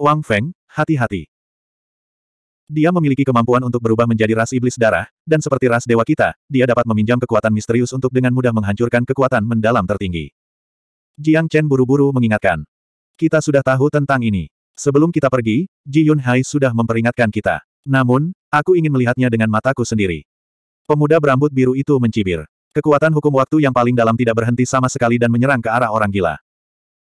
Wang Feng, hati-hati. Dia memiliki kemampuan untuk berubah menjadi ras iblis darah, dan seperti ras dewa kita, dia dapat meminjam kekuatan misterius untuk dengan mudah menghancurkan kekuatan mendalam tertinggi. Jiang Chen buru-buru mengingatkan. Kita sudah tahu tentang ini. Sebelum kita pergi, Ji Yun Hai sudah memperingatkan kita. Namun, aku ingin melihatnya dengan mataku sendiri. Pemuda berambut biru itu mencibir. Kekuatan hukum waktu yang paling dalam tidak berhenti sama sekali dan menyerang ke arah orang gila.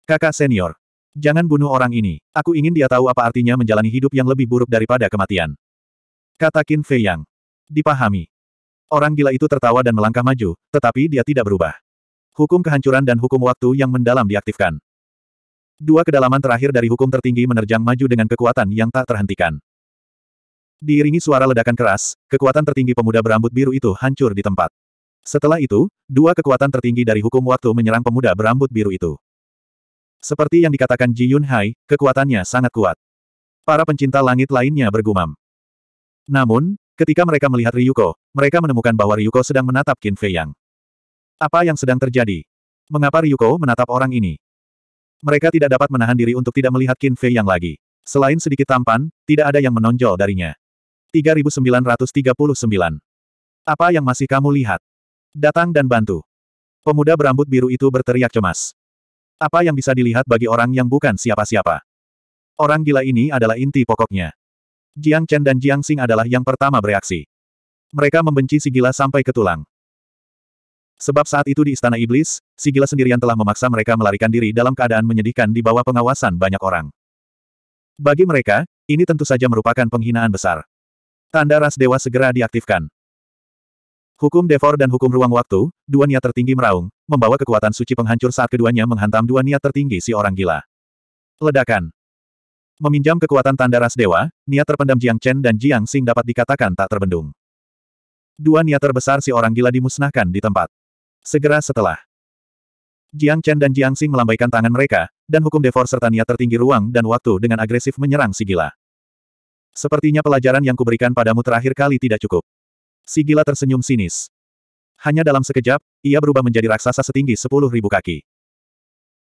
Kakak senior, Jangan bunuh orang ini. Aku ingin dia tahu apa artinya menjalani hidup yang lebih buruk daripada kematian. Kata Qin Fei Yang. Dipahami. Orang gila itu tertawa dan melangkah maju, tetapi dia tidak berubah. Hukum kehancuran dan hukum waktu yang mendalam diaktifkan. Dua kedalaman terakhir dari hukum tertinggi menerjang maju dengan kekuatan yang tak terhentikan. Diiringi suara ledakan keras, kekuatan tertinggi pemuda berambut biru itu hancur di tempat. Setelah itu, dua kekuatan tertinggi dari hukum waktu menyerang pemuda berambut biru itu. Seperti yang dikatakan Ji Yun Hai, kekuatannya sangat kuat. Para pencinta langit lainnya bergumam. Namun, ketika mereka melihat Ryuko, mereka menemukan bahwa Ryuko sedang menatap Qin Fei Yang. Apa yang sedang terjadi? Mengapa Ryuko menatap orang ini? Mereka tidak dapat menahan diri untuk tidak melihat Qin Fei Yang lagi. Selain sedikit tampan, tidak ada yang menonjol darinya. 3939. Apa yang masih kamu lihat? Datang dan bantu. Pemuda berambut biru itu berteriak cemas. Apa yang bisa dilihat bagi orang yang bukan siapa-siapa? Orang gila ini adalah inti pokoknya. Jiang Chen dan Jiang Xing adalah yang pertama bereaksi. Mereka membenci si gila sampai ke tulang. Sebab saat itu di Istana Iblis, si gila sendirian telah memaksa mereka melarikan diri dalam keadaan menyedihkan di bawah pengawasan banyak orang. Bagi mereka, ini tentu saja merupakan penghinaan besar. Tanda ras dewa segera diaktifkan. Hukum Devor dan hukum ruang waktu, dua niat tertinggi meraung, membawa kekuatan suci penghancur saat keduanya menghantam dua niat tertinggi si orang gila. Ledakan. Meminjam kekuatan tanda ras dewa, niat terpendam Jiang Chen dan Jiang Xing dapat dikatakan tak terbendung. Dua niat terbesar si orang gila dimusnahkan di tempat. Segera setelah. Jiang Chen dan Jiang Xing melambaikan tangan mereka, dan hukum Devor serta niat tertinggi ruang dan waktu dengan agresif menyerang si gila. Sepertinya pelajaran yang kuberikan padamu terakhir kali tidak cukup. Sigila tersenyum sinis. Hanya dalam sekejap, ia berubah menjadi raksasa setinggi sepuluh ribu kaki.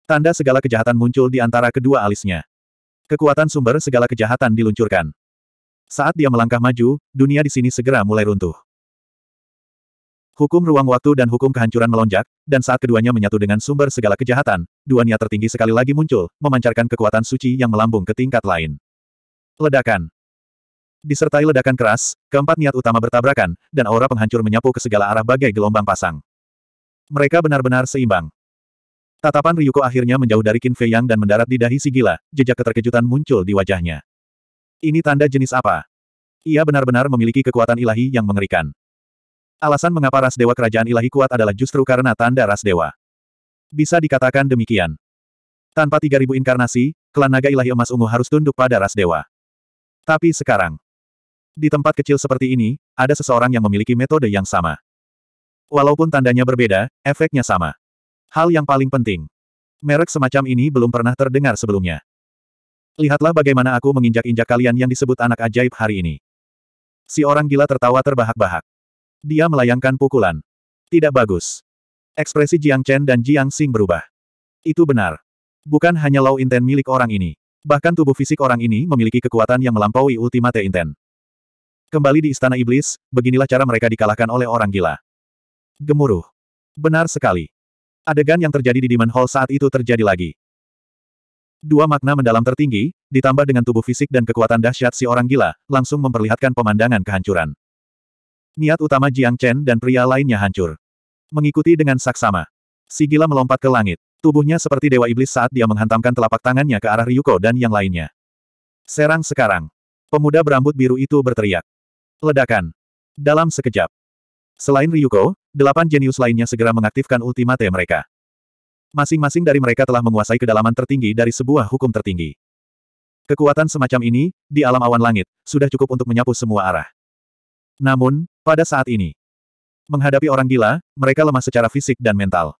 Tanda segala kejahatan muncul di antara kedua alisnya. Kekuatan sumber segala kejahatan diluncurkan. Saat dia melangkah maju, dunia di sini segera mulai runtuh. Hukum ruang waktu dan hukum kehancuran melonjak, dan saat keduanya menyatu dengan sumber segala kejahatan, dua niat tertinggi sekali lagi muncul, memancarkan kekuatan suci yang melambung ke tingkat lain. Ledakan. Disertai ledakan keras, keempat niat utama bertabrakan, dan aura penghancur menyapu ke segala arah bagai gelombang pasang. Mereka benar-benar seimbang. Tatapan Ryuko akhirnya menjauh dari Qin Fei Yang dan mendarat di dahi si gila, jejak keterkejutan muncul di wajahnya. Ini tanda jenis apa? Ia benar-benar memiliki kekuatan ilahi yang mengerikan. Alasan mengapa ras dewa kerajaan ilahi kuat adalah justru karena tanda ras dewa. Bisa dikatakan demikian. Tanpa 3000 inkarnasi, klan naga ilahi emas ungu harus tunduk pada ras dewa. Tapi sekarang, di tempat kecil seperti ini, ada seseorang yang memiliki metode yang sama. Walaupun tandanya berbeda, efeknya sama. Hal yang paling penting. Merek semacam ini belum pernah terdengar sebelumnya. Lihatlah bagaimana aku menginjak-injak kalian yang disebut anak ajaib hari ini. Si orang gila tertawa terbahak-bahak. Dia melayangkan pukulan. Tidak bagus. Ekspresi Jiang Chen dan Jiang Xing berubah. Itu benar. Bukan hanya Low Inten milik orang ini. Bahkan tubuh fisik orang ini memiliki kekuatan yang melampaui Ultimate intent. Kembali di Istana Iblis, beginilah cara mereka dikalahkan oleh orang gila. Gemuruh. Benar sekali. Adegan yang terjadi di Demon Hall saat itu terjadi lagi. Dua makna mendalam tertinggi, ditambah dengan tubuh fisik dan kekuatan dahsyat si orang gila, langsung memperlihatkan pemandangan kehancuran. Niat utama Jiang Chen dan pria lainnya hancur. Mengikuti dengan saksama. Si gila melompat ke langit. Tubuhnya seperti dewa iblis saat dia menghantamkan telapak tangannya ke arah Ryuko dan yang lainnya. Serang sekarang. Pemuda berambut biru itu berteriak. Ledakan. Dalam sekejap. Selain Ryuko, delapan jenius lainnya segera mengaktifkan ultimate mereka. Masing-masing dari mereka telah menguasai kedalaman tertinggi dari sebuah hukum tertinggi. Kekuatan semacam ini, di alam awan langit, sudah cukup untuk menyapu semua arah. Namun, pada saat ini, menghadapi orang gila, mereka lemah secara fisik dan mental.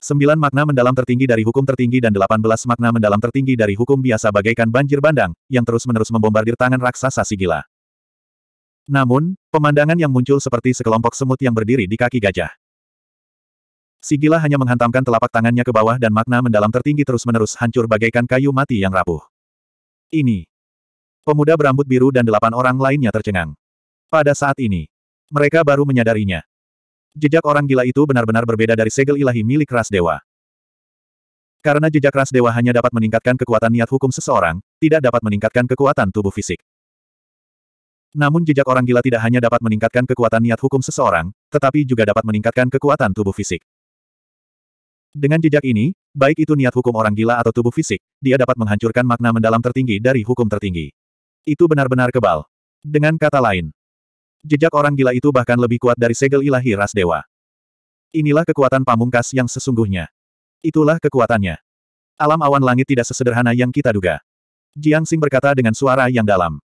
Sembilan makna mendalam tertinggi dari hukum tertinggi dan delapan belas makna mendalam tertinggi dari hukum biasa bagaikan banjir bandang, yang terus-menerus membombardir tangan raksasa si gila. Namun, pemandangan yang muncul seperti sekelompok semut yang berdiri di kaki gajah. Sigila hanya menghantamkan telapak tangannya ke bawah dan makna mendalam tertinggi terus-menerus hancur bagaikan kayu mati yang rapuh. Ini. Pemuda berambut biru dan delapan orang lainnya tercengang. Pada saat ini, mereka baru menyadarinya. Jejak orang gila itu benar-benar berbeda dari segel ilahi milik ras dewa. Karena jejak ras dewa hanya dapat meningkatkan kekuatan niat hukum seseorang, tidak dapat meningkatkan kekuatan tubuh fisik. Namun jejak orang gila tidak hanya dapat meningkatkan kekuatan niat hukum seseorang, tetapi juga dapat meningkatkan kekuatan tubuh fisik. Dengan jejak ini, baik itu niat hukum orang gila atau tubuh fisik, dia dapat menghancurkan makna mendalam tertinggi dari hukum tertinggi. Itu benar-benar kebal. Dengan kata lain, jejak orang gila itu bahkan lebih kuat dari segel ilahi ras dewa. Inilah kekuatan pamungkas yang sesungguhnya. Itulah kekuatannya. Alam awan langit tidak sesederhana yang kita duga. Jiang Xing berkata dengan suara yang dalam.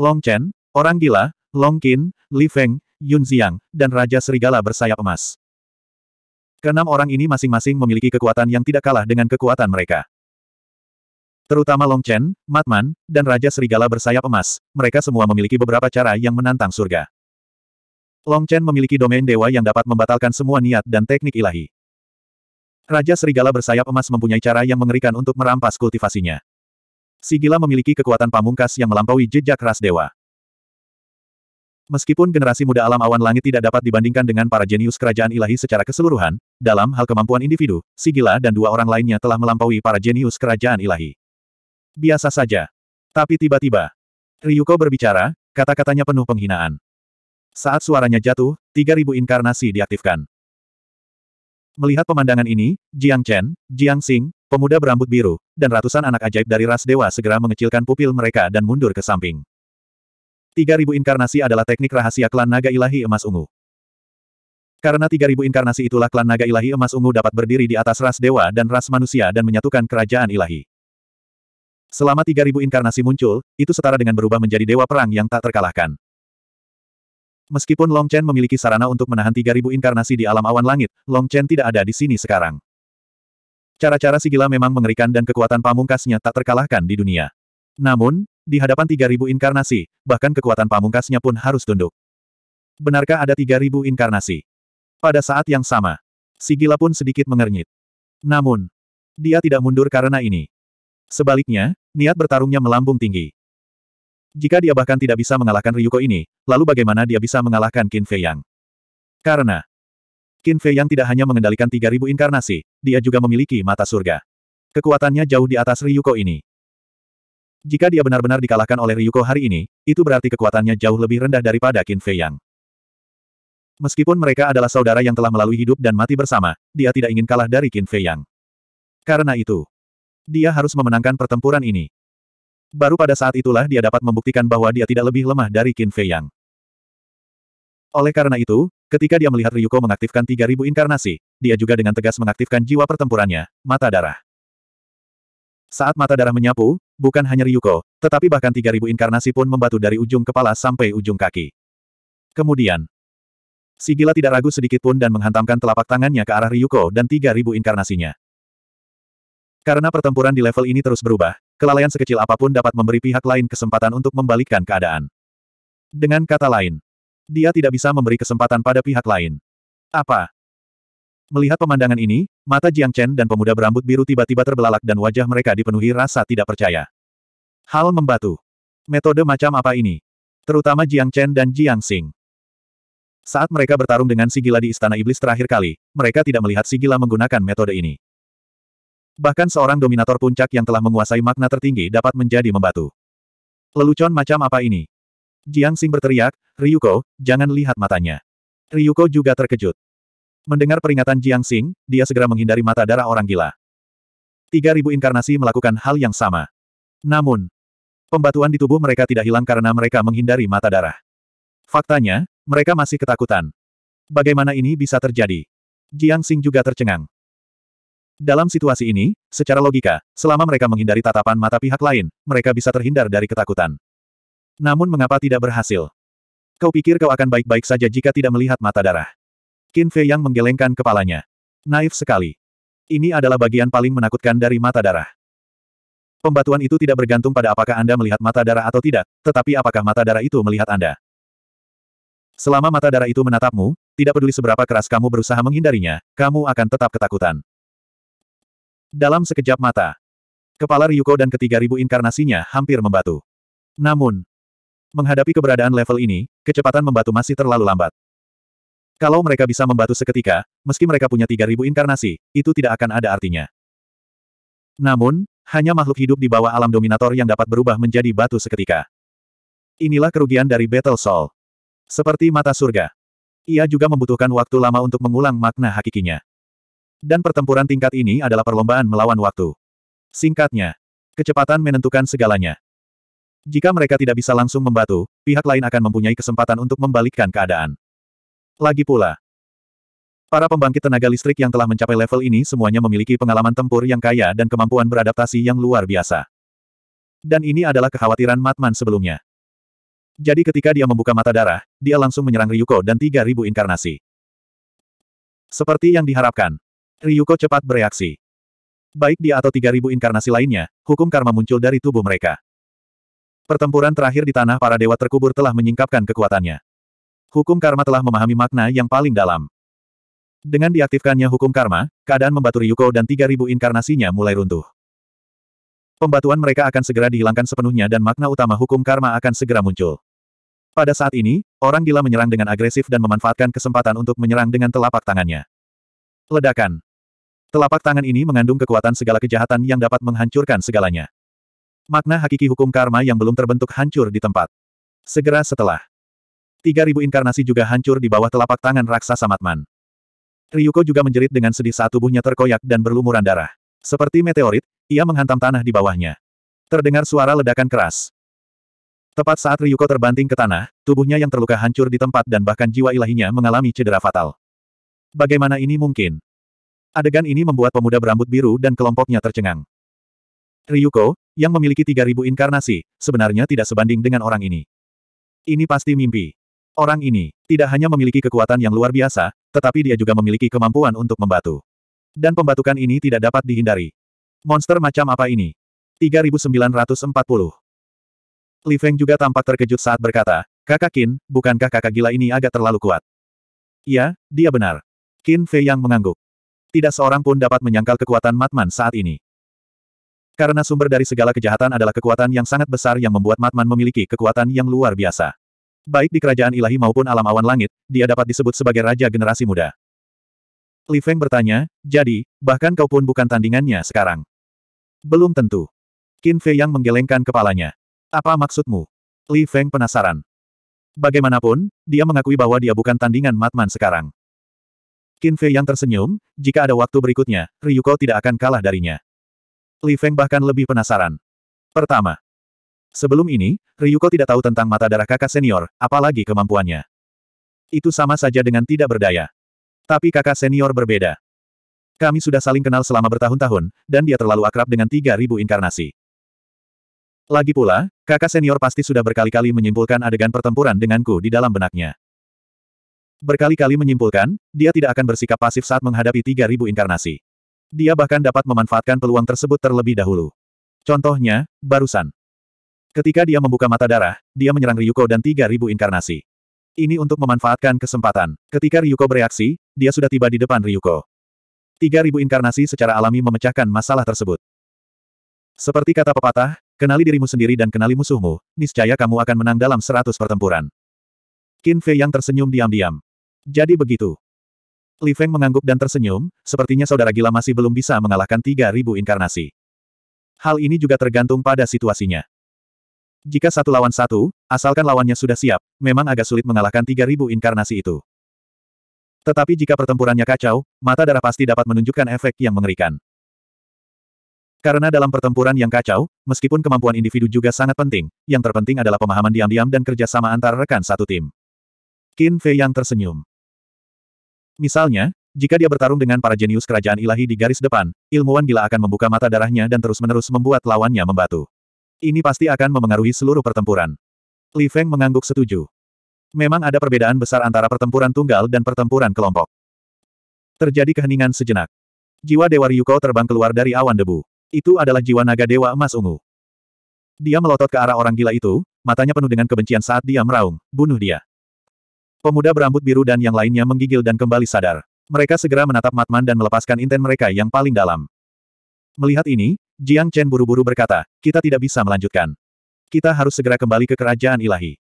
Long Chen, orang gila, Long Qin, Li Feng, Yun Xiang, dan Raja Serigala bersayap emas. Keenam orang ini masing-masing memiliki kekuatan yang tidak kalah dengan kekuatan mereka. Terutama Long Chen, Matman, dan Raja Serigala bersayap emas, mereka semua memiliki beberapa cara yang menantang surga. Long Chen memiliki domain dewa yang dapat membatalkan semua niat dan teknik ilahi. Raja Serigala bersayap emas mempunyai cara yang mengerikan untuk merampas kultivasinya. Sigila memiliki kekuatan pamungkas yang melampaui jejak ras dewa. Meskipun generasi muda alam awan langit tidak dapat dibandingkan dengan para jenius kerajaan ilahi secara keseluruhan, dalam hal kemampuan individu, Sigila dan dua orang lainnya telah melampaui para jenius kerajaan ilahi. Biasa saja. Tapi tiba-tiba, Ryuko berbicara, kata-katanya penuh penghinaan. Saat suaranya jatuh, 3000 inkarnasi diaktifkan. Melihat pemandangan ini, Jiang Chen, Jiang Xing, Pemuda berambut biru, dan ratusan anak ajaib dari ras dewa segera mengecilkan pupil mereka dan mundur ke samping. 3000 inkarnasi adalah teknik rahasia klan naga ilahi emas ungu. Karena 3000 inkarnasi itulah klan naga ilahi emas ungu dapat berdiri di atas ras dewa dan ras manusia dan menyatukan kerajaan ilahi. Selama 3000 inkarnasi muncul, itu setara dengan berubah menjadi dewa perang yang tak terkalahkan. Meskipun Long Chen memiliki sarana untuk menahan 3000 inkarnasi di alam awan langit, Long Chen tidak ada di sini sekarang. Cara-cara sigila memang mengerikan dan kekuatan pamungkasnya tak terkalahkan di dunia. Namun, di hadapan 3.000 inkarnasi, bahkan kekuatan pamungkasnya pun harus tunduk. Benarkah ada 3.000 inkarnasi? Pada saat yang sama, sigila pun sedikit mengernyit. Namun, dia tidak mundur karena ini. Sebaliknya, niat bertarungnya melambung tinggi. Jika dia bahkan tidak bisa mengalahkan Ryuko ini, lalu bagaimana dia bisa mengalahkan Qin Fei Yang? Karena, Qin Fei yang tidak hanya mengendalikan 3000 inkarnasi, dia juga memiliki mata surga. Kekuatannya jauh di atas Ryuko ini. Jika dia benar-benar dikalahkan oleh Ryuko hari ini, itu berarti kekuatannya jauh lebih rendah daripada Qin Fei Yang. Meskipun mereka adalah saudara yang telah melalui hidup dan mati bersama, dia tidak ingin kalah dari Qin Fei Yang. Karena itu, dia harus memenangkan pertempuran ini. Baru pada saat itulah dia dapat membuktikan bahwa dia tidak lebih lemah dari Qin Fei Yang. Oleh karena itu, Ketika dia melihat Ryuko mengaktifkan 3000 inkarnasi, dia juga dengan tegas mengaktifkan jiwa pertempurannya, mata darah. Saat mata darah menyapu, bukan hanya Ryuko, tetapi bahkan 3000 inkarnasi pun membatu dari ujung kepala sampai ujung kaki. Kemudian, si tidak ragu sedikit pun dan menghantamkan telapak tangannya ke arah Ryuko dan 3000 inkarnasinya. Karena pertempuran di level ini terus berubah, kelalaian sekecil apapun dapat memberi pihak lain kesempatan untuk membalikkan keadaan. Dengan kata lain, dia tidak bisa memberi kesempatan pada pihak lain. Apa? Melihat pemandangan ini, mata Jiang Chen dan pemuda berambut biru tiba-tiba terbelalak dan wajah mereka dipenuhi rasa tidak percaya. Hal membatu. Metode macam apa ini? Terutama Jiang Chen dan Jiang Xing. Saat mereka bertarung dengan Sigila di Istana Iblis terakhir kali, mereka tidak melihat Sigila menggunakan metode ini. Bahkan seorang dominator puncak yang telah menguasai makna tertinggi dapat menjadi membatu. Lelucon macam apa ini? Jiang Xing berteriak, Ryuko, jangan lihat matanya. Ryuko juga terkejut. Mendengar peringatan Jiang Xing, dia segera menghindari mata darah orang gila. 3000 inkarnasi melakukan hal yang sama. Namun, pembatuan di tubuh mereka tidak hilang karena mereka menghindari mata darah. Faktanya, mereka masih ketakutan. Bagaimana ini bisa terjadi? Jiang Xing juga tercengang. Dalam situasi ini, secara logika, selama mereka menghindari tatapan mata pihak lain, mereka bisa terhindar dari ketakutan. Namun mengapa tidak berhasil? Kau pikir kau akan baik-baik saja jika tidak melihat mata darah. Qin Fei yang menggelengkan kepalanya. Naif sekali. Ini adalah bagian paling menakutkan dari mata darah. Pembatuan itu tidak bergantung pada apakah Anda melihat mata darah atau tidak, tetapi apakah mata darah itu melihat Anda. Selama mata darah itu menatapmu, tidak peduli seberapa keras kamu berusaha menghindarinya, kamu akan tetap ketakutan. Dalam sekejap mata, kepala Ryuko dan ketiga ribu inkarnasinya hampir membatu. Namun, Menghadapi keberadaan level ini, kecepatan membatu masih terlalu lambat. Kalau mereka bisa membatu seketika, meski mereka punya 3000 inkarnasi, itu tidak akan ada artinya. Namun, hanya makhluk hidup di bawah alam dominator yang dapat berubah menjadi batu seketika. Inilah kerugian dari Battle Soul. Seperti mata surga. Ia juga membutuhkan waktu lama untuk mengulang makna hakikinya. Dan pertempuran tingkat ini adalah perlombaan melawan waktu. Singkatnya, kecepatan menentukan segalanya. Jika mereka tidak bisa langsung membatu, pihak lain akan mempunyai kesempatan untuk membalikkan keadaan. Lagi pula, para pembangkit tenaga listrik yang telah mencapai level ini semuanya memiliki pengalaman tempur yang kaya dan kemampuan beradaptasi yang luar biasa. Dan ini adalah kekhawatiran Matman sebelumnya. Jadi ketika dia membuka mata darah, dia langsung menyerang Ryuko dan 3000 inkarnasi. Seperti yang diharapkan, Ryuko cepat bereaksi. Baik dia atau 3000 inkarnasi lainnya, hukum karma muncul dari tubuh mereka. Pertempuran terakhir di tanah para dewa terkubur telah menyingkapkan kekuatannya. Hukum karma telah memahami makna yang paling dalam. Dengan diaktifkannya hukum karma, keadaan membatu Ryuko dan 3000 inkarnasinya mulai runtuh. Pembatuan mereka akan segera dihilangkan sepenuhnya dan makna utama hukum karma akan segera muncul. Pada saat ini, orang gila menyerang dengan agresif dan memanfaatkan kesempatan untuk menyerang dengan telapak tangannya. Ledakan. Telapak tangan ini mengandung kekuatan segala kejahatan yang dapat menghancurkan segalanya. Makna hakiki hukum karma yang belum terbentuk hancur di tempat. Segera setelah. 3000 inkarnasi juga hancur di bawah telapak tangan raksasa Matman. Ryuko juga menjerit dengan sedih saat tubuhnya terkoyak dan berlumuran darah. Seperti meteorit, ia menghantam tanah di bawahnya. Terdengar suara ledakan keras. Tepat saat Ryuko terbanting ke tanah, tubuhnya yang terluka hancur di tempat dan bahkan jiwa ilahinya mengalami cedera fatal. Bagaimana ini mungkin? Adegan ini membuat pemuda berambut biru dan kelompoknya tercengang. Ryuko, yang memiliki 3000 inkarnasi, sebenarnya tidak sebanding dengan orang ini. Ini pasti mimpi. Orang ini, tidak hanya memiliki kekuatan yang luar biasa, tetapi dia juga memiliki kemampuan untuk membatu. Dan pembatukan ini tidak dapat dihindari. Monster macam apa ini? 3940. Li Feng juga tampak terkejut saat berkata, Kakak Qin, bukankah kakak gila ini agak terlalu kuat? Ya, dia benar. Qin Fei yang mengangguk. Tidak seorang pun dapat menyangkal kekuatan Matman saat ini. Karena sumber dari segala kejahatan adalah kekuatan yang sangat besar yang membuat Matman memiliki kekuatan yang luar biasa. Baik di kerajaan ilahi maupun alam awan langit, dia dapat disebut sebagai raja generasi muda. Li Feng bertanya, jadi, bahkan kau pun bukan tandingannya sekarang. Belum tentu. Qin Fei yang menggelengkan kepalanya. Apa maksudmu? Li Feng penasaran. Bagaimanapun, dia mengakui bahwa dia bukan tandingan Matman sekarang. Qin Fei yang tersenyum, jika ada waktu berikutnya, Ryuko tidak akan kalah darinya. Li Feng bahkan lebih penasaran. Pertama, sebelum ini, Ryuko tidak tahu tentang mata darah kakak senior, apalagi kemampuannya. Itu sama saja dengan tidak berdaya. Tapi kakak senior berbeda. Kami sudah saling kenal selama bertahun-tahun, dan dia terlalu akrab dengan 3.000 inkarnasi. Lagi pula, kakak senior pasti sudah berkali-kali menyimpulkan adegan pertempuran denganku di dalam benaknya. Berkali-kali menyimpulkan, dia tidak akan bersikap pasif saat menghadapi 3.000 inkarnasi dia bahkan dapat memanfaatkan peluang tersebut terlebih dahulu. Contohnya, barusan. Ketika dia membuka mata darah, dia menyerang Ryuko dan 3000 inkarnasi. Ini untuk memanfaatkan kesempatan. Ketika Ryuko bereaksi, dia sudah tiba di depan Ryuko. 3000 inkarnasi secara alami memecahkan masalah tersebut. Seperti kata pepatah, kenali dirimu sendiri dan kenali musuhmu, niscaya kamu akan menang dalam 100 pertempuran. Qin Fei yang tersenyum diam-diam. Jadi begitu. Li Feng mengangguk dan tersenyum, sepertinya saudara gila masih belum bisa mengalahkan 3.000 inkarnasi. Hal ini juga tergantung pada situasinya. Jika satu lawan satu, asalkan lawannya sudah siap, memang agak sulit mengalahkan 3.000 inkarnasi itu. Tetapi jika pertempurannya kacau, mata darah pasti dapat menunjukkan efek yang mengerikan. Karena dalam pertempuran yang kacau, meskipun kemampuan individu juga sangat penting, yang terpenting adalah pemahaman diam-diam dan kerjasama antar rekan satu tim. Qin Fei yang tersenyum. Misalnya, jika dia bertarung dengan para jenius kerajaan ilahi di garis depan, ilmuwan gila akan membuka mata darahnya dan terus-menerus membuat lawannya membatu. Ini pasti akan memengaruhi seluruh pertempuran. Li Feng mengangguk setuju. Memang ada perbedaan besar antara pertempuran tunggal dan pertempuran kelompok. Terjadi keheningan sejenak. Jiwa Dewa Ryuko terbang keluar dari awan debu. Itu adalah jiwa naga Dewa Emas Ungu. Dia melotot ke arah orang gila itu, matanya penuh dengan kebencian saat dia meraung, bunuh dia. Pemuda berambut biru dan yang lainnya menggigil dan kembali sadar. Mereka segera menatap Matman dan melepaskan inten mereka yang paling dalam. Melihat ini, Jiang Chen buru-buru berkata, kita tidak bisa melanjutkan. Kita harus segera kembali ke kerajaan ilahi.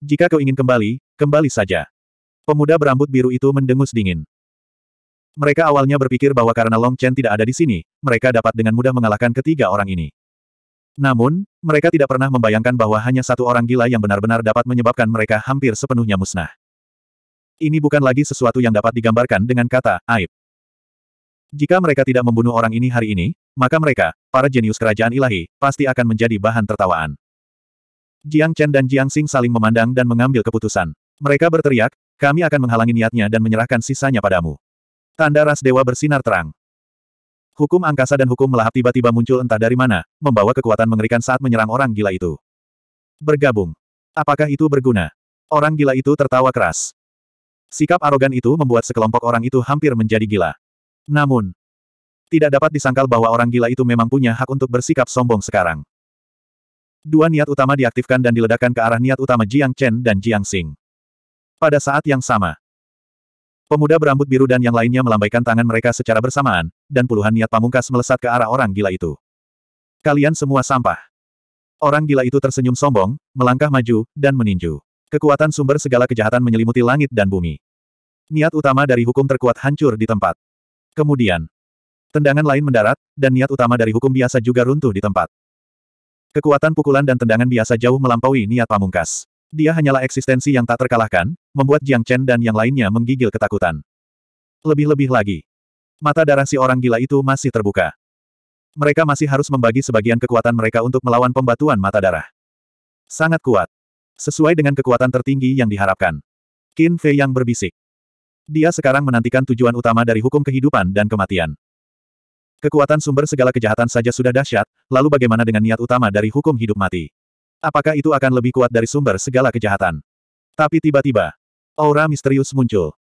Jika kau ingin kembali, kembali saja. Pemuda berambut biru itu mendengus dingin. Mereka awalnya berpikir bahwa karena Long Chen tidak ada di sini, mereka dapat dengan mudah mengalahkan ketiga orang ini. Namun, mereka tidak pernah membayangkan bahwa hanya satu orang gila yang benar-benar dapat menyebabkan mereka hampir sepenuhnya musnah. Ini bukan lagi sesuatu yang dapat digambarkan dengan kata, aib. Jika mereka tidak membunuh orang ini hari ini, maka mereka, para jenius kerajaan ilahi, pasti akan menjadi bahan tertawaan. Jiang Chen dan Jiang Xing saling memandang dan mengambil keputusan. Mereka berteriak, kami akan menghalangi niatnya dan menyerahkan sisanya padamu. Tanda ras dewa bersinar terang. Hukum angkasa dan hukum melahap tiba-tiba muncul entah dari mana, membawa kekuatan mengerikan saat menyerang orang gila itu. Bergabung. Apakah itu berguna? Orang gila itu tertawa keras. Sikap arogan itu membuat sekelompok orang itu hampir menjadi gila. Namun, tidak dapat disangkal bahwa orang gila itu memang punya hak untuk bersikap sombong sekarang. Dua niat utama diaktifkan dan diledakkan ke arah niat utama Jiang Chen dan Jiang Xing. Pada saat yang sama, pemuda berambut biru dan yang lainnya melambaikan tangan mereka secara bersamaan, dan puluhan niat pamungkas melesat ke arah orang gila itu. Kalian semua sampah. Orang gila itu tersenyum sombong, melangkah maju, dan meninju. Kekuatan sumber segala kejahatan menyelimuti langit dan bumi. Niat utama dari hukum terkuat hancur di tempat. Kemudian, tendangan lain mendarat, dan niat utama dari hukum biasa juga runtuh di tempat. Kekuatan pukulan dan tendangan biasa jauh melampaui niat pamungkas. Dia hanyalah eksistensi yang tak terkalahkan, membuat Jiang Chen dan yang lainnya menggigil ketakutan. Lebih-lebih lagi. Mata darah si orang gila itu masih terbuka. Mereka masih harus membagi sebagian kekuatan mereka untuk melawan pembatuan mata darah. Sangat kuat. Sesuai dengan kekuatan tertinggi yang diharapkan. Qin Fei yang berbisik. Dia sekarang menantikan tujuan utama dari hukum kehidupan dan kematian. Kekuatan sumber segala kejahatan saja sudah dahsyat, lalu bagaimana dengan niat utama dari hukum hidup mati? Apakah itu akan lebih kuat dari sumber segala kejahatan? Tapi tiba-tiba, aura misterius muncul.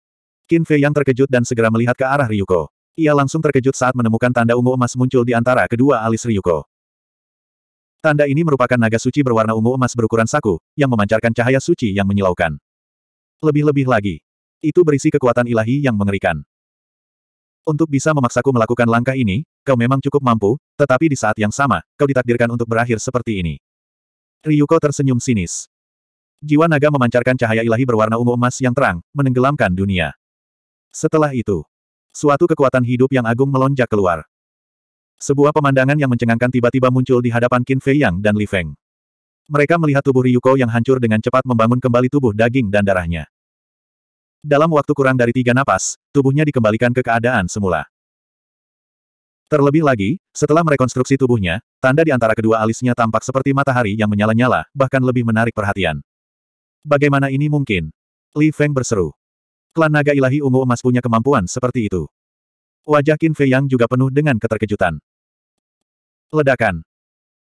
Qin Fei yang terkejut dan segera melihat ke arah Ryuko. Ia langsung terkejut saat menemukan tanda ungu emas muncul di antara kedua alis Ryuko. Tanda ini merupakan naga suci berwarna ungu emas berukuran saku, yang memancarkan cahaya suci yang menyilaukan. Lebih-lebih lagi. Itu berisi kekuatan ilahi yang mengerikan. Untuk bisa memaksaku melakukan langkah ini, kau memang cukup mampu, tetapi di saat yang sama, kau ditakdirkan untuk berakhir seperti ini. Ryuko tersenyum sinis. Jiwa naga memancarkan cahaya ilahi berwarna ungu emas yang terang, menenggelamkan dunia. Setelah itu, suatu kekuatan hidup yang agung melonjak keluar. Sebuah pemandangan yang mencengangkan tiba-tiba muncul di hadapan Qin Fei Yang dan Li Feng. Mereka melihat tubuh Ryuko yang hancur dengan cepat membangun kembali tubuh daging dan darahnya. Dalam waktu kurang dari tiga napas, tubuhnya dikembalikan ke keadaan semula. Terlebih lagi, setelah merekonstruksi tubuhnya, tanda di antara kedua alisnya tampak seperti matahari yang menyala-nyala, bahkan lebih menarik perhatian. Bagaimana ini mungkin? Li Feng berseru. Klan naga ilahi ungu emas punya kemampuan seperti itu. Wajah Qin Fei Yang juga penuh dengan keterkejutan. Ledakan.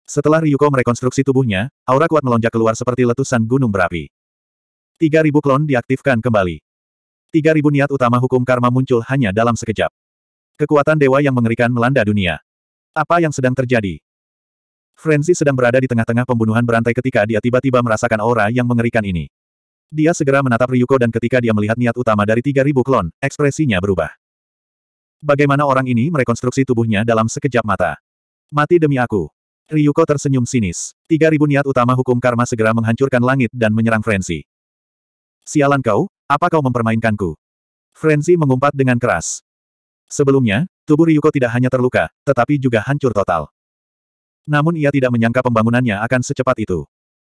Setelah Ryuko merekonstruksi tubuhnya, aura kuat melonjak keluar seperti letusan gunung berapi. 3.000 klon diaktifkan kembali. 3.000 niat utama hukum karma muncul hanya dalam sekejap. Kekuatan dewa yang mengerikan melanda dunia. Apa yang sedang terjadi? Frenzy sedang berada di tengah-tengah pembunuhan berantai ketika dia tiba-tiba merasakan aura yang mengerikan ini. Dia segera menatap Ryuko dan ketika dia melihat niat utama dari 3.000 klon, ekspresinya berubah. Bagaimana orang ini merekonstruksi tubuhnya dalam sekejap mata? Mati demi aku. Ryuko tersenyum sinis. Tiga ribu niat utama hukum karma segera menghancurkan langit dan menyerang Frenzy. Sialan kau, apa kau mempermainkanku? Frenzy mengumpat dengan keras. Sebelumnya, tubuh Ryuko tidak hanya terluka, tetapi juga hancur total. Namun ia tidak menyangka pembangunannya akan secepat itu.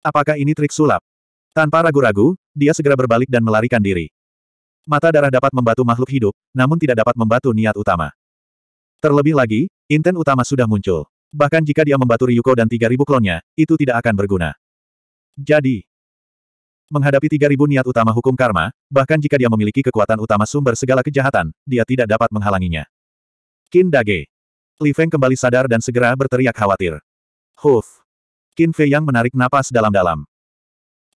Apakah ini trik sulap? Tanpa ragu-ragu, dia segera berbalik dan melarikan diri. Mata darah dapat membantu makhluk hidup, namun tidak dapat membantu niat utama. Terlebih lagi, inten utama sudah muncul. Bahkan jika dia membantu Ryuko dan 3000 klonnya, itu tidak akan berguna. Jadi, menghadapi 3000 niat utama hukum karma, bahkan jika dia memiliki kekuatan utama sumber segala kejahatan, dia tidak dapat menghalanginya. Qin Dage. Li Feng kembali sadar dan segera berteriak khawatir. Huf. Qin Fei yang menarik napas dalam-dalam.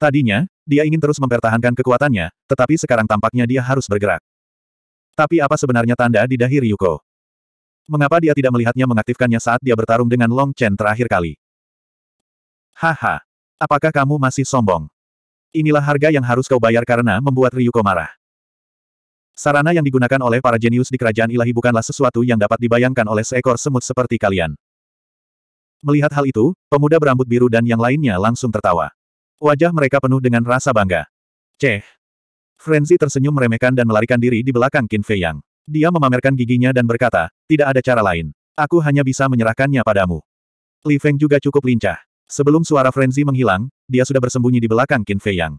Tadinya, dia ingin terus mempertahankan kekuatannya, tetapi sekarang tampaknya dia harus bergerak. Tapi apa sebenarnya tanda di dahi Ryuko? Mengapa dia tidak melihatnya mengaktifkannya saat dia bertarung dengan Long Chen terakhir kali? Haha. Apakah kamu masih sombong? Inilah harga yang harus kau bayar karena membuat Ryuko marah. Sarana yang digunakan oleh para jenius di kerajaan ilahi bukanlah sesuatu yang dapat dibayangkan oleh seekor semut seperti kalian. Melihat hal itu, pemuda berambut biru dan yang lainnya langsung tertawa. Wajah mereka penuh dengan rasa bangga. Ceh. Frenzy tersenyum meremehkan dan melarikan diri di belakang Qin Fei Yang. Dia memamerkan giginya dan berkata, tidak ada cara lain. Aku hanya bisa menyerahkannya padamu. Li Feng juga cukup lincah. Sebelum suara Frenzy menghilang, dia sudah bersembunyi di belakang Qin Fei Yang.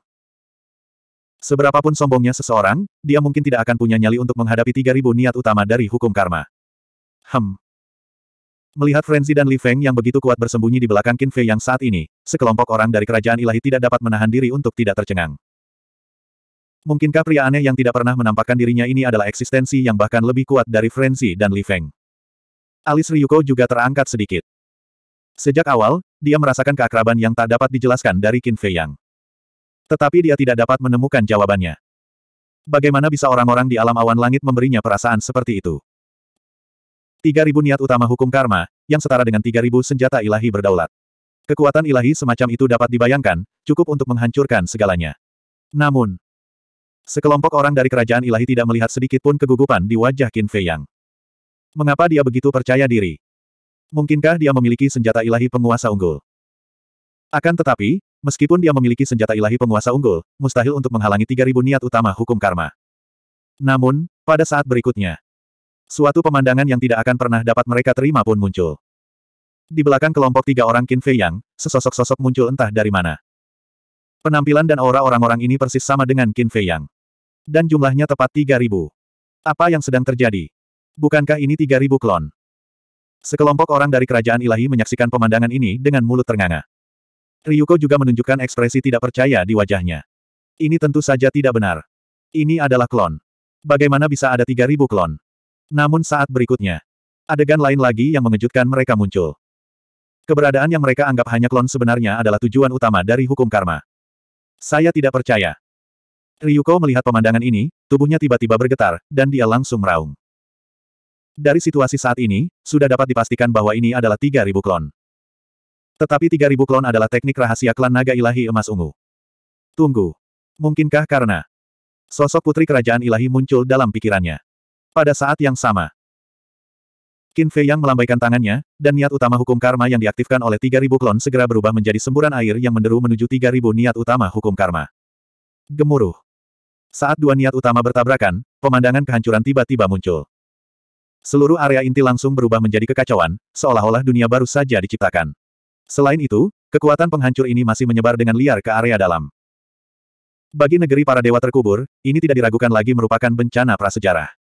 Seberapapun sombongnya seseorang, dia mungkin tidak akan punya nyali untuk menghadapi 3000 niat utama dari hukum karma. Hem, Melihat Frenzy dan Li Feng yang begitu kuat bersembunyi di belakang Qin Fei yang saat ini, sekelompok orang dari kerajaan ilahi tidak dapat menahan diri untuk tidak tercengang. Mungkinkah pria aneh yang tidak pernah menampakkan dirinya ini adalah eksistensi yang bahkan lebih kuat dari Frenzy dan Li Feng? Alis Ryuko juga terangkat sedikit. Sejak awal, dia merasakan keakraban yang tak dapat dijelaskan dari Qin Fei Yang. Tetapi dia tidak dapat menemukan jawabannya. Bagaimana bisa orang-orang di alam awan langit memberinya perasaan seperti itu? Tiga ribu niat utama hukum karma, yang setara dengan tiga ribu senjata ilahi berdaulat. Kekuatan ilahi semacam itu dapat dibayangkan, cukup untuk menghancurkan segalanya. Namun, sekelompok orang dari kerajaan ilahi tidak melihat sedikit pun kegugupan di wajah Qin Fei Yang. Mengapa dia begitu percaya diri? Mungkinkah dia memiliki senjata ilahi penguasa unggul? Akan tetapi, meskipun dia memiliki senjata ilahi penguasa unggul, mustahil untuk menghalangi tiga ribu niat utama hukum karma. Namun, pada saat berikutnya, Suatu pemandangan yang tidak akan pernah dapat mereka terima pun muncul. Di belakang kelompok tiga orang Qin Fei Yang, sesosok-sosok muncul entah dari mana. Penampilan dan aura orang-orang ini persis sama dengan Qin Fei Yang. Dan jumlahnya tepat 3.000. Apa yang sedang terjadi? Bukankah ini 3.000 klon? Sekelompok orang dari kerajaan ilahi menyaksikan pemandangan ini dengan mulut ternganga. Ryuko juga menunjukkan ekspresi tidak percaya di wajahnya. Ini tentu saja tidak benar. Ini adalah klon. Bagaimana bisa ada 3.000 klon? Namun saat berikutnya, adegan lain lagi yang mengejutkan mereka muncul. Keberadaan yang mereka anggap hanya klon sebenarnya adalah tujuan utama dari hukum karma. Saya tidak percaya. Ryuko melihat pemandangan ini, tubuhnya tiba-tiba bergetar, dan dia langsung meraung. Dari situasi saat ini, sudah dapat dipastikan bahwa ini adalah 3.000 klon. Tetapi 3.000 klon adalah teknik rahasia klan naga ilahi emas ungu. Tunggu. Mungkinkah karena sosok putri kerajaan ilahi muncul dalam pikirannya? Pada saat yang sama, Qin Fei Yang melambaikan tangannya, dan niat utama hukum karma yang diaktifkan oleh 3.000 klon segera berubah menjadi semburan air yang menderu menuju 3.000 niat utama hukum karma. Gemuruh. Saat dua niat utama bertabrakan, pemandangan kehancuran tiba-tiba muncul. Seluruh area inti langsung berubah menjadi kekacauan, seolah-olah dunia baru saja diciptakan. Selain itu, kekuatan penghancur ini masih menyebar dengan liar ke area dalam. Bagi negeri para dewa terkubur, ini tidak diragukan lagi merupakan bencana prasejarah.